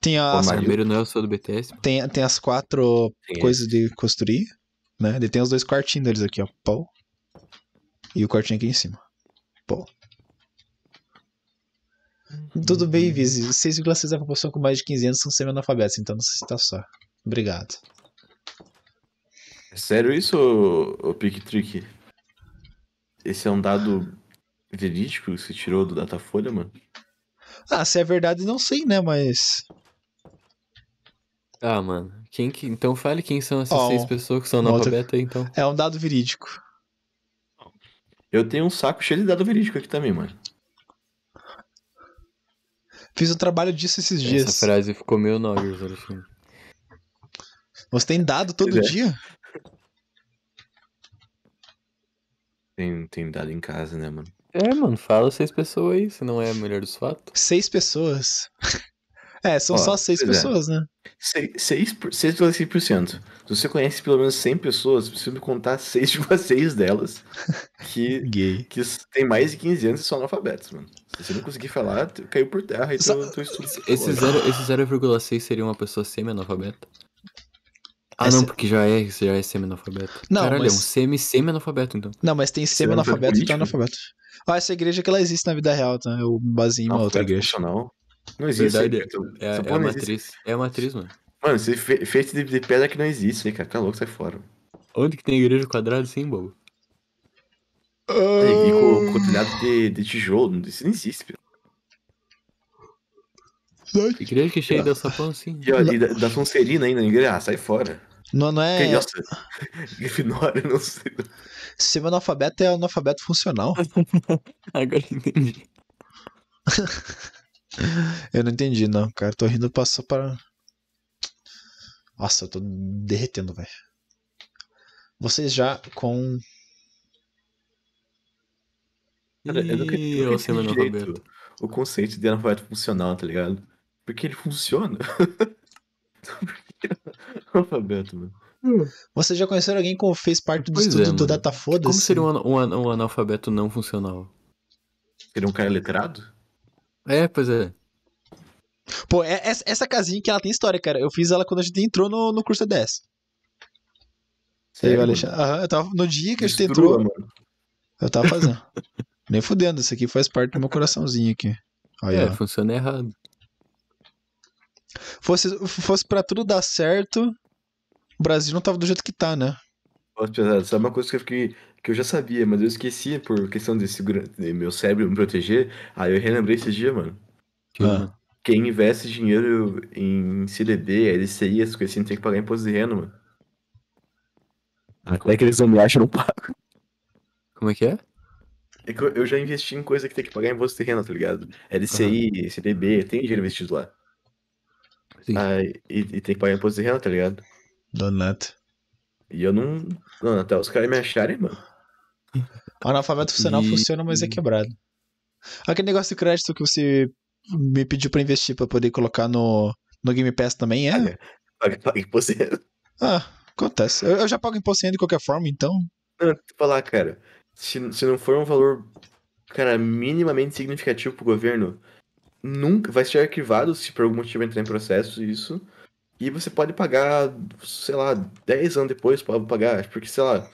Tem as. armeiro não é o seu do BTS? Tem, tem as quatro tem coisas esse. de construir, né? Ele tem os dois quartinhos deles aqui, ó. Pau. E o quartinho aqui em cima. Pau. Tudo bem, Viz. 6,6 da população com mais de 15 anos são semi-analfabetos, então não sei se tá só. Obrigado. É sério isso, ô, ô Pick Trick? Esse é um dado verídico que você tirou do Datafolha, mano? Ah, se é verdade, não sei, né? Mas. Ah, mano. Quem que... Então fale quem são essas oh, seis pessoas que são na outra... então. É um dado verídico. Eu tenho um saco cheio de dado verídico aqui também, mano. Fiz um trabalho disso esses dias. Essa frase ficou meio noggers, Alexandre. Você tem dado todo é. dia? Tem, tem dado em casa, né, mano? É, mano, fala seis pessoas aí, se não é a melhor dos fatos. Seis pessoas? É, são Ó, só seis é. pessoas, é. né? 6,6%. Se você conhece pelo menos 100 pessoas, você precisa contar 6,6 delas que, Gay. que tem mais de 15 anos e são analfabetos, mano. Se você não conseguir falar, caiu por terra. Então, Sa... tô, tô esse 0,6 seria uma pessoa semi-analfabeta? Ah, não, porque já é, já é semi-analfabeto. Não, Caralho, mas... é um semi-semi-analfabeto, então. Não, mas tem semi-analfabeto tá e tá analfabeto. Ah, essa igreja que ela existe na vida real, tá? Eu basei em uma não, outra igreja. Não, não existe. Verdade, né, então, é, é, é É a matriz, mano. Mano, você fe feito de, de, pedra que não existe, né, cara. Tá louco, sai fora. Onde que tem igreja quadrada assim, bobo? É, e com, com telhado de, de tijolo. Isso não existe, pelo. Igreja que cheia dessa pão, sim. E, ó, da, da Sonserina ainda, igreja. Ah, sai fora. Não, não é. Nossa, Grifinória, não sei. Semi-analfabeto é analfabeto funcional. Agora entendi. eu não entendi, não, cara. Tô rindo passou para. Nossa, eu tô derretendo, velho. Vocês já com. Cara, eu nunca, eu nunca é o conceito de analfabeto funcional, tá ligado? Porque ele funciona. analfabeto, mano. Hum. Você já conheceu alguém que fez parte do pois estudo é, do Data Foda? Como seria um, um, um, analfabeto não funcional? Seria um cara letrado? É, pois é. Pô, é, essa, essa casinha que ela tem história, cara. Eu fiz ela quando a gente entrou no, no curso EDS. Sério, Aí, Alexandre. Aham, eu tava, no dia que a gente entrou. Mano. Eu tava fazendo. Nem fudendo, isso aqui faz parte do meu coraçãozinho aqui. Olha. É, funciona errado. Fosse, fosse pra tudo dar certo, o Brasil não tava do jeito que tá, né? Nossa, pesado, sabe uma coisa que eu fiquei. Que eu já sabia, mas eu esqueci por questão de segurança, meu cérebro me proteger. Aí eu relembrei esse dia, mano. ah. Quem investe dinheiro em CDB, LCI, essas coisas assim, tem que pagar imposto de renda, mano. Até que eles não me acham, eu não pago. Como é que é? é eu já investi em coisa que tem que pagar imposto de renda, tá ligado? LCI, uhum. CDB, tem dinheiro investido lá. Ah, e, e, tem que pagar imposto de renda, tá ligado? Donato. E eu não. Mano, até os caras me acharem, mano. O analfabeto funcional e... funciona, mas é quebrado. Aquele negócio de crédito que você me pediu pra investir pra poder colocar no, no Game Pass também é? Paga, paga imposto de renda. Ah, acontece. Eu, eu já pago imposto de renda de qualquer forma, então. Não, eu falar, cara. Se, se não for um valor, cara, minimamente significativo pro governo, nunca vai ser arquivado se por algum motivo entrar em processo isso. E você pode pagar, sei lá, 10 anos depois pode pagar, porque, sei lá,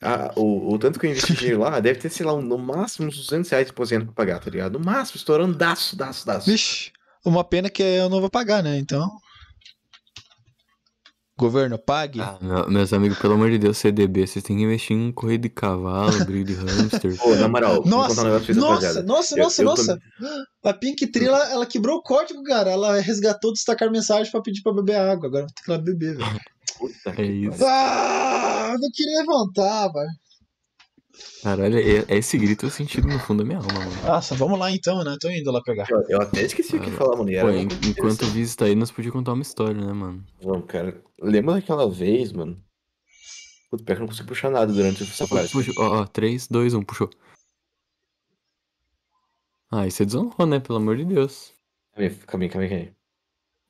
a, o, o, tanto que eu investi lá deve ter, sei lá, um, no máximo uns 200 reais de depósito pra pagar, tá ligado? No máximo, estourando daço, daço, daço. Vixe, uma pena que eu não vou pagar, né? Então governo pague. Ah, meus amigos, pelo amor de Deus, CDB, vocês têm que investir em corrida de cavalo, briga de hamster. Pô, na moral, nossa, um nossa, nossa, nossa, eu, nossa, nossa. Tô... A Pink Trila, ela, quebrou o código, cara. Ela resgatou destacar mensagem pra pedir pra beber água. Agora tem que ir lá beber, velho. Puta é isso. Ah, não queria levantar, velho. Caralho, é, é, esse grito eu senti no fundo da minha alma, mano. Nossa, vamos lá então, né? Tô indo lá pegar. Eu, eu até esqueci o que falar, mano. Pô, enquanto o Viz tá aí, nós podíamos contar uma história, né, mano? Vamos, cara. Lembra daquela vez, mano? Puta, pior que eu não consegui puxar nada durante essa frase. Puxa, ó, ó, 3, 2, 1, puxou. Ah, isso é desonrou, né? Pelo amor de Deus. Calma aí, calma aí, calma aí.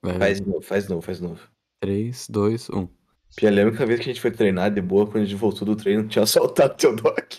Vai, Faz de novo, faz de novo, faz de novo. 3, 2, 1. Pia, lembra que a vez que a gente foi treinar de boa, quando a gente voltou do treino, tinha assaltado teu doc.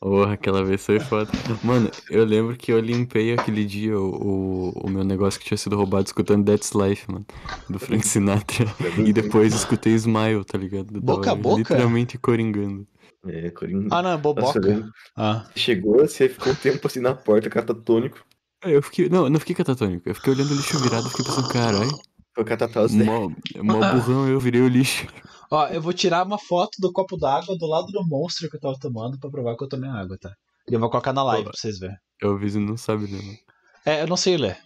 Porra, aquela vez foi foda. Mano, eu lembro que eu limpei aquele dia o, o, o meu negócio que tinha sido roubado escutando That's Life, mano. Do Frank Sinatra. e depois escutei Smile, tá ligado? Eu boca a boca? Literalmente coringando. É, coringando. Ah, não, é boboca. Nossa, ah. Chegou, você ficou um tempo assim na porta, catatônico. É, eu fiquei. Não, eu não fiquei catatônico. Eu fiquei olhando o lixo virado, fiquei pensando, caralho. Foi catatônico. Mó, mó burrão, eu virei o lixo. Ó, eu vou tirar uma foto do copo d'água do lado do monstro que eu tava tomando pra provar que eu tomei água, tá? E eu vou colocar na live Pô, pra vocês verem. Eu é aviso não sabe ler, né, mano. É, eu não sei ler.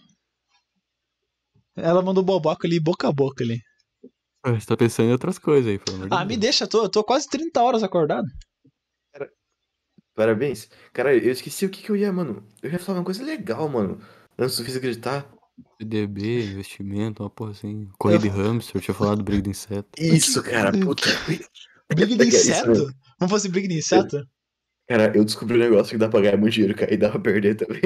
Ela mandou um boboco ali, boca a boca ali. Ah, você tá pensando em outras coisas aí, pelo amor Ah, de me Deus. deixa, eu tô, eu tô quase 30 horas acordado. parabéns. Cara, eu esqueci o que que eu ia, mano. Eu ia falar uma coisa legal, mano. Antes do Fiz acreditar. CDB, investimento, uma porra assim. Corrida de hamster, eu tinha falado briga de inseto. Isso, cara, puta. briga de é inseto? Né? Vamos fazer assim, briga de inseto? Cara, eu descobri um negócio que dá pra ganhar muito dinheiro cara, e dá pra perder também.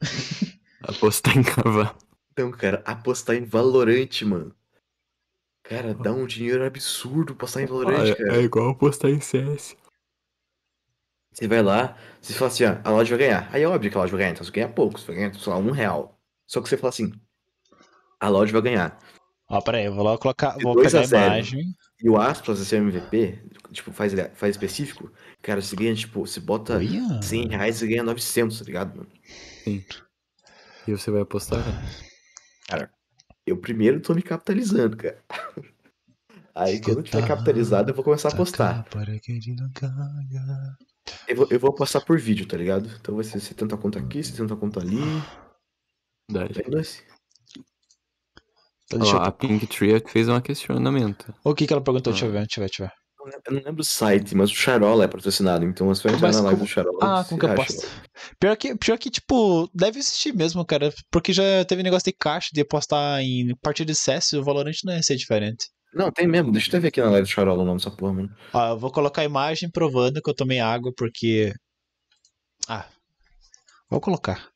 apostar em cavalo. Então, cara, apostar em Valorante, mano. Cara, dá um dinheiro absurdo apostar em Valorante, ah, cara. É igual apostar em CS. Você vai lá, você fala assim, ó, a loja vai ganhar. Aí é óbvio que a loja vai ganhar, então você ganha pouco, você vai ganhar, só um real. Só que você fala assim: a Lodge vai ganhar. Ó, peraí, eu vou lá colocar. vou pegar a, a imagem. E o aspas, esse MVP, tipo, faz, faz específico. Cara, você ganha, tipo, você bota Olha. 100 reais e ganha 900, tá ligado, mano? Sim. E você vai apostar? Cara, eu primeiro tô me capitalizando, cara. Aí quando eu tiver capitalizado, eu vou começar a apostar. Eu vou, eu vou apostar por vídeo, tá ligado? Então vai ser 70 conta aqui, 70 conta ali. Então, eu... A Pink Tree fez um questionamento. O que, que ela perguntou? Ah. Deixa eu ah. ver, deixa eu ver, deixa eu ver. Eu não lembro o site, mas o Charola é patrocinado, então você vai entrar na live do Charola. Ah, com que eu posso. Pior que, pior que, tipo, deve existir mesmo, cara. Porque já teve negócio de caixa, de apostar em partida de CS, o valorante não ia ser diferente. Não, tem mesmo. Deixa eu ver aqui na live do Charola o nome dessa porra, mano. eu vou colocar a imagem provando que eu tomei água, porque. Ah. Vou colocar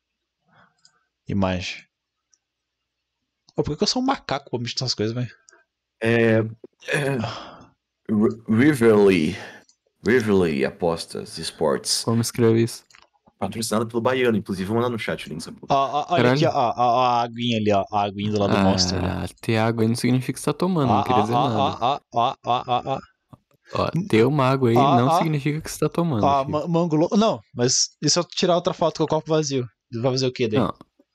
imagem. mais? por que eu sou um macaco pra mexer essas coisas, velho? É. é... Riverly. Riverly Apostas Esportes. Como escreve isso? Patrocinado pelo baiano, inclusive, vou mandar no chat o link. Ah, ah, olha aqui, a, a aguinha ali, ó, a aguinha do lado ah, do monstro. Ah, ter água aí não significa que você tá tomando, ah, não quer ah, dizer ah, nada. Ah, ah, ah, ah, ah. Ó, ter uma água aí ah, não ah, significa que você tá tomando. Ah, mangulou. Não, mas e se eu tirar outra foto com o copo vazio? Vai fazer o quê daí? Não,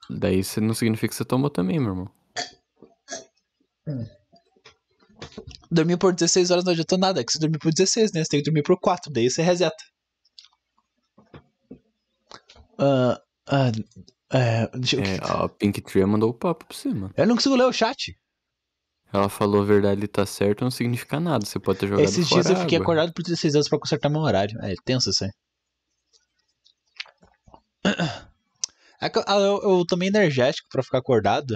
Daí isso não significa que você tomou também, meu irmão. Dormir por 16 horas não adianta nada, é que você dormir por 16, né? Você tem que dormir por 4, daí você reseta. Ah, ah, é, deixa eu... É, a Pink Tree mandou o papo pra você, mano. Eu não consigo ler o chat. Ela falou a verdade, tá certo, não significa nada. Você pode ter jogado Esses dias eu fiquei acordado por 16 horas pra consertar meu horário. É tenso isso aí. É ah, eu, eu tomei energético para ficar acordado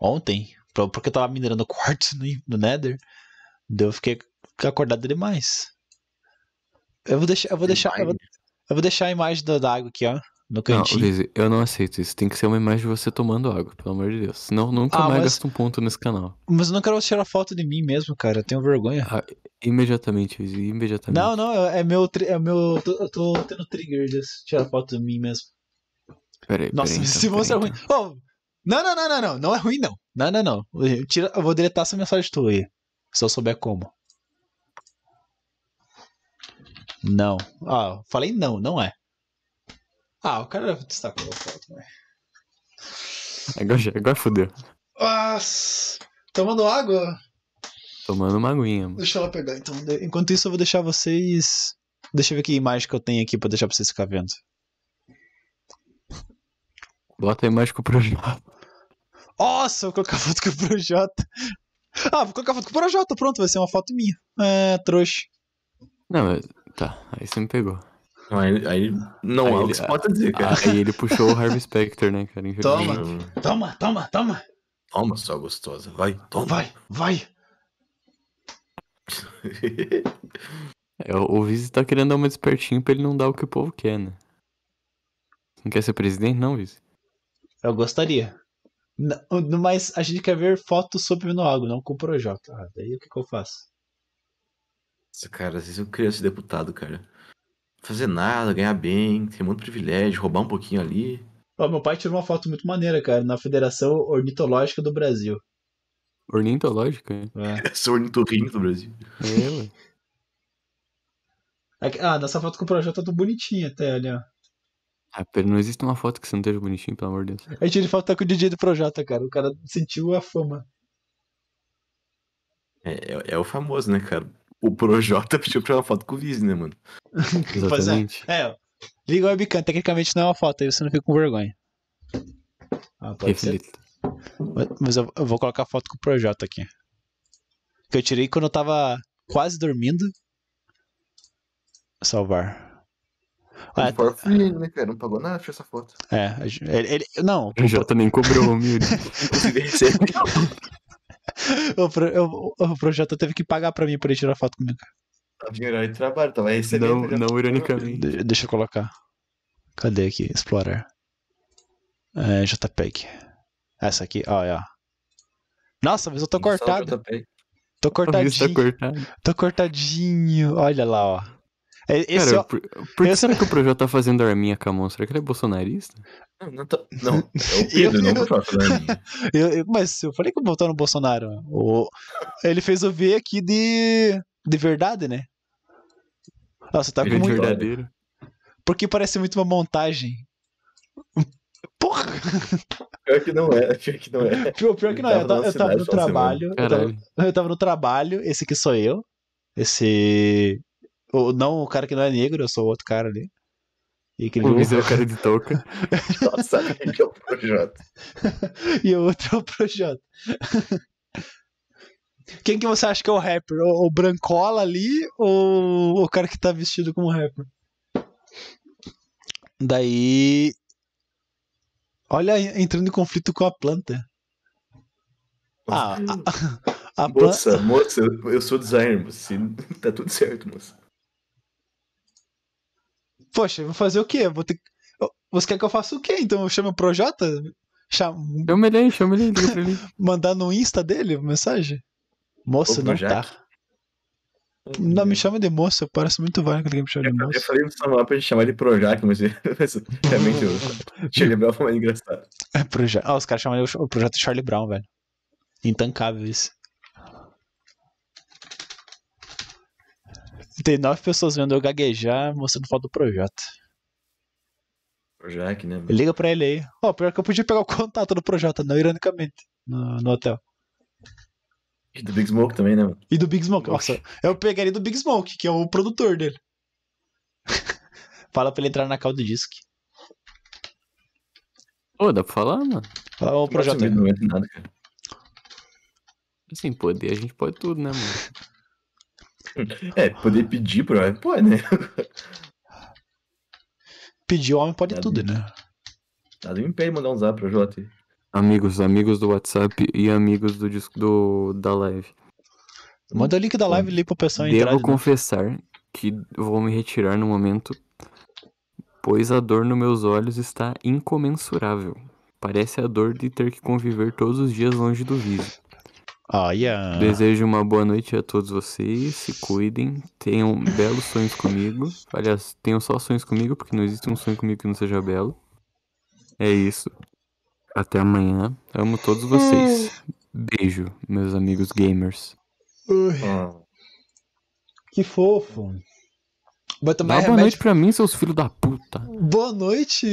ontem, porque eu tava minerando quartos no, Nether. Daí eu fiquei acordado demais. Eu vou deixar, eu vou deixar, eu vou, eu vou deixar a imagem da, da água aqui, ó. No cantinho. Não, Lizzie, eu não aceito isso. Tem que ser uma imagem de você tomando água, pelo amor de Deus. Senão nunca ah, mais mas... gasto um ponto nesse canal. Mas eu não quero tirar foto de mim mesmo, cara. Eu tenho vergonha. Ah, imediatamente, Lizzie, imediatamente. Não, não, é, é meu. É meu eu tô, eu tô tendo trigger de tirar foto de mim mesmo. Peraí, Nossa, então, peraí, esse se você peraí, é ruim. Então. Oh, não, não, não, não, não. Não é ruim, não. Não, não, não. Eu, tira, eu vou deletar essa mensagem tua aí. Se eu souber como. Não. Ah, falei não, não é. Ah, o cara destacou a foto, né? Agora, agora fodeu. Ah, tomando água? Tomando uma aguinha. Mano. Deixa ela pegar, então. Enquanto isso, eu vou deixar vocês. Deixa eu ver que imagem que eu tenho aqui pra deixar pra vocês ficarem vendo. Bota a imagem com o Projota. Nossa, vou colocar a foto com o Projota. Ah, vou colocar a foto com o Projota, pronto, vai ser uma foto minha. É, trouxa. Não, mas, tá, aí você me pegou. Não, aí, aí não aí é ele, que você pode dizer, cara. Aí ele puxou o Harvey Specter, né, cara? Toma, toma, toma, toma. Toma, só gostosa. Vai, toma. Vai, vai. É, o Viz tá querendo dar uma despertinha pra ele não dar o que o povo quer, né? Não quer ser presidente, não, Viz? Eu gostaria. Não, mas a gente quer ver fotos sobre o água, não com o Projota. Ah, daí o que, que eu faço? Cara, vezes eu criança de deputado, cara. Fazer nada, ganhar bem, ter muito privilégio, roubar um pouquinho ali. Ó, meu pai tirou uma foto muito maneira, cara, na Federação Ornitológica do Brasil. Ornitológica? É. Sou ornitorrinho do Brasil. É, ué. É ah, nessa foto com o projeto tá bonitinha até, ó. Ah, pera, não existe uma foto que você não esteja bonitinho, pelo amor de Deus. A gente falta com o DJ do Projota, cara. O cara sentiu a fama. É, é, é o famoso, né, cara? O Projota pediu pra uma foto com o Viz, né, mano? É. Exatamente. é, é, liga o webcam, tecnicamente não é uma foto, aí você não fica com vergonha. Ah, pode Reflito. ser. Mas eu, eu vou colocar a foto com o Projota aqui. Que eu tirei quando eu tava quase dormindo. Salvar. Ah, é, for free, né, cara? Não pagou nada, tira essa foto. É, ele, ele não. Tá o Jota nem cobrou, humilde. O, pro, eu, o Projota teve que pagar pra mim pra ele tirar foto comigo. Tá dinheiro de trabalho, tava tá recebendo. Não, não ironicamente. De, deixa eu colocar. Cadê aqui? Explorer. É, JPEG. Essa aqui, olha. Nossa, mas eu tô cortado. Tô tá cortadinho. Tô cortadinho. Olha lá, ó. É, esse Cara, ó... É por, por que é será que o Projota tá fazendo arminha com a mão? Será que ele é bolsonarista? Não, não, tô... não é o Pedro, eu, não o eu, eu, mas eu falei que eu botou no Bolsonaro. O... Ele fez o V aqui de, de verdade, né? Nossa, tá com muito... verdadeiro. Porque parece muito uma montagem. Porra! Pior que não é, pior que não é. Pior, pior que não é, eu, tava no trabalho. Eu eu tava no trabalho, esse aqui sou eu. Esse o, não, o cara que não é negro, eu sou o outro cara ali. E que o Luiz é o cara de touca. Nossa, que é o Projota. e o outro é o Projota. Quem que você acha que é o rapper? O, o Brancola ali ou o cara que tá vestido como rapper? Daí. Olha, entrando em conflito com a planta. Ah, a, a, a planta. Moça, moça, eu sou designer, moça. Tá tudo certo, moça poxa, vou fazer o quê? Vou ter... Você quer que eu faça o quê? Então eu chame o Projota? Chama... Chama ele aí, chama ele aí, Mandar no Insta dele uma mensagem? Moça, não tá. Não me chama de moça, parece muito válido que ele me chama de moça. Eu falei no celular pra gente chamar de Projac, mas realmente o Charlie Brown foi mais engraçado. É, é Projac. Ah, os caras chamam o Projeto Charlie Brown, velho. Intancável isso. Tem nove pessoas vendo eu gaguejar mostrando foto do projeto. Projac, né? Mano? Liga pra ele aí. Ó, oh, pior que eu podia pegar o contato do Projota, não ironicamente, no, no hotel. E do Big Smoke também, né, mano? E do Big Smoke. Nossa, eu pegaria do Big Smoke, que é o produtor dele. Fala pra ele entrar na caldo disc. Ô, oh, dá pra falar, mano? Fala o projeto. Não é nada, cara. Sem assim, poder, a gente pode tudo, né, mano? É, poder pedir pro homem pode, né? Pedir o homem pode tá tudo, me... né? Tá, me impede mandar um zap pra Jota. Amigos, amigos do WhatsApp e amigos do, do da live. Manda o link da live ali pro pessoal entrar. Devo né? confessar né? que vou me retirar no momento, pois a dor nos meus olhos está incomensurável. Parece a dor de ter que conviver todos os dias longe do vídeo. Ah, Desejo uma boa noite a todos vocês. Se cuidem. Tenham belos sonhos comigo. Aliás, tenham só sonhos comigo, porque não existe um sonho comigo que não seja belo. É isso. Até amanhã. Amo todos vocês. Beijo, meus amigos gamers. Ah. Que fofo. Vai tomar Dá boa noite pra mim, seus filhos da puta. Boa noite,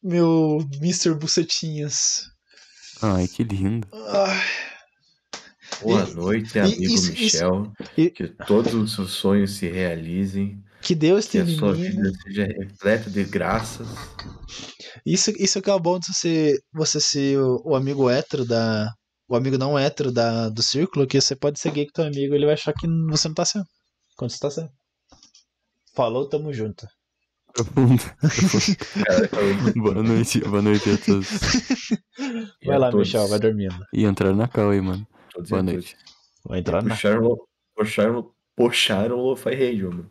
meu Mr. Bucetinhas. Ai, que lindo. Ai. Boa noite, amigo isso, Michel. Isso, que todos os seus sonhos se realizem. Que Deus te Que a sua vida seja repleta de graças. Isso, isso que é o bom de você, você ser o, o amigo hétero da. O amigo não hétero da, do círculo, que você pode ser gay com teu amigo, ele vai achar que você não tá sendo. Quando você tá sendo. Falou, tamo junto. boa noite, boa noite a todos. Vai lá, todos. Michel, vai dormindo. E entrar na cal aí, mano. Boa noite. Vai é, entrar, né? Puxaram, puxaram, puxaram o Lo-Fi Radio, mano.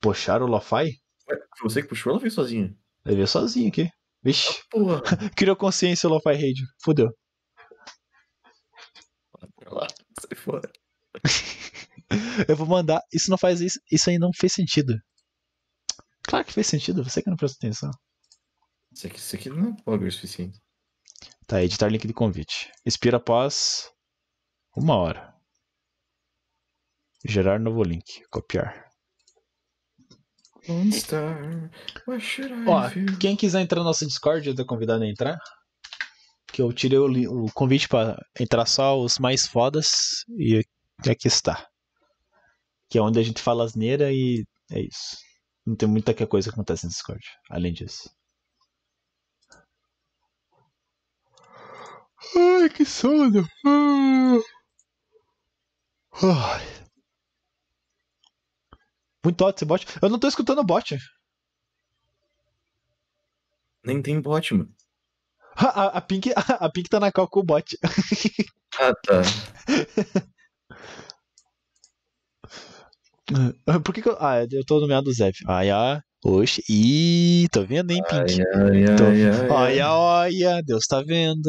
Puxaram o Lo-Fi? Foi você que puxou ou ela veio sozinha? Ela veio sozinha aqui. Vixe. Ah, porra. Criou consciência o Lo-Fi Radio. Fudeu. Bora lá, sai fora. Eu vou mandar. Isso não faz isso. Isso aí não fez sentido. Claro que fez sentido, você que não prestou atenção. Isso aqui, isso aqui não é pobre o suficiente. Tá, editar link de convite. Expira após uma hora. Gerar novo link. Copiar. Onde está? Ó, quem quiser entrar no nosso Discord, eu tô convidado a entrar. Que eu tirei o, o convite para entrar só os mais fodas e aqui está. Que é onde a gente fala asneira e é isso. Não tem muita coisa que acontece no Discord, além disso. Ai, que sono! Ah. Muito ótimo, esse bot. Eu não tô escutando o bot. Nem tem bot, mano. A, a, Pink, a, Pink tá na cal com o bot. Ah, tá. Ah, por que, que eu. Ah, eu tô nomeado Zé. Ai, ai. Oxe. Ih, tô vendo, hein, Pink? Ai, ai, tô... ai, ai, ai, Deus tá vendo.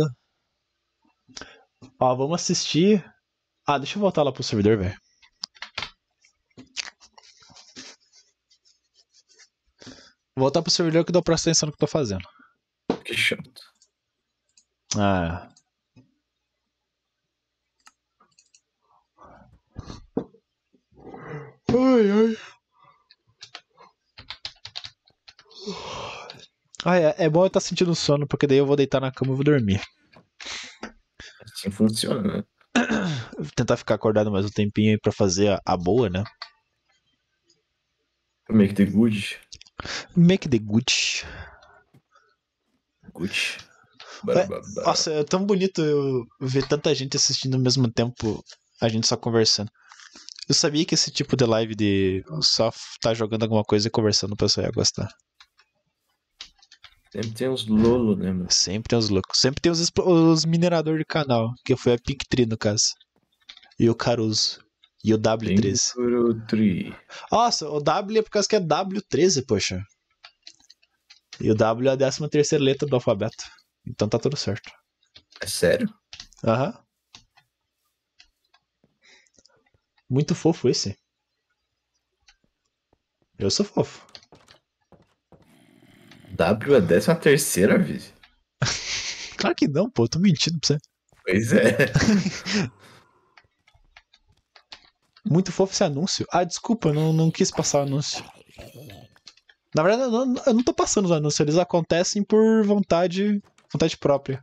Ó, vamos assistir ah, deixa eu voltar lá pro servidor, velho. Voltar pro servidor que dá dou pra atenção no que eu tô fazendo. Que chato. Ah. É. Ai, ai. Ah, é, é bom eu estar tá sentindo sono, porque daí eu vou deitar na cama e vou dormir. Assim funciona, né? tentar ficar acordado mais um tempinho aí pra fazer a, a boa, né? Make the good. Make the good. Good. É, nossa, é tão bonito ver tanta gente assistindo ao mesmo tempo, a gente só conversando. Eu sabia que esse tipo de live de só tá jogando alguma coisa e conversando, o pessoal ia gostar. Sempre tem uns lolo, né, mano? Sempre tem uns loucos. Sempre tem os, os mineradores de canal, que foi a Pictri, no caso e o Caruso. E o W13. Nossa, o W é por causa que é W13, poxa. E o W é a 13 terceira letra do alfabeto. Então tá tudo certo. É sério? Aham. Uhum. Muito fofo esse. Eu sou fofo. W é a 13 terceira, Viz? claro que não, pô. Tô mentindo pra você. Pois é. Muito fofo esse anúncio. Ah, desculpa, eu não, não quis passar o anúncio. Na verdade, eu não, eu não tô passando os anúncios, eles acontecem por vontade, vontade própria.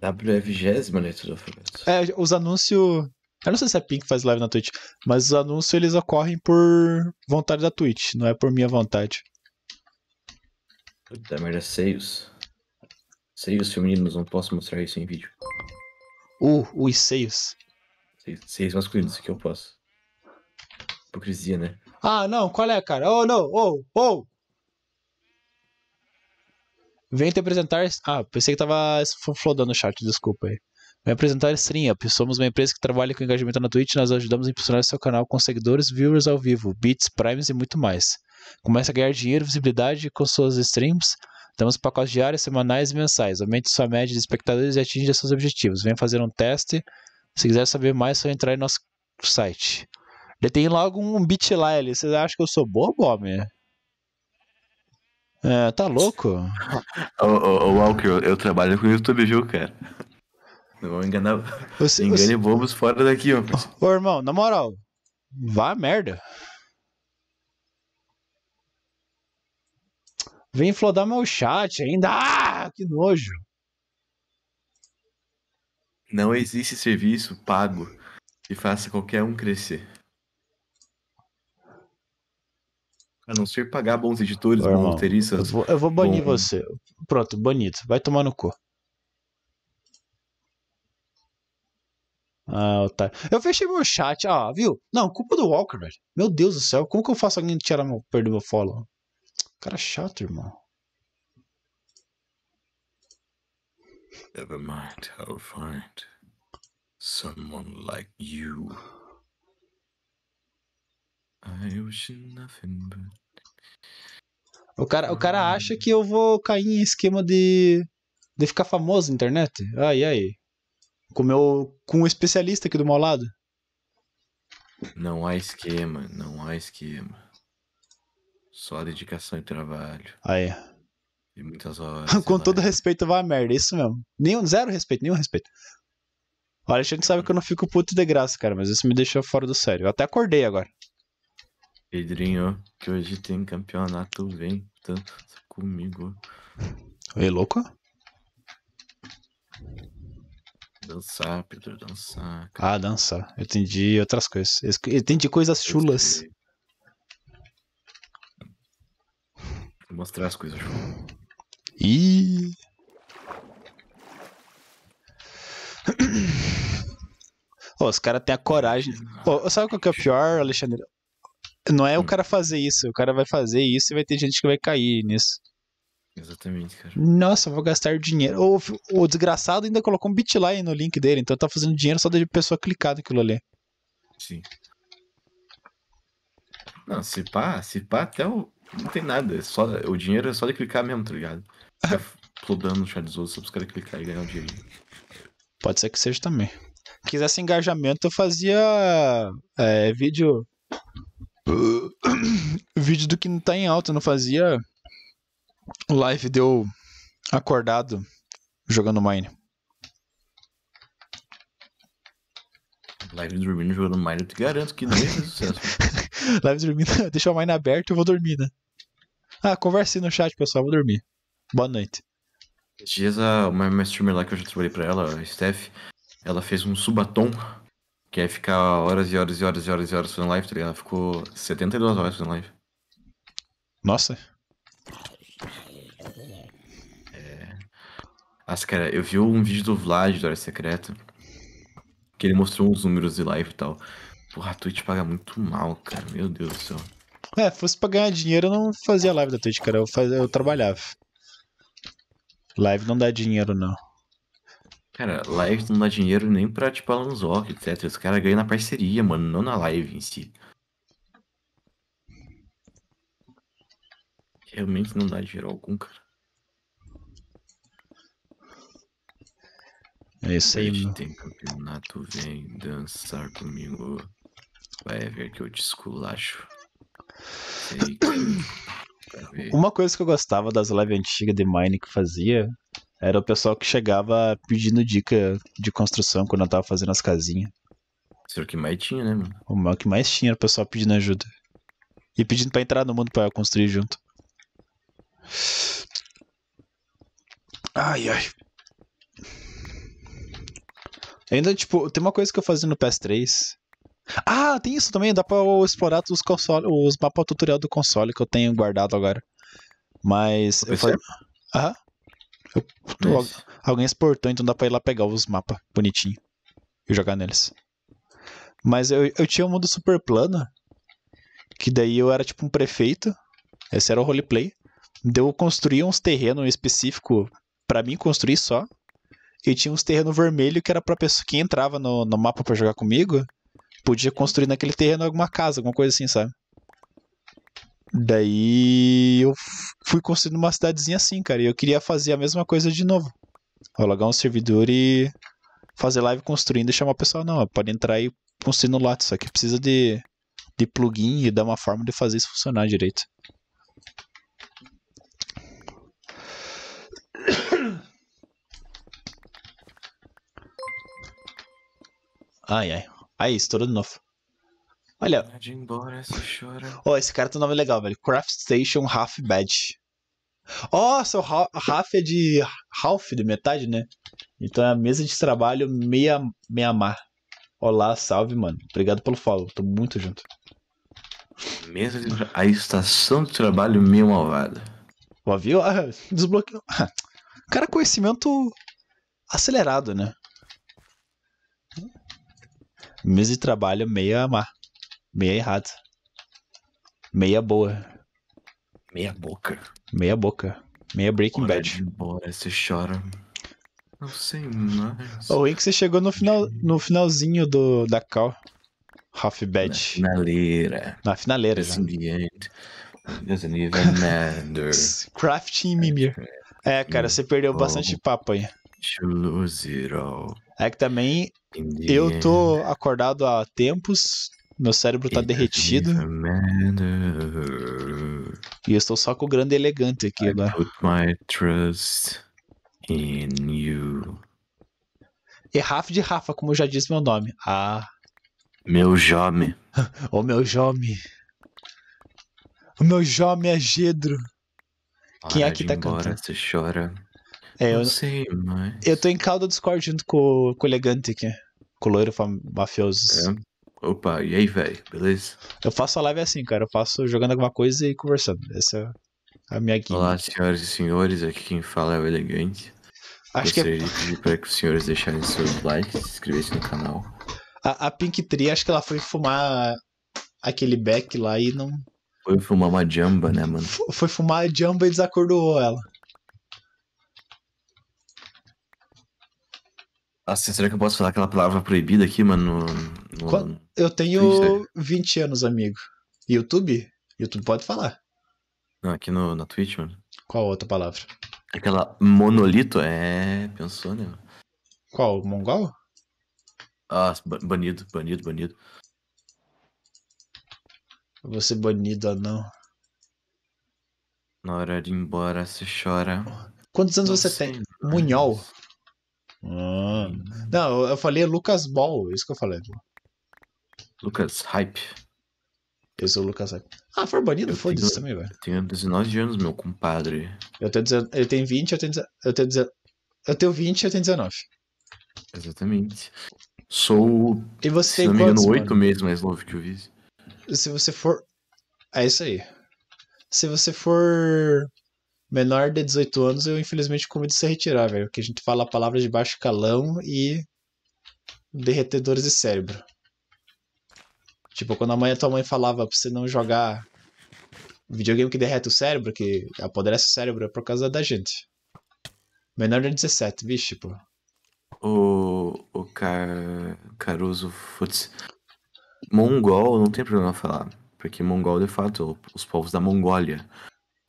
W é do alfabeto. É, os anúncios. Eu não sei se é Pink que faz live na Twitch, mas os anúncios eles ocorrem por vontade da Twitch, não é por minha vontade. Puta merda, seios. Seios femininos, não posso mostrar isso em vídeo. Uh, os seios. Seios, seios masculinos, que eu posso hipocrisia, né? Ah, não, qual é, cara? Oh, não, oh, oh! Vem te apresentar. Ah, pensei que tava flodando o chat, desculpa aí. Vem apresentar StreamUp. Somos uma empresa que trabalha com engajamento na Twitch. Nós ajudamos a impulsionar seu canal com seguidores, viewers ao vivo, bits, primes e muito mais. Começa a ganhar dinheiro, visibilidade com suas streams. Temos pacotes diários, semanais e mensais. Aumente sua média de espectadores e atinja seus objetivos. Vem fazer um teste. Se quiser saber mais, é só entrar em nosso site. Ele tem logo um beat lá ali. Vocês acham que eu sou bobo, homem? É, tá louco? ô, ô, Walker, eu, eu trabalho com o YouTube, viu, cara? Não vou enganar. Você, Engane você... bobos fora daqui, ó. Ô, irmão, na moral, vá merda. Vem flodar meu chat ainda. Ah, que nojo. Não existe serviço pago que faça qualquer um crescer. A não ser pagar bons editores, bons roteiristas. Eu vou, eu vou banir bom... você. Pronto, banido. Vai tomar no cu. Ah, tá. Eu fechei meu chat, ó, ah, viu? Não, culpa do Walker, velho. Meu Deus do céu, como que eu faço alguém tirar meu, perder meu follow? Cara chato, irmão. Never mind, I'll find someone like you. O cara, o cara ah. acha que eu vou cair em esquema de, de ficar famoso na internet. Ai, ai. Com, meu, com um especialista aqui do meu lado. Não há esquema, não há esquema. Só dedicação e trabalho. Aí. E muitas horas. Com todo é. respeito, vai a merda, isso mesmo. Nenhum, zero respeito, nenhum respeito. Olha, a gente sabe que eu não fico puto de graça, cara, mas isso me deixou fora do sério. Eu até acordei agora. Pedrinho, que hoje tem campeonato, vem dança comigo. Oi, louco? Dançar, Pedro, dançar. Cara. Ah, dançar. Eu entendi outras coisas. Eu entendi coisas chulas. Vou mostrar as coisas chulas. Ih! Oh, os caras têm a coragem. Oh, sabe qual que é o pior, Alexandre? Não é o cara fazer isso, o cara vai fazer isso e vai ter gente que vai cair nisso. Exatamente, cara. Nossa, vou gastar dinheiro. O, o desgraçado ainda colocou um bitline no link dele, então tá fazendo dinheiro só da pessoa clicar naquilo ali. Sim. Não, se pá, se pá até o. Não tem nada, é só, o dinheiro é só de clicar mesmo, tá ligado? Ficar plodando no chat dos outros só pros caras clicar e ganhar o dinheiro. Pode ser que seja também. Se quisesse engajamento, eu fazia é, vídeo vídeo do que não tá em alta. não fazia live deu acordado jogando Mine. Live dormindo jogando Mine, eu te garanto que não é sucesso. live dormindo, deixa o Mine aberto e eu vou dormir, né? Ah, converse no chat, pessoal, vou dormir. Boa noite. Esses dias a, uma streamer lá que eu já trabalhei pra ela, a Steph, ela fez um subatom que é ficar horas e horas e horas e horas e horas fazendo live, tá ligado? Ficou 72 horas fazendo live. Nossa. É... Nossa, cara, eu vi um vídeo do Vlad do Hora Secreta. Que ele mostrou uns números de live e tal. Porra, a Twitch paga muito mal, cara. Meu Deus do céu. É, fosse pra ganhar dinheiro, eu não fazia live da Twitch, cara. Eu, fazia, eu trabalhava. Live não dá dinheiro, não. Cara, live não dá dinheiro nem pra, tipo, Alan Zoc, etc. Os caras ganham na parceria, mano, não na live em si. Realmente não dá dinheiro algum, cara. É isso aí, mano. Tem campeonato, vem dançar comigo. Vai ver que eu te esculacho. Sei que... Uma coisa que eu gostava das lives antigas de Mine que fazia era o pessoal que chegava pedindo dica de construção quando eu tava fazendo as casinhas. Isso era o que mais tinha, né, mano? O mal que mais tinha era o pessoal pedindo ajuda. E pedindo pra entrar no mundo pra construir junto. Ai, ai. Ainda, tipo, tem uma coisa que eu fazia no PS3. Ah, tem isso também, dá pra explorar os consoles os mapas tutorial do console que eu tenho guardado agora. Mas. eu fazia... Aham. Eu, Alguém exportou, então dá pra ir lá pegar os mapas bonitinho e jogar neles. Mas eu, eu tinha um mundo super plano, que daí eu era tipo um prefeito, esse era o roleplay. Deu construir uns terrenos específico para mim construir só. E tinha uns terrenos vermelho que era pra pessoa que entrava no, no mapa para jogar comigo, podia construir naquele terreno alguma casa, alguma coisa assim, sabe? Daí eu fui construindo uma cidadezinha assim, cara. E eu queria fazer a mesma coisa de novo. Alugar um servidor e fazer live construindo e chamar o pessoal. Não, pode entrar e construir no lote. Só que precisa de, de plugin e dar uma forma de fazer isso funcionar direito. Ai, ai. Aí, estourou de novo. Olha. De embora, se chora. Ó, oh, esse cara tem um nome legal, velho. Craft Station Half Badge. Ó, seu Half é de Half, de metade, né? Então é a mesa de trabalho meia, meia mar. Olá, salve, mano. Obrigado pelo follow. Tamo muito junto. Mesa de... A estação de trabalho meio malvada. O avião Ah, desbloqueou. Cara, conhecimento acelerado, né? Mesa de trabalho meia mar. Meia errado. Meia boa. Meia boca. Meia boca. Meia Breaking Bad. Embora, você chora. Não sei mais. O ruim que você chegou no, final, no finalzinho do, da cal. Half Bad. Na finaleira. Na finaleira, já. Doesn't even matter. Crafting Mimir. É, cara, você perdeu bastante papo aí. É que também eu tô acordado há tempos, meu cérebro tá It derretido. E eu estou só com o grande elegante aqui I agora. Put my trust in you. E Rafa de Rafa, como eu já disse meu nome. Ah. Meu Jome. o meu Jome. O meu Jome é Gedro. Quem é que tá embora, cantando? Você chora. É, eu, sei, mas... eu tô em calda Discord junto com, com o Elegante aqui. Com o loiro mafioso. É. Opa, e aí, velho? Beleza? Eu faço a live assim, cara. Eu faço jogando alguma coisa e conversando. Essa é a minha guia. Olá, senhoras e senhores. Aqui quem fala é o Elegante. Acho Gostaria que é... de pedir para que os senhores deixarem seus likes, se inscrevessem no canal. A, a Pink Tree, acho que ela foi fumar aquele beck lá e não. Foi fumar uma jamba, né, mano? foi fumar a jamba e desacordou ela. Nossa, será que eu posso falar aquela palavra proibida aqui, mano? eu tenho 20 anos, amigo. YouTube? YouTube pode falar. Não, aqui no, na Twitch, mano. Qual outra palavra? Aquela monolito é. Pensou, né? Qual? Mongol? Ah, banido, banido, banido. vou ser é banido não. Na hora de ir embora, se chora. Quantos anos você tem? Né? Munhol. Ah. Não, eu falei Lucas Ball, isso que eu falei. Lucas Hype. Eu sou o Lucas Hype. Ah, for banido? Foda-se também, velho. tenho 19 anos, meu compadre. Eu tenho, eu tenho 20, eu tenho, eu tenho 19. Eu tenho 20 eu tenho 19. Exatamente. Sou. E você se não me engano, 8 meses mais novo que o Viz. Se você for. É isso aí. Se você for menor de 18 anos, eu infelizmente convido você a retirar, velho. Porque a gente fala a palavra de baixo calão e derretedores de cérebro. Tipo, quando a mãe, a tua mãe falava pra você não jogar videogame que derrete o cérebro, que apodrece o cérebro, é por causa da gente. Menor de 17, vixe, pô. O, o Car... Caruso Futs. Mongol não tem problema falar. Porque mongol, de fato, os povos da Mongólia.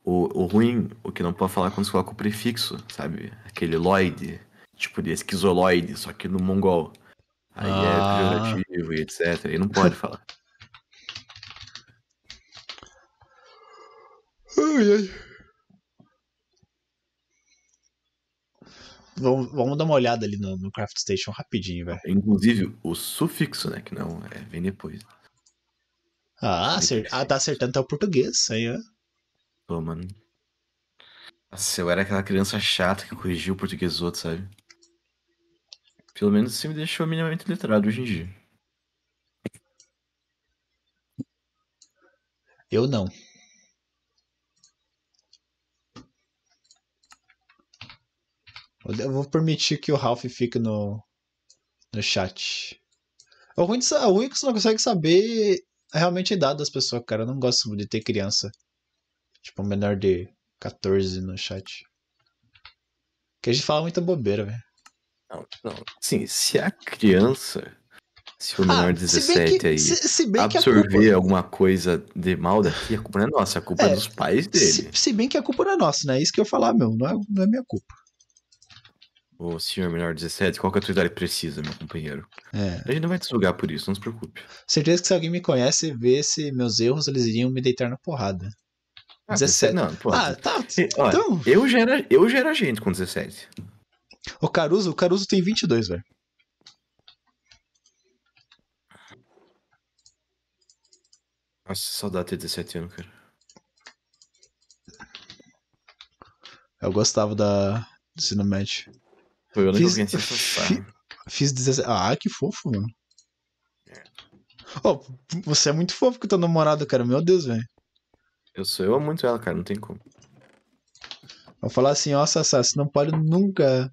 O, o ruim, o que não pode falar quando você coloca o prefixo, sabe? Aquele loide, tipo de esquizoloide, só que no mongol. Aí é ah. é pejorativo e etc. E não pode falar. Ai, ai. Vamos, vamos, dar uma olhada ali no, no Craft Station rapidinho, velho. Inclusive, o sufixo, né? Que não é, vem depois. Ah, acert... ah tá acertando até o português, aí, ó. Pô, mano. Nossa, eu era aquela criança chata que corrigia o português dos outros, sabe? Pelo menos isso me deixou minimamente letrado hoje em dia. Eu não. Eu vou permitir que o Ralph fique no, no chat. O ruim é que você não consegue saber realmente a idade das pessoas, cara. Eu não gosto de ter criança. Tipo, menor de 14 no chat. Porque a gente fala muita bobeira, velho. Não, não. Sim, se a criança, se o menor ah, 17 que, aí, se, se absorver culpa... alguma coisa de mal daqui, a culpa não é nossa, a culpa é, é dos pais dele. Se, se, bem que a culpa não é nossa, né? É isso que eu falar, meu, não é, não é minha culpa. Ô, senhor menor 17, qual que é a tua idade precisa, meu companheiro? É. A gente não vai te julgar por isso, não se preocupe. Certeza que se alguém me conhece e vê se meus erros, eles iriam me deitar na porrada. Ah, 17. Não, pô. Ah, tá. Então... Olha, eu, já era, eu já era gente com 17. O Caruso, o Caruso tem 22, velho. Nossa, saudade de 17 anos, cara. Eu gostava da do ensino médio. Foi eu fiz, que eu fi, Fiz 17. Ah, que fofo, mano. Oh, você é muito fofo com teu namorado, cara. Meu Deus, velho. Eu sou eu amo muito ela, cara. Não tem como. Vou falar assim, ó, Sassá, você não pode nunca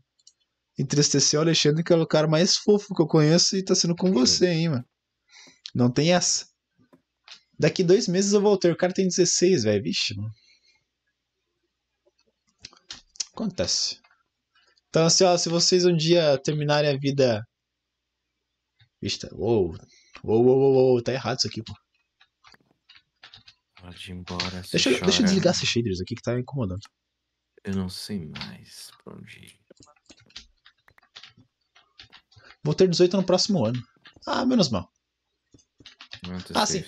entristeceu o Alexandre, que é o cara mais fofo que eu conheço, e tá sendo com você, hein, mano. Não tem essa. Daqui dois meses eu voltei. O cara tem 16, velho. Vixe, mano. Acontece. Então, assim, ó, se vocês um dia terminarem a vida. Vixe, tá, Uou. Uou, uou, uou, uou. Tá errado isso aqui, pô. Pode ir embora. Deixa, deixa eu desligar esses shaders aqui que tá incomodando. Eu não sei mais pra onde ir. Vou ter 18 no próximo ano. Ah, menos mal. ah, sim.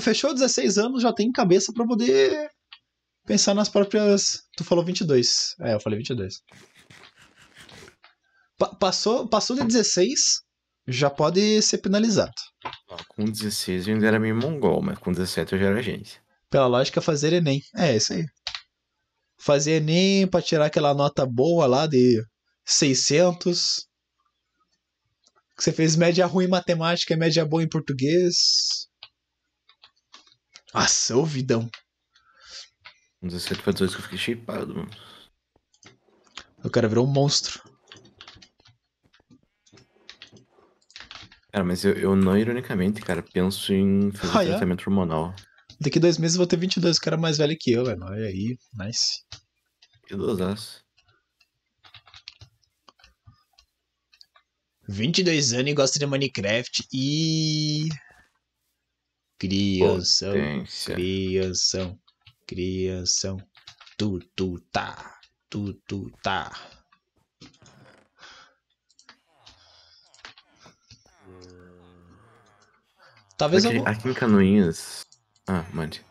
Fechou 16 anos, já tem cabeça para poder pensar nas próprias. Tu falou 22. É, eu falei 22. Pa passou, passou de 16, já pode ser penalizado. Com 16 eu ainda era meio mongol, mas com 17 eu já era gente. Pela lógica, fazer Enem. É, isso aí. Fazer Enem pra tirar aquela nota boa lá de 600. Que você fez média ruim em matemática e média boa em português. Nossa, ô vidão. 17 para 18 que eu fiquei shapeado, mano. O cara virou um monstro. Cara, mas eu, eu não ironicamente, cara, penso em fazer ah, é? tratamento é? hormonal. Daqui dois meses eu vou ter 22, o cara mais velho que eu, velho. Olha aí, nice. Que dosaço. 22 anos e gosta de Minecraft e. Criação, Potência. criação, criação. Tu, tu, tá, tu, tu, tá. Talvez aqui, eu... aqui em Canoinhas. Ah, mande.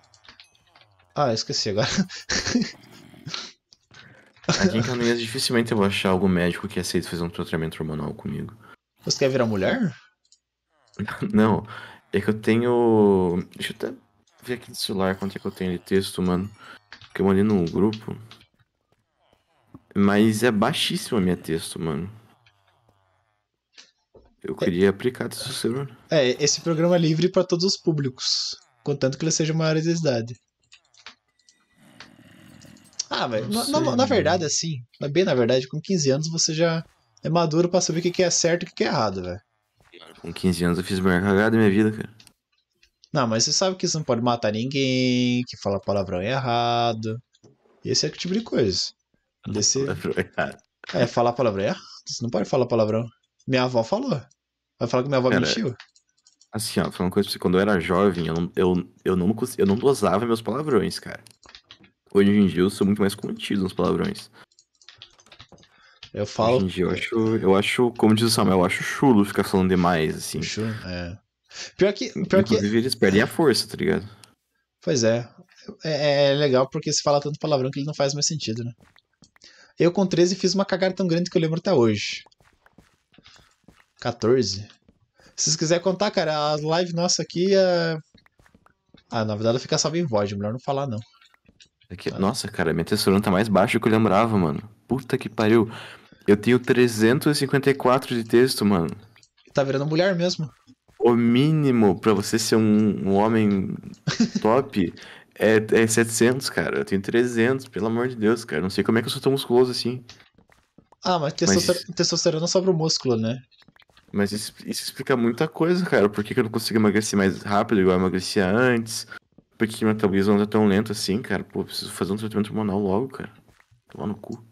Ah, esqueci agora. Aqui em Canoinhas dificilmente eu vou achar algo médico que aceite fazer um tratamento hormonal comigo. Você quer virar mulher? Não, é que eu tenho. Deixa eu até ver aqui no celular quanto é que eu tenho de texto, mano. Que eu mandei num grupo. Mas é baixíssimo a minha texto, mano. Eu é queria é, aplicar isso celular. É, esse programa é livre para todos os públicos. Contanto que ele seja maior de idade. Ah, mas na, na, na, verdade, assim, bem na verdade, com 15 anos você já é maduro para saber o que, é certo e o que, é errado, velho. Com 15 anos eu fiz a maior cagada da minha vida, cara. Não, mas você sabe que você não pode matar ninguém, que fala palavrão é errado. Esse é o tipo de coisa. Desse... É, é, falar palavrão é errado. Você não pode falar palavrão. Minha avó falou. Vai falar que minha avó Cara, mentiu. Assim, ó, falando uma coisa pra você, quando eu era jovem, eu não, eu, eu, não, eu não dosava meus palavrões, cara. Hoje em dia eu sou muito mais contido nos palavrões. Eu falo. Hoje dia, eu acho, eu acho, como diz o Samuel, eu acho chulo ficar falando demais, assim. Chulo, é. Pior que. Pior Inclusive, que... eles perdem a força, tá ligado? Pois é. é. é. é. legal porque se fala tanto palavrão que ele não faz mais sentido, né? Eu com 13 fiz uma cagada tão grande que eu lembro até hoje. 14. Se vocês quiserem contar, cara, as live nossa aqui é. Ah, na verdade ela fica salva em void, melhor não falar não. É que, ah. Nossa, cara, minha textura tá mais baixa do que eu lembrava, mano. Puta que pariu. Eu tenho 354 de texto, mano. Tá virando mulher mesmo. O mínimo pra você ser um, um homem top é, é 700, cara. Eu tenho 300, pelo amor de Deus, cara. Não sei como é que eu sou tão musculoso assim. Ah, mas testosterona, mas... testosterona sobra o músculo, né? Mas isso, isso, explica muita coisa, cara. Por que, que eu não consigo emagrecer mais rápido, igual eu emagrecia antes? Por que minha metabolismo não tá tão lento assim, cara? Pô, preciso fazer um tratamento hormonal logo, cara. Tomar no cu.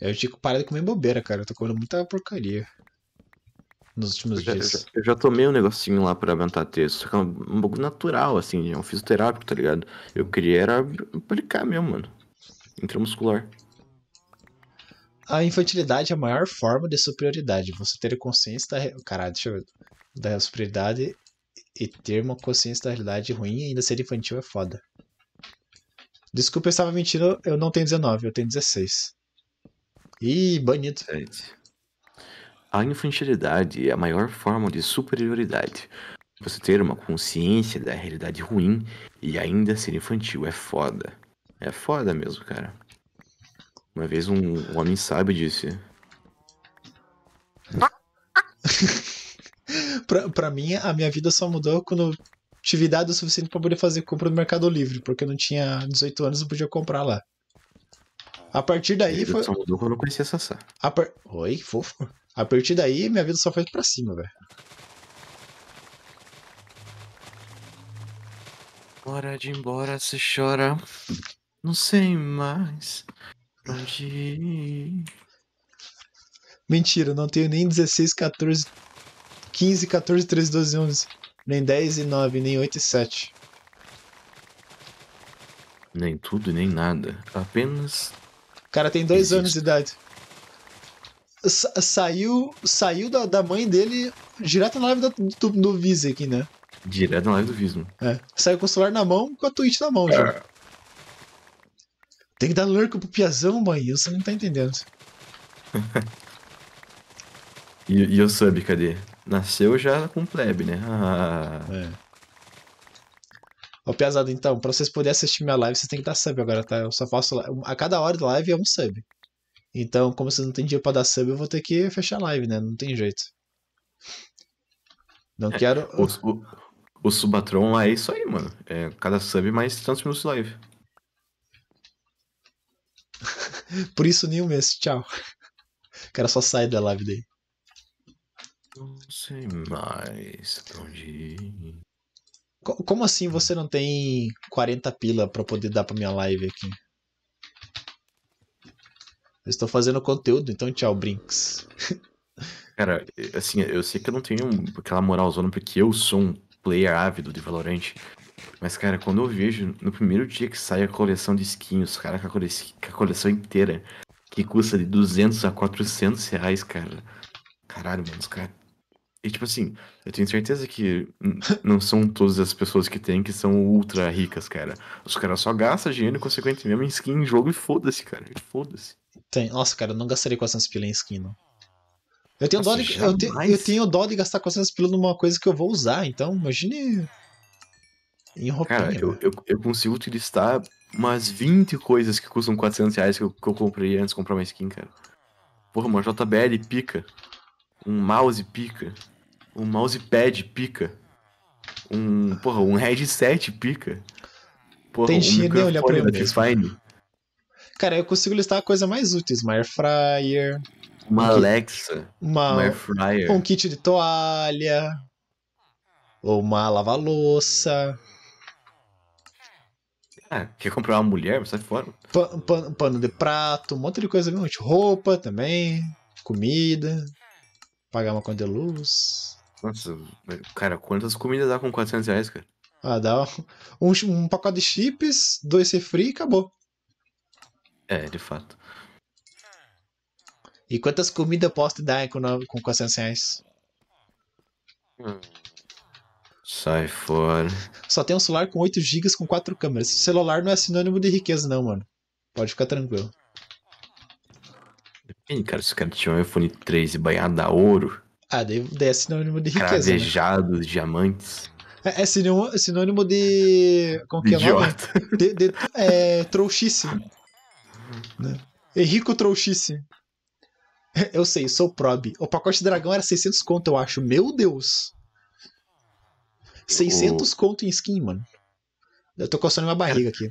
Eu tinha que parar de comer bobeira, cara. Eu tô comendo muita porcaria nos últimos eu já, dias. Eu já, eu já, tomei um negocinho lá pra aumentar texto, só que é um, um pouco natural, assim, é um fisioterápico, tá ligado? Eu queria era aplicar mesmo, mano. Intramuscular. A infantilidade é a maior forma de superioridade. Você ter consciência da. Re... Caralho, deixa eu ver. Da superioridade e ter uma consciência da realidade ruim e ainda ser infantil é foda. Desculpa, eu estava mentindo, eu não tenho 19, eu tenho 16. Ih, banido. gente. A infantilidade é a maior forma de superioridade. Você ter uma consciência da realidade ruim e ainda ser infantil é foda. É foda mesmo, cara. Uma vez um, homem sábio disse. pra, pra mim, a minha vida só mudou quando tive idade o suficiente para poder fazer compra no Mercado Livre, porque eu não tinha 18 anos e podia comprar lá. A partir daí foi. Só mudou quando eu conheci a Sassá. A par... Oi, fofo. A partir daí, minha vida só foi pra cima, velho. Hora de ir embora, se chora. Não sei mais onde ir. Mentira, não tenho nem 16, 14, 15, 14, 13, 12, 11. Nem 10 e 9, nem 8 e 7. Nem tudo e nem nada. Apenas cara tem dois anos de idade. Sa saiu saiu da, da mãe dele direto na live do, do, do Viz aqui, né? Direto na live do Viz, É. Saiu com o celular na mão com a Twitch na mão, é. já. Tem que dar lurco pro Piazão, mãe. Você não tá entendendo. e, e o sub, cadê? Nasceu já com plebe, né? Ah. É. Ô, Piazada, então, pra vocês poderem assistir minha live, vocês têm que dar sub agora, tá? Eu só faço. A cada hora de live é um sub. Então, como vocês não têm dinheiro pra dar sub, eu vou ter que fechar a live, né? Não tem jeito. Não é, quero. O, o, o, Subatron lá é isso aí, mano. É cada sub é mais tantos minutos de live. Por isso, nenhum mês. Tchau. Quero só sair da live daí. Não sei mais pra onde ir. Como assim você não tem 40 pila para poder dar para minha live aqui? Eu estou fazendo conteúdo, então tchau, Brinks. Cara, assim, eu sei que eu não tenho aquela moralzona porque eu sou um player ávido de Valorant. Mas, cara, quando eu vejo no primeiro dia que sai a coleção de skins, cara, caras a, com a coleção inteira, que custa de 200 a 400 reais, cara. Caralho, mano, os caras e tipo assim, eu tenho certeza que não são todas as pessoas que tem que são ultra ricas, cara. Os caras só gastam dinheiro consequentemente é mesmo em skin em jogo e foda-se, cara. foda-se. Tem. Nossa, cara, eu não gastaria 400 pila em skin, não. Eu tenho, Nossa, dó de, eu, te, eu, tenho dó de gastar 400 pila numa coisa que eu vou usar, então imagine em roupinha. Cara, eu, eu, eu, consigo utilizar umas 20 coisas que custam 400 reais que eu, que eu comprei antes de comprar uma skin, cara. Porra, uma JBL pica. Um mouse pica. Um mousepad pica. Um, porra, um headset pica. Porra, Tem um China, né? olha pra ele. Fine. Cara, eu consigo listar a coisa mais útil. Uma fryer. Uma um Alexa. uma, uma air fryer. Um kit de toalha. Ou uma lava-louça. Ah, quer comprar uma mulher? Sai fora. Pan, pan, pano de prato, um monte de coisa bem Roupa também. Comida pagar uma conta de luz. Nossa, cara, quantas comidas dá com 400 reais, cara? Ah, dá um, um pacote de chips, dois refri e acabou. É, de fato. E quantas comidas posso te dar com, com 400 reais? Sai fora. Só tem um celular com 8 GB com 4 câmeras. Celular não é sinônimo de riqueza, não, mano. Pode ficar tranquilo. Depende, cara, se o cara tiver um iPhone 13 banhado a ouro. Ah, deve, daí é sinônimo de riqueza. Cravejados, né? diamantes. É, é sinônimo de. Como que é Idiota. nome? De, de, é, trouxice. Né? Henrico Trouxice. Eu sei, sou prob. O pacote dragão era 600 conto, eu acho. Meu Deus! 600 o... conto em skin, mano. Eu tô coçando minha barriga aqui.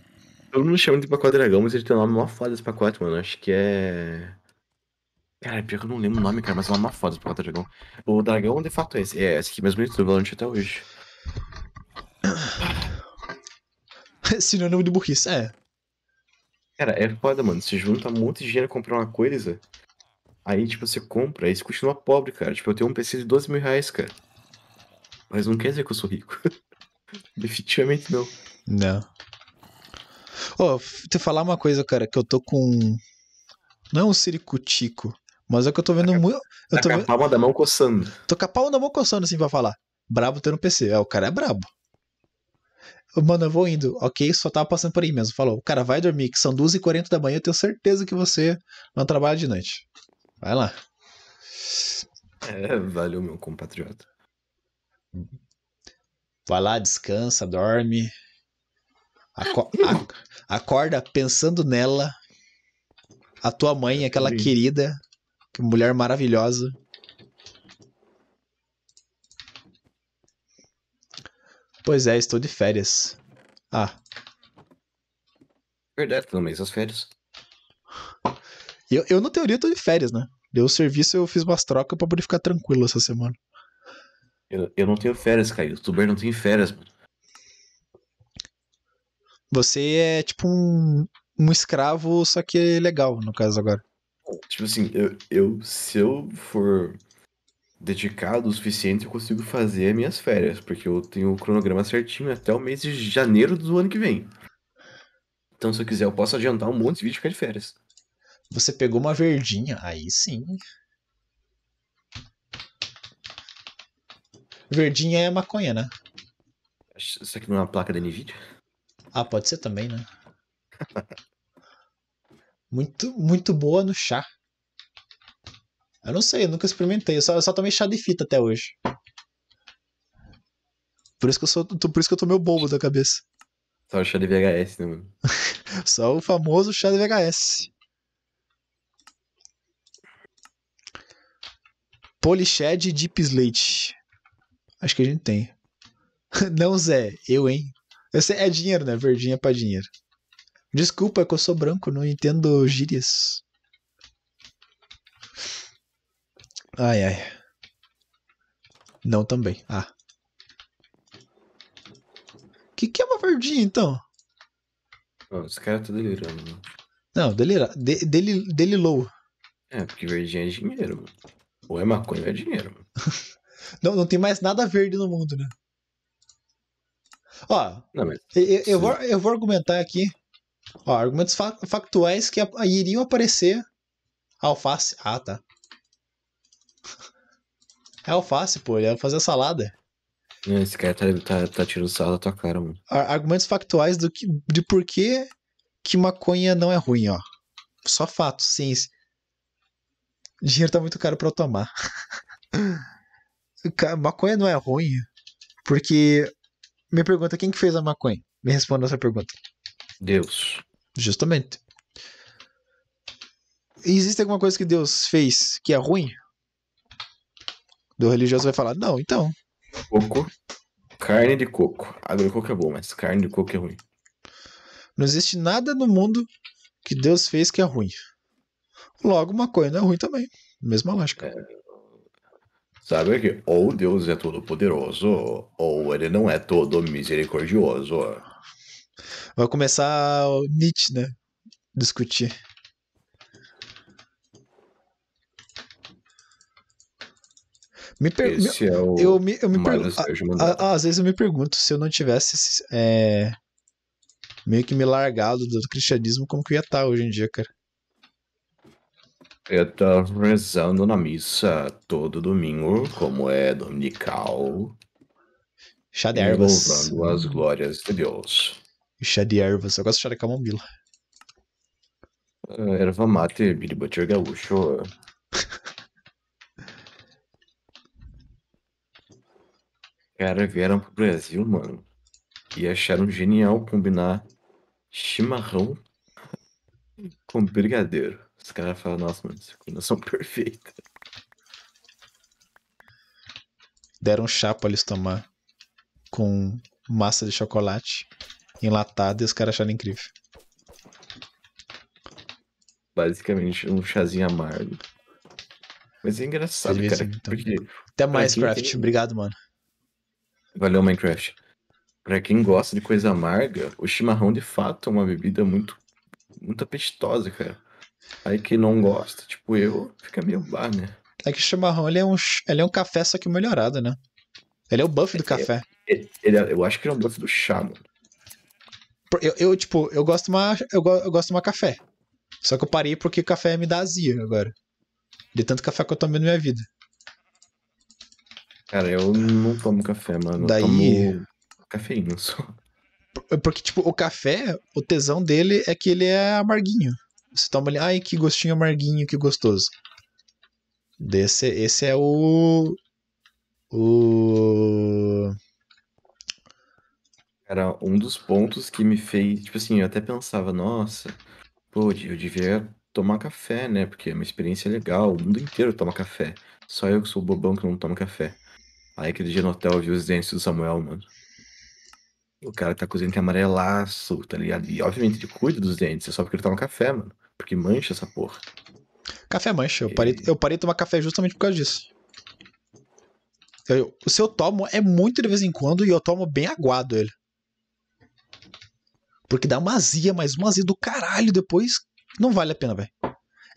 Todo mundo chama de pacote dragão, mas ele tem o nome mó foda esse pacote, mano. Acho que é. Cara, pior que eu não lembro o nome, cara, mas é uma má foda do dragão. O dragão, de fato, é esse. É esse aqui mais bonito do Valorant até hoje. Sinônimo de burrice, é. Cara, é foda, mano. Você junta um monte de dinheiro pra comprar uma coisa. Aí, tipo, você compra, aí você continua pobre, cara. Tipo, eu tenho um PC de 12 mil reais, cara. Mas não quer dizer que eu sou rico. Definitivamente não. Não. Ô, oh, te falar uma coisa, cara, que eu tô com. Não é um ciricutico, mas é que eu tô vendo tá muito. Eu tá tô com a palma da mão coçando. Tô com a palma da mão coçando, assim, pra falar. Brabo ter um PC. É, o cara é brabo. Mano, eu vou indo. Ok, só tava passando por aí mesmo. Falou, cara, vai dormir, que são 2h40 da manhã, eu tenho certeza que você não trabalha de noite. Vai lá. É, valeu, meu compatriota. Vai lá, descansa, dorme. Aco acorda pensando nela. A tua mãe, aquela querida, que mulher maravilhosa. Pois é, estou de férias. Ah. Verdade, pelo menos as férias. Eu, eu na teoria, estou de férias, né? Deu o serviço, eu fiz umas trocas pra poder ficar tranquilo essa semana. Eu, eu não tenho férias, Caio. O youtuber não tem férias, mano. Você é tipo um, um escravo, só que é legal, no caso agora. Tipo assim, eu, eu se eu for dedicado o suficiente, eu consigo fazer minhas férias, porque eu tenho o cronograma certinho até o mês de janeiro do ano que vem. Então, se eu quiser, eu posso adiantar um monte de vídeo e ficar de férias. Você pegou uma verdinha, aí sim. Verdinha é maconha, né? Isso aqui não é uma placa da Nvidia? Ah, pode ser também, né? muito, muito boa no chá. Eu não sei, eu nunca experimentei. Eu só, eu só tomei chá de fita até hoje. Por isso que eu sou, por isso que eu tô meio bobo da cabeça. Só o chá de VHS, né, mano? Só o famoso chá de VHS. Polished Deep Slate. Acho que a gente tem. Não, Zé, eu, hein? Esse é dinheiro, né? Verdinha pra dinheiro. Desculpa é que eu sou branco, não entendo gírias. Ai, ai. Não também. Ah. O que, que é uma verdinha, então? Oh, esse cara tá delirando, mano. Né? Não, delira... De, dele delilou. É, porque verdinha é dinheiro, mano. Ou é maconha é dinheiro, mano. não, não tem mais nada verde no mundo, né? Ó, não, mas... eu, eu, vou, eu vou argumentar aqui Ó, argumentos fa factuais que iriam aparecer. Alface. Ah, tá. É alface, pô. Ele ia fazer salada. Esse cara tá, tá, tá tirando sal da tua cara, mano. Argumentos factuais do que, de por que, que maconha não é ruim, ó. Só fato ciência. Dinheiro tá muito caro pra eu tomar. maconha não é ruim, porque... Me pergunta, quem que fez a maconha? Me responda essa pergunta. Deus. Justamente. E existe alguma coisa que Deus fez que é ruim? Do religioso vai falar, não, então. Coco. Carne de coco. Água de coco é bom, mas carne de coco é ruim. Não existe nada no mundo que Deus fez que é ruim. Logo, uma coisa é ruim também. Mesma lógica. É... Sabe que ou Deus é todo poderoso, ou ele não é todo misericordioso. Vai começar o Nietzsche, né? Discutir. Me per... Esse é o eu me, eu me pergunto. Às vezes eu me pergunto se eu não tivesse é... meio que me largado do cristianismo, como que eu ia estar tá hoje em dia, cara? Eu tô rezando na missa todo domingo, como é dominical. Chá de ervas. Louvando as glórias de Deus e chá de ervas. Eu gosto de chá de camomila. Uh, erva mate, e Butcher gaúcho. Cara, vieram pro Brasil, mano. E acharam genial combinar chimarrão com brigadeiro. Os caras falam, nossa, mano, essa combinação perfeita. Deram chá pra eles tomar com massa de chocolate enlatado e os caras acharam incrível. Basicamente, um chazinho amargo. Mas é engraçado, cara. então. porque Até Minecraft, obrigado, mano. Valeu, Minecraft. Pra quem gosta de coisa amarga, o chimarrão de fato é uma bebida muito, muito apestosa, cara. Aí quem não gosta, tipo eu, fica meio bar, né? É que o chimarrão ele é, um, ele é um café, só que melhorado, né? Ele é o buff é, do é, café. É, ele, é, eu acho que ele é um buff do chá, mano. Eu, eu, tipo, eu gosto uma, eu, eu gosto uma café. Só que eu parei porque café me dá azia agora. De tanto café que eu tomei na minha vida. Cara, eu não tomo café, mano. Daí... Eu tomo cafeína só. Porque, tipo, o café, o tesão dele é que ele é amarguinho. Você toma ele, ai, que gostinho amarguinho, que gostoso. Desse, esse é o. O era um dos pontos que me fez, tipo assim, eu até pensava, nossa, pô, eu devia tomar café, né? Porque é uma experiência legal, o mundo inteiro toma café. Só eu que sou bobão que não tomo café. Aí aquele dia no hotel eu vi os dentes do Samuel, mano. O cara tá cozinhando que é amarelaço, tá ligado? E obviamente ele cuida dos dentes, é só porque ele toma café, mano. Porque mancha essa porra. Café mancha, eu parei, eu parei de tomar café justamente por causa disso. Eu, o seu tomo é muito de vez em quando e eu tomo bem aguado ele. Porque dá uma azia, mas uma azia do caralho depois. Não vale a pena, velho.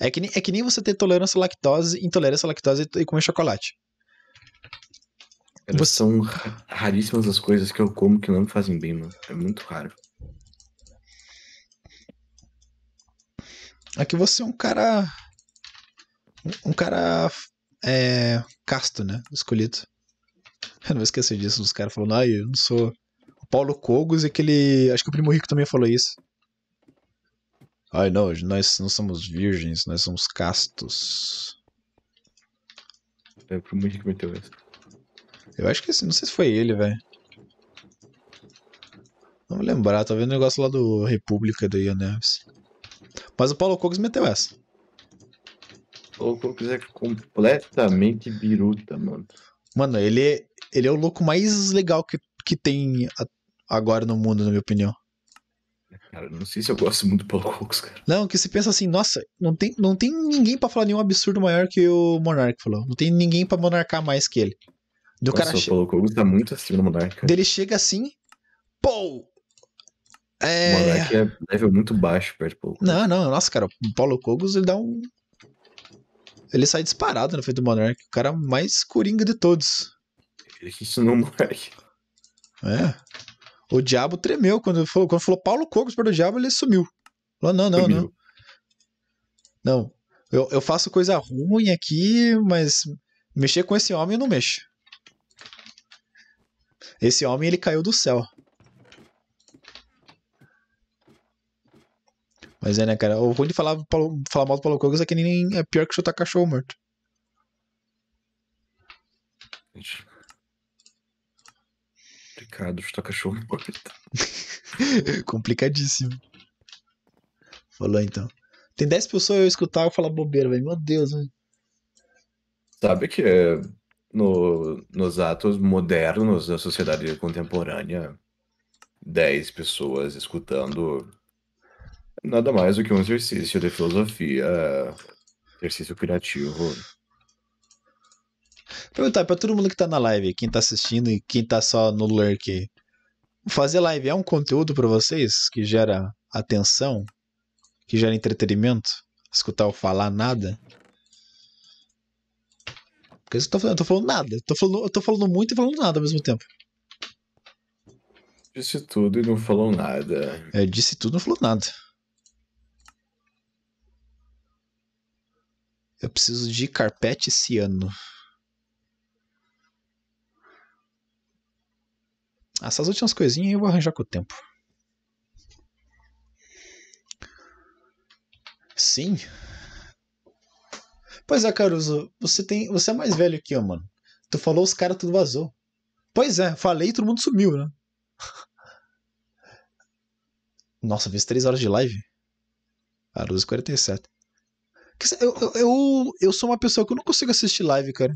É que, nem, é que nem você ter tolerância à lactose, intolerância à lactose e comer chocolate. Você... São raríssimas as coisas que eu como que não me fazem bem, mano. É muito raro. É que você é um cara. Um cara. É, casto, né? Escolhido. Eu não vou esquecer disso, os caras falando, ai, ah, eu não sou. Paulo Cogos e aquele. Acho que o Primo Rico também falou isso. Ai, não, nós não somos virgens, nós somos castos. É o Primo Rico meteu essa. Eu acho que esse, não sei se foi ele, velho. Não vou lembrar, tá vendo o negócio lá do República do Ian Neves. Mas o Paulo Cogos meteu essa. Paulo Cogos é completamente biruta, mano. Mano, ele, é, ele é o louco mais legal que, que tem agora no mundo, na minha opinião. Cara, não sei se eu gosto muito do Paulo Cox, cara. Não, que você pensa assim, nossa, não tem, não tem ninguém para falar nenhum absurdo maior que o Monark falou. Não tem ninguém para monarcar mais que ele. Do nossa, cara o Paulo Cox tá muito acima do Monark. Dele chega assim, pô! É... O Monark é level muito baixo perto do Paulo Cogos. Não, não, nossa, cara, o Paulo Cogos ele dá um. Ele sai disparado no feito do Monark. O cara mais coringa de todos. Ele ensinou é o Monark. É. O diabo tremeu quando falou, quando falou Paulo Cogos para o diabo, ele sumiu. Falou, não, não, não. Não. Eu, eu faço coisa ruim aqui, mas mexer com esse homem eu não mexo. Esse homem ele caiu do céu. Mas é, né, cara? O ruim de falar, falar mal do Paulo Cogos é que nem é pior que chutar cachorro morto. Gente complicado chutar cachorro morto. Complicadíssimo. Falou então. Tem 10 pessoas eu escutar eu falar bobeira, velho. Meu Deus, velho. Né? Sabe que no, nos atos modernos da sociedade contemporânea, 10 pessoas escutando nada mais do que um exercício de filosofia, exercício criativo Perguntar pra todo mundo que tá na live, quem tá assistindo e quem tá só no lurk. Fazer live é um conteúdo para vocês que gera atenção, que gera entretenimento? Escutar eu falar nada? Porque eu tô falando, eu tô falando nada. Eu tô falando, eu tô falando muito e falando nada ao mesmo tempo. Disse tudo e não falou nada. É, disse tudo e não falou nada. Eu preciso de carpete ciano. Essas últimas coisinhas eu vou arranjar com o tempo. Sim. Pois é, Caruso, você tem. Você é mais velho que eu, mano. Tu falou os caras tudo vazou. Pois é, falei e todo mundo sumiu, né? Nossa, fiz 3 horas de live. Caruso 47. Eu, eu, eu, eu sou uma pessoa que eu não consigo assistir live, cara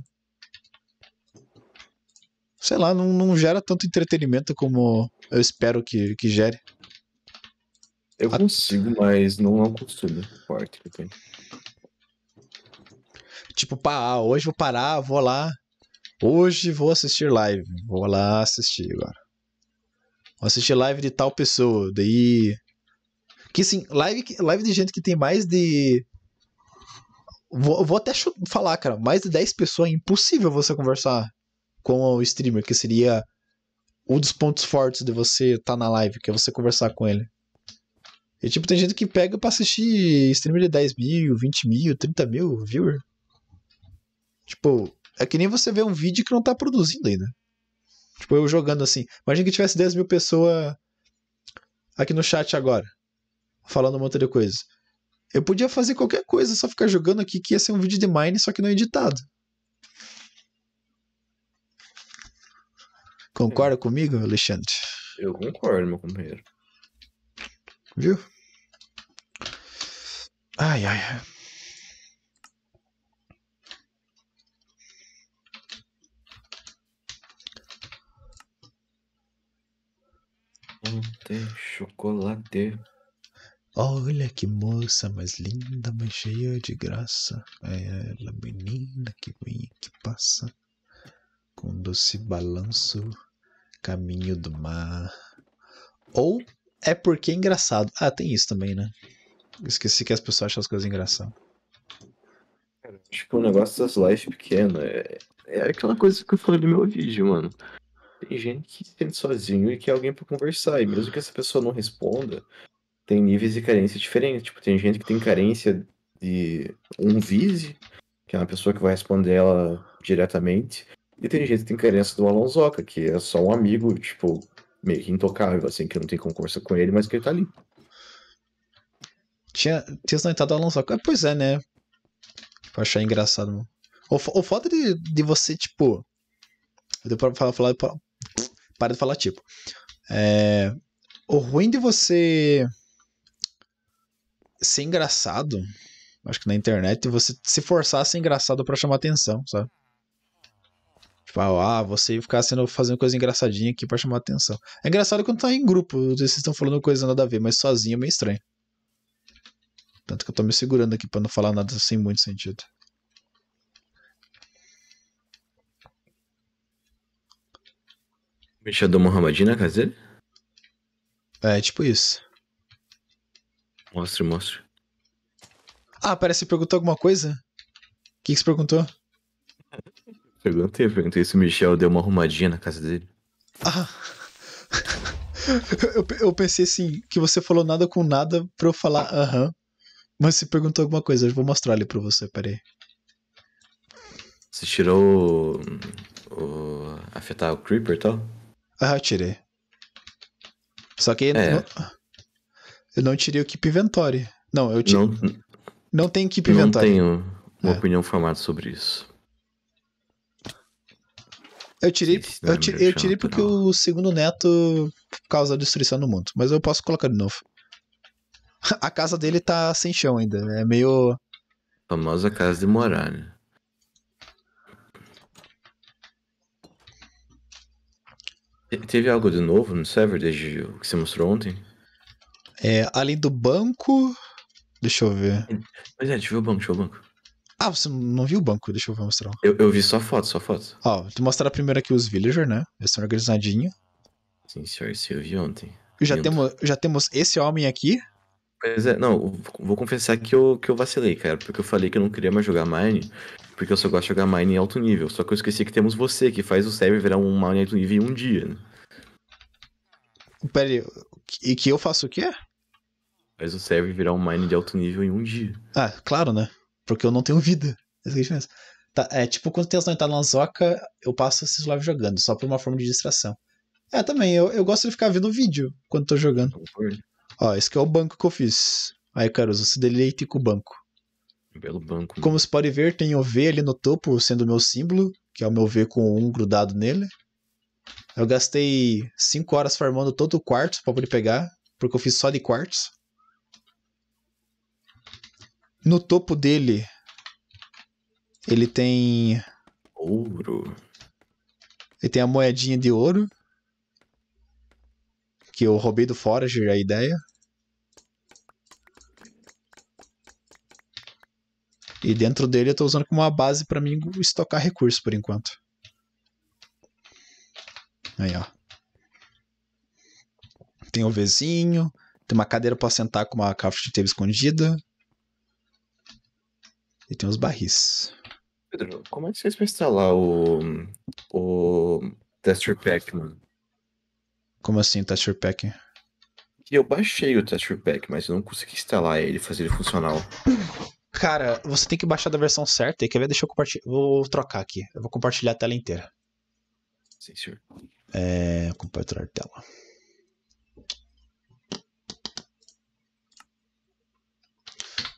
sei lá, não, não gera tanto entretenimento como eu espero que, que gere. Eu A... Ah. consigo, mas não, é um costume forte. Tipo, pá, ah, hoje vou parar, vou lá. Hoje vou assistir live. Vou lá assistir agora. Vou assistir live de tal pessoa. Daí. Que assim, live, live de gente que tem mais de. Vou, vou até falar, cara. Mais de 10 pessoas é impossível você conversar com o streamer, que seria um dos pontos fortes de você estar tá na live, que é você conversar com ele. E tipo, tem gente que pega pra assistir streamer de 10 mil, 20 mil, 30 mil viewer. Tipo, é que nem você vê um vídeo que não tá produzindo ainda. Tipo, eu jogando assim. Imagina que tivesse 10 mil pessoas aqui no chat agora, falando um monte de coisa. Eu podia fazer qualquer coisa, só ficar jogando aqui que ia ser um vídeo de Mine, só que não editado. Concorda comigo, Alexandre? Eu concordo, meu companheiro. Viu? Ai, ai. Ontem, chocolate. Olha que moça mais linda, mais cheia de graça. É ela, menina que vem que passa com doce balanço, caminho do mar. Ou é porque é engraçado. Ah, tem isso também, né? Esqueci que as pessoas acham as coisas engraçadas. Acho que o negócio das lives pequenas é, é aquela coisa que eu falei no meu vídeo, mano. Tem gente que se sente sozinho e quer alguém para conversar. E mesmo que essa pessoa não responda, tem níveis de carência diferentes. Tipo, tem gente que tem carência de um vise, que é uma pessoa que vai responder ela diretamente. E tem gente que tem carência do Alonsoca, que é só um amigo, tipo, meio que intocável, assim, que não tem conversa com ele, mas que ele tá ali. Tinha, tinha sentado o Alonsoca. Ah, pois é, né? Pra achar engraçado, mano. O, o foda de, de você, tipo. Deu pra falar. falar pra, para de falar, tipo. É, o ruim de você ser engraçado, acho que na internet, você se forçar a ser engraçado para chamar atenção, sabe? Tipo, ah, você ficar sendo, fazendo coisa engraçadinha aqui pra chamar atenção. É engraçado quando tá em grupo, vocês estão falando coisa nada a ver, mas sozinho é meio estranho. Tanto que eu tô me segurando aqui pra não falar nada sem muito sentido. Mexeu do Mohamed na casa dele? É, tipo isso. Mostre, mostre. Ah, parece que perguntou alguma coisa? O que, que você perguntou? Perguntei, então perguntei se o Michel deu uma arrumadinha na casa dele. Ah. eu, eu pensei assim, que você falou nada com nada pra eu falar aham. Uh -huh. Mas se perguntou alguma coisa, eu vou mostrar ali pra você, peraí. Você tirou o. o afetar o Creeper e tal? Ah, tirei. Só que. É. Não, eu não tirei o Keep Inventory. Não, eu tirei. Não, não tem Keep Inventory. Não tenho uma é. opinião formada sobre isso. Eu tirei, eu, tirei, eu tirei tá porque o segundo neto causa destruição no mundo, mas eu posso colocar de novo. A casa dele tá sem chão ainda, é meio. Famosa casa de morar, né? Teve algo de novo no server desde o que você mostrou ontem? É, além do banco. Deixa eu ver. Pois é, deixa eu ver o banco, deixa eu ver o banco. Ah, você não viu o banco? Deixa eu mostrar. Eu, eu vi só foto, só foto. Ó, vou mostrar primeiro aqui os villagers, né? Eles são organizadinhos. Sim, senhor, isso eu vi ontem. Já temos, já temos esse homem aqui. Pois é, não, vou confessar que eu, que eu vacilei, cara, porque eu falei que eu não queria mais jogar Mine, porque eu só gosto de jogar Mine em alto nível. Só que eu esqueci que temos você, que faz o server virar um Mine em alto nível em um dia, né? Pera aí, e que eu faço o quê? Faz o server virar um Mine de alto nível em um dia. Ah, claro, né? Porque eu não tenho vida. é Tá, é tipo quando tem as na zoca eu passo esses lives jogando, só por uma forma de distração. É, também, eu, eu gosto de ficar vendo vídeo quando tô jogando. Ó, esse aqui é o banco que eu fiz. Aí, Caruso, se deleite com o banco. Belo banco. Como se pode ver, tem o V ali no topo sendo o meu símbolo, que é o meu V com um grudado nele. Eu gastei 5 horas farmando todo o quartzo pra poder pegar, porque eu fiz só de quartzo. No topo dele, ele tem. Ouro. Ele tem a moedinha de ouro. Que eu roubei do Forager a ideia. E dentro dele eu tô usando como uma base para mim estocar recursos por enquanto. Aí, ó. Tem o um vizinho, tem uma cadeira para sentar com uma de table escondida, e tem os barris. Pedro, como é que vocês vão instalar o, o Tester Pack, mano? Como assim, Tester Pack? Eu baixei o Tester Pack, mas eu não consegui instalar ele, fazer ele funcional. Cara, você tem que baixar da versão certa. E quer ver? Deixa eu compartilhar. Vou trocar aqui. Eu vou compartilhar a tela inteira. Sim, senhor. É, compartilhar a tela.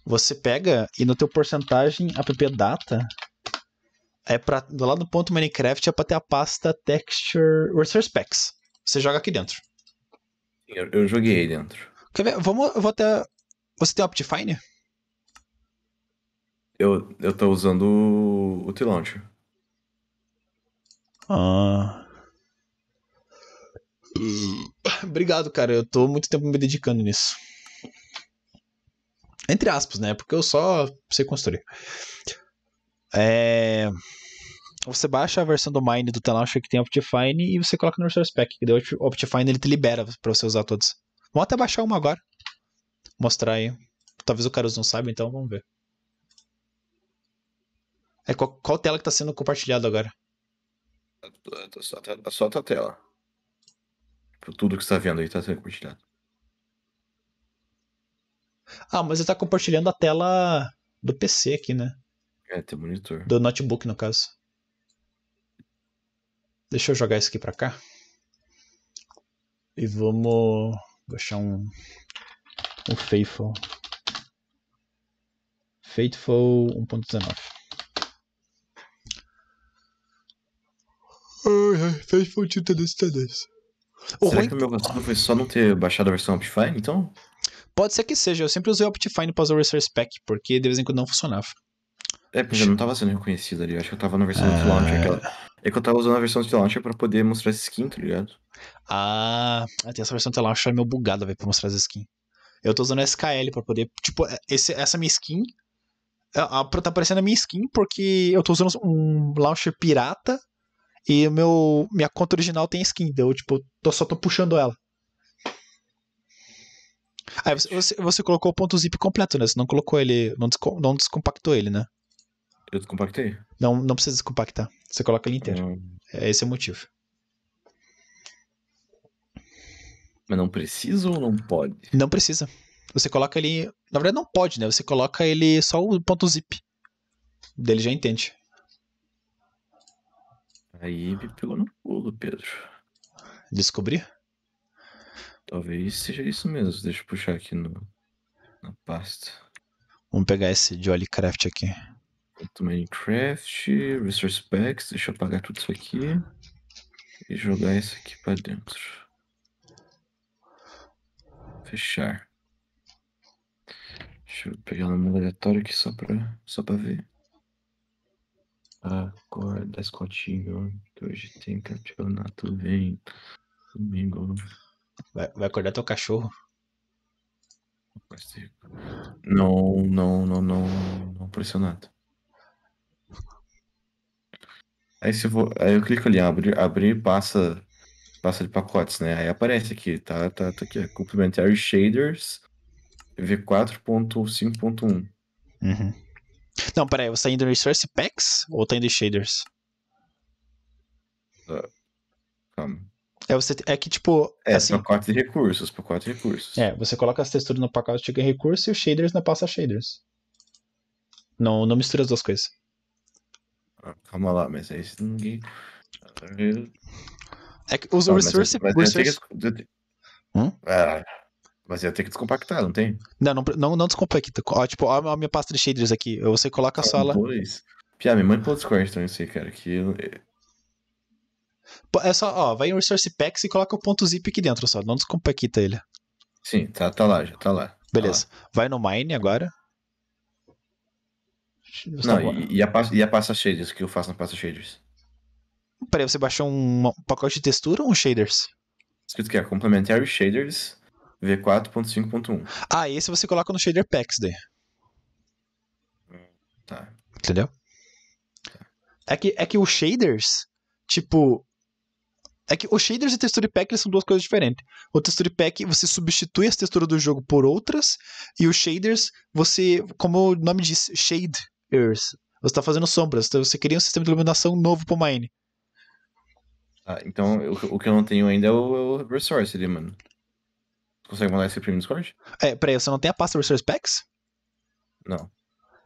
Você pega e no teu porcentagem app-data é para do lado do ponto Minecraft é para ter a pasta texture resource packs. Você joga aqui dentro. Eu, eu joguei aí dentro. Quer ver? Vamos, eu vou até. Você tem Optifine? Eu, eu tô usando o, o T-Launcher. Ah. Obrigado, cara. Eu tô muito tempo me dedicando nisso. Entre aspas, né? Porque eu só sei construir. É... Você baixa a versão do Mine do Telasher que tem Optifine e você coloca no Resource Pack. Que daí o Optifine ele te libera para você usar todos. Vamos até baixar uma agora. Mostrar aí. Talvez o Carlos não saiba, então vamos ver. É qual, qual tela que está sendo compartilhada agora? Só a tua tela. Tudo que você tá vendo aí está sendo compartilhado. Ah, mas ele tá compartilhando a tela do PC aqui, né? É, tem monitor. Do notebook, no caso. Deixa eu jogar isso aqui pra cá. E vamos. Vou achar um. Um Faithful. Faithful 1.19. Faithful 10.10. Será que o meu vacilo foi só não ter baixado a versão Amplify, então? Pode ser que seja, eu sempre usei o Optifine para usar o Resource Pack, porque de vez em quando não funcionava. É, porque eu não estava sendo reconhecido ali, eu acho que eu estava na versão ah... do launcher. Aquela... É que eu é estava usando a versão do launcher para poder mostrar essa skin, tá ligado? Ah, até ah, essa versão do launcher é meio bugada, velho, pra mostrar essa skin. Eu tô usando a SKL pra poder, tipo, esse, essa minha skin, a, a, tá aparecendo a minha skin porque eu tô usando um launcher pirata e meu, minha conta original tem skin, então tipo, eu, tipo, tô, só tô puxando ela. Ah, você, você, você, colocou o ponto zip completo, né? Você não colocou ele. Não, desco, não descompactou ele, né? Eu descompactei? Não, não precisa descompactar. Você coloca ele inteiro. Hum. Esse é o motivo. Mas não precisa ou não pode? Não precisa. Você coloca ele. Na verdade, não pode, né? Você coloca ele só o ponto zip. Dele já entende. Aí me pegou no pulo, Pedro. Descobri? Talvez seja isso mesmo. Deixa eu puxar aqui no, na pasta. Vamos pegar esse Jollycraft aqui. Minecraft, Resource Packs. Deixa eu apagar tudo isso aqui. E jogar isso aqui para dentro. Fechar. Deixa eu pegar um aleatório aqui só para só pra ver. Acorda, Scott Eagle, que hoje tem campeonato, vem. Domingo. Vai, vai acordar teu cachorro? Não, não, não, não, não pressionado nada. Aí se eu vou, aí eu clico ali, abrir, abrir, passa, passa de pacotes, né? Aí aparece aqui, tá, tá, tá aqui, é Complementary Shaders V4.5.1. Uhum. Não, peraí, você tá indo em Resource Packs ou tá indo em Shaders? Uh, calma. É, você, é que, tipo. É, assim, pacote de recursos, pacote de recursos. É, você coloca as texturas no pacote de recursos e os shaders na pasta shaders. Não, não mistura as duas coisas. Ah, calma lá, mas aí ninguém. É que os ah, resource. Mas, eu, hum? ah, mas que... hum? mas ia ter que descompactar, não tem? Não, não, não, não descompacta. Ó, tipo, ó a minha pasta de shaders aqui. Você coloca ah, só ela. Pia, me manda pro Discord isso então sei, cara. Que é só, ó, vai em Resource Packs e coloca o ponto zip aqui dentro só, não descompacta ele. Sim, tá, tá lá, já tá lá. Tá Beleza. Lá. Vai no Mine agora. não, tá e, e, a, e a pasta shaders, que eu faço na pasta shaders? Peraí, você baixou um, um pacote de textura ou um shaders? Escrito que é Complementary Shaders V4.5.1. Ah, esse você coloca no Shader Packs daí. Tá. Entendeu? Tá. É que, é que o shaders, tipo, é que o shaders e texture pack são duas coisas diferentes. O texture pack você substitui as texturas do jogo por outras, e o shaders você, como o nome diz, shaders. Você está fazendo sombras, então você cria um sistema de iluminação novo o Mine. Ah, então o que eu não tenho ainda é o, é o Resource ali, mano. Você consegue mandar esse primo no Discord? É, peraí, você não tem a pasta Resource Packs? Não.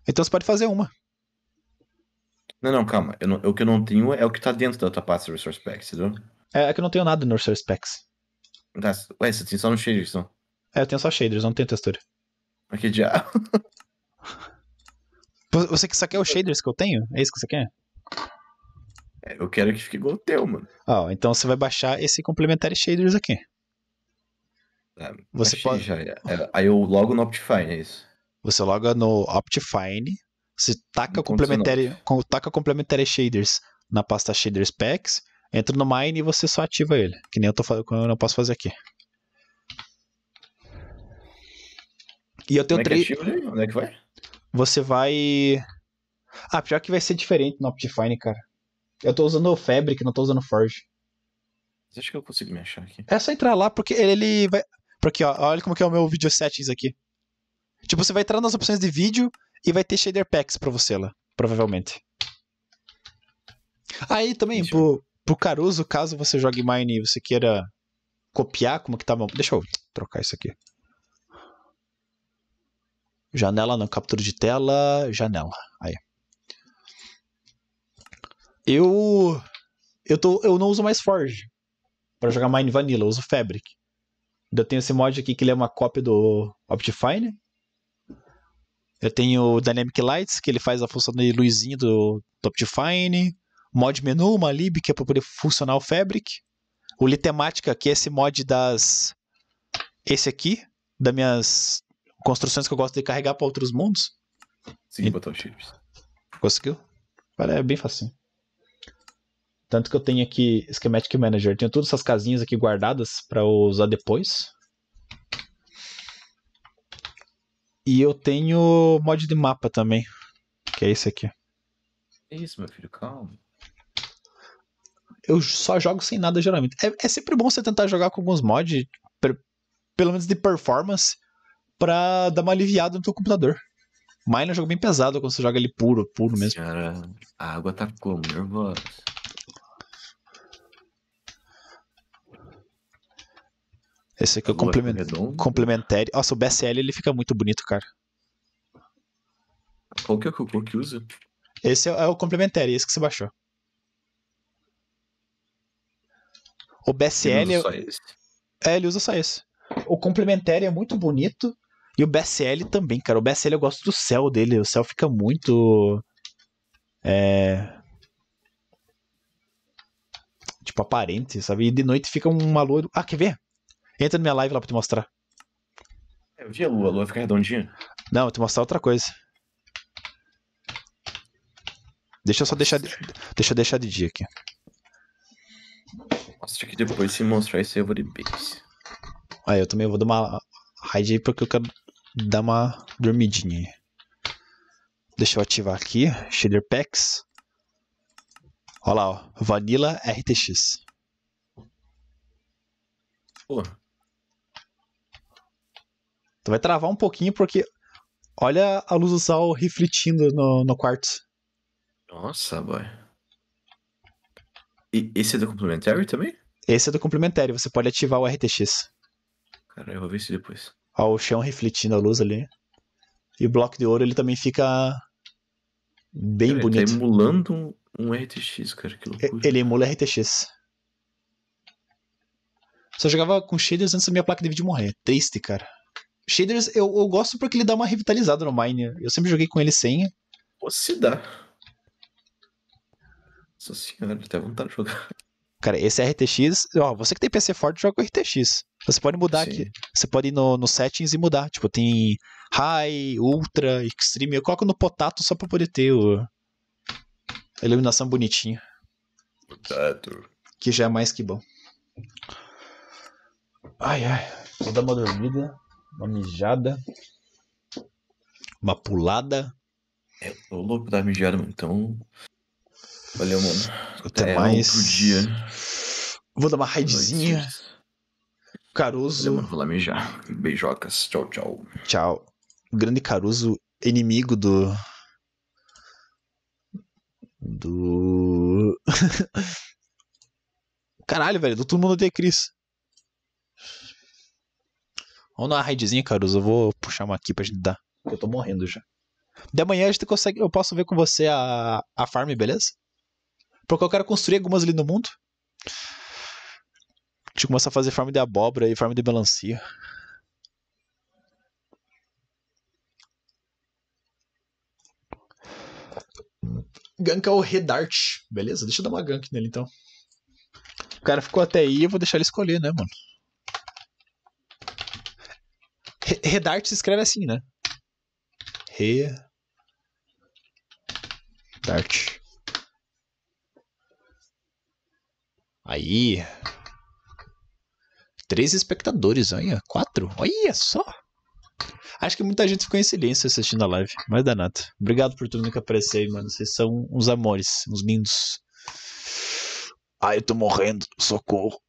Então você pode fazer uma. Não, não, calma. Eu não, o que eu não tenho é o que tá dentro da tua pasta Resource Packs, entendeu? É, é que eu não tenho nada no Nursery Specs. Tá, ué, você tem só no Shaderson. Então. É, eu tenho só shaders, não tenho textura. Mas que diabo? Você que só quer os shaders que eu tenho? É isso que você quer? É, eu quero que fique igual o teu, mano. Ah, então você vai baixar esse complementar shaders aqui. Ah, você pode. Já, é, é, aí eu logo no Optifine, é isso. Você loga no Optifine, você taca complementary, taca complementary shaders na pasta shaders packs entra no mine e você só ativa ele. Que nem eu, tô, eu não posso fazer aqui. E eu tenho é três. Onde é que vai? Você vai. Ah, pior que vai ser diferente no Optifine, cara. Eu tô usando o Fabric, não tô usando o Forge. Acho que eu consigo me achar aqui. É só entrar lá, porque ele vai. Porque, ó, olha como que é o meu vídeo settings aqui. Tipo, você vai entrar nas opções de vídeo e vai ter shader packs pra você lá, provavelmente. Aí também, pro, Pro Caruso, caso você jogue Mine e você queira copiar como que tava. Tá, deixa eu trocar isso aqui. Janela não, captura de tela, janela. Aí. Eu eu tô eu não uso mais Forge para jogar Mine Vanilla, eu uso Fabric. Eu tenho esse mod aqui que ele é uma cópia do Optifine. Eu tenho o Dynamic Lights, que ele faz a função de luzinha do, do Optifine mod menu, uma lib que é para poder funcionar o Fabric. O Litemática, que é esse mod das. Esse aqui, das minhas construções que eu gosto de carregar para outros mundos. Sim, e... botão chips. Conseguiu? É bem fácil. Tanto que eu tenho aqui Schematic Manager. tenho todas essas casinhas aqui guardadas para usar depois. E eu tenho mod de mapa também. Que é esse aqui. É isso, meu filho, calma eu só jogo sem nada geralmente. É, é sempre bom você tentar jogar com alguns mods, per, pelo menos de performance, pra dar uma aliviada no teu computador. Mine é um jogo bem pesado quando você joga ele puro, puro mesmo. Senhora, a água tá como? Nervosa. Esse aqui é o é complementary. Nossa, o BSL ele fica muito bonito, cara. Qual que é o que usa? Esse é, é o complementar, esse que você baixou. O BSL. Ele usa só esse. É, ele usa só esse. O complementar é muito bonito. E o BSL também, cara. O BSL eu gosto do céu dele. O céu fica muito. É. Tipo, aparente, sabe? E de noite fica uma lua. Ah, quer ver? Entra na minha live lá pra te mostrar. É, eu vi a lua, a lua fica redondinha. Não, eu te mostrar outra coisa. Deixa eu só deixar de... Deixa eu deixar de dia aqui. Nossa, tinha que depois se mostrar esse de Base. Ah, eu também vou dar uma raid aí porque eu quero dar uma dormidinha aí. Deixa eu ativar aqui, Shader Packs. Olha lá, ó, Vanilla RTX. Pô. Tu vai travar um pouquinho porque olha a luz do sol refletindo no, no quarto. Nossa, boy. E esse é do complementário também? Esse é do complementário, você pode ativar o RTX. Cara, eu vou ver isso depois. Ó, o chão refletindo a luz ali. E o bloco de ouro ele também fica bem cara, bonito. Ele tá emulando um, um RTX, cara, que loucura. Ele emula RTX. Só jogava com shaders antes da minha placa de vídeo morrer. Triste, cara. Shaders eu, eu gosto porque ele dá uma revitalizada no Mine. Eu sempre joguei com ele sem. Pô, se dá. Nossa senhora, até vontade de jogar. Cara, esse RTX, ó, você que tem PC forte, joga com RTX. Você pode mudar Sim. aqui. Você pode ir no, no settings e mudar. Tipo, tem high, ultra, extreme. Eu coloco no potato só pra poder ter o... a iluminação bonitinha. Potato. Que já é mais que bom. Ai, ai. Vou dar uma dormida, uma mijada, uma pulada. Eu é, tô louco da mijada, mano. Então, Valeu, mano. Até, Até mais. Outro dia. Vou dar uma raidzinha. Caruso. Valeu, mano, vou lamejar. Beijocas. Tchau, tchau. Tchau. grande Caruso, inimigo do. Do. Caralho, velho, do todo mundo odeia Cris. Vamos dar uma raidzinha, Caruso. Eu vou puxar uma aqui pra gente dar. Eu tô morrendo já. De amanhã a gente consegue. Eu posso ver com você a, a farm, beleza? Porque eu quero construir algumas ali no mundo. A gente começa a fazer farm de abóbora e farm de melancia. é o Redart. Beleza, deixa eu dar uma gank nele então. O cara ficou até aí, eu vou deixar ele escolher, né, mano? Redart se escreve assim, né? Re. Dart. Aí. Três espectadores, olha. Quatro? Olha só! Acho que muita gente ficou em silêncio assistindo a live, mas danado. Obrigado por tudo que apareceu aí, mano. Vocês são uns amores, uns lindos. Ai, eu tô morrendo, socorro.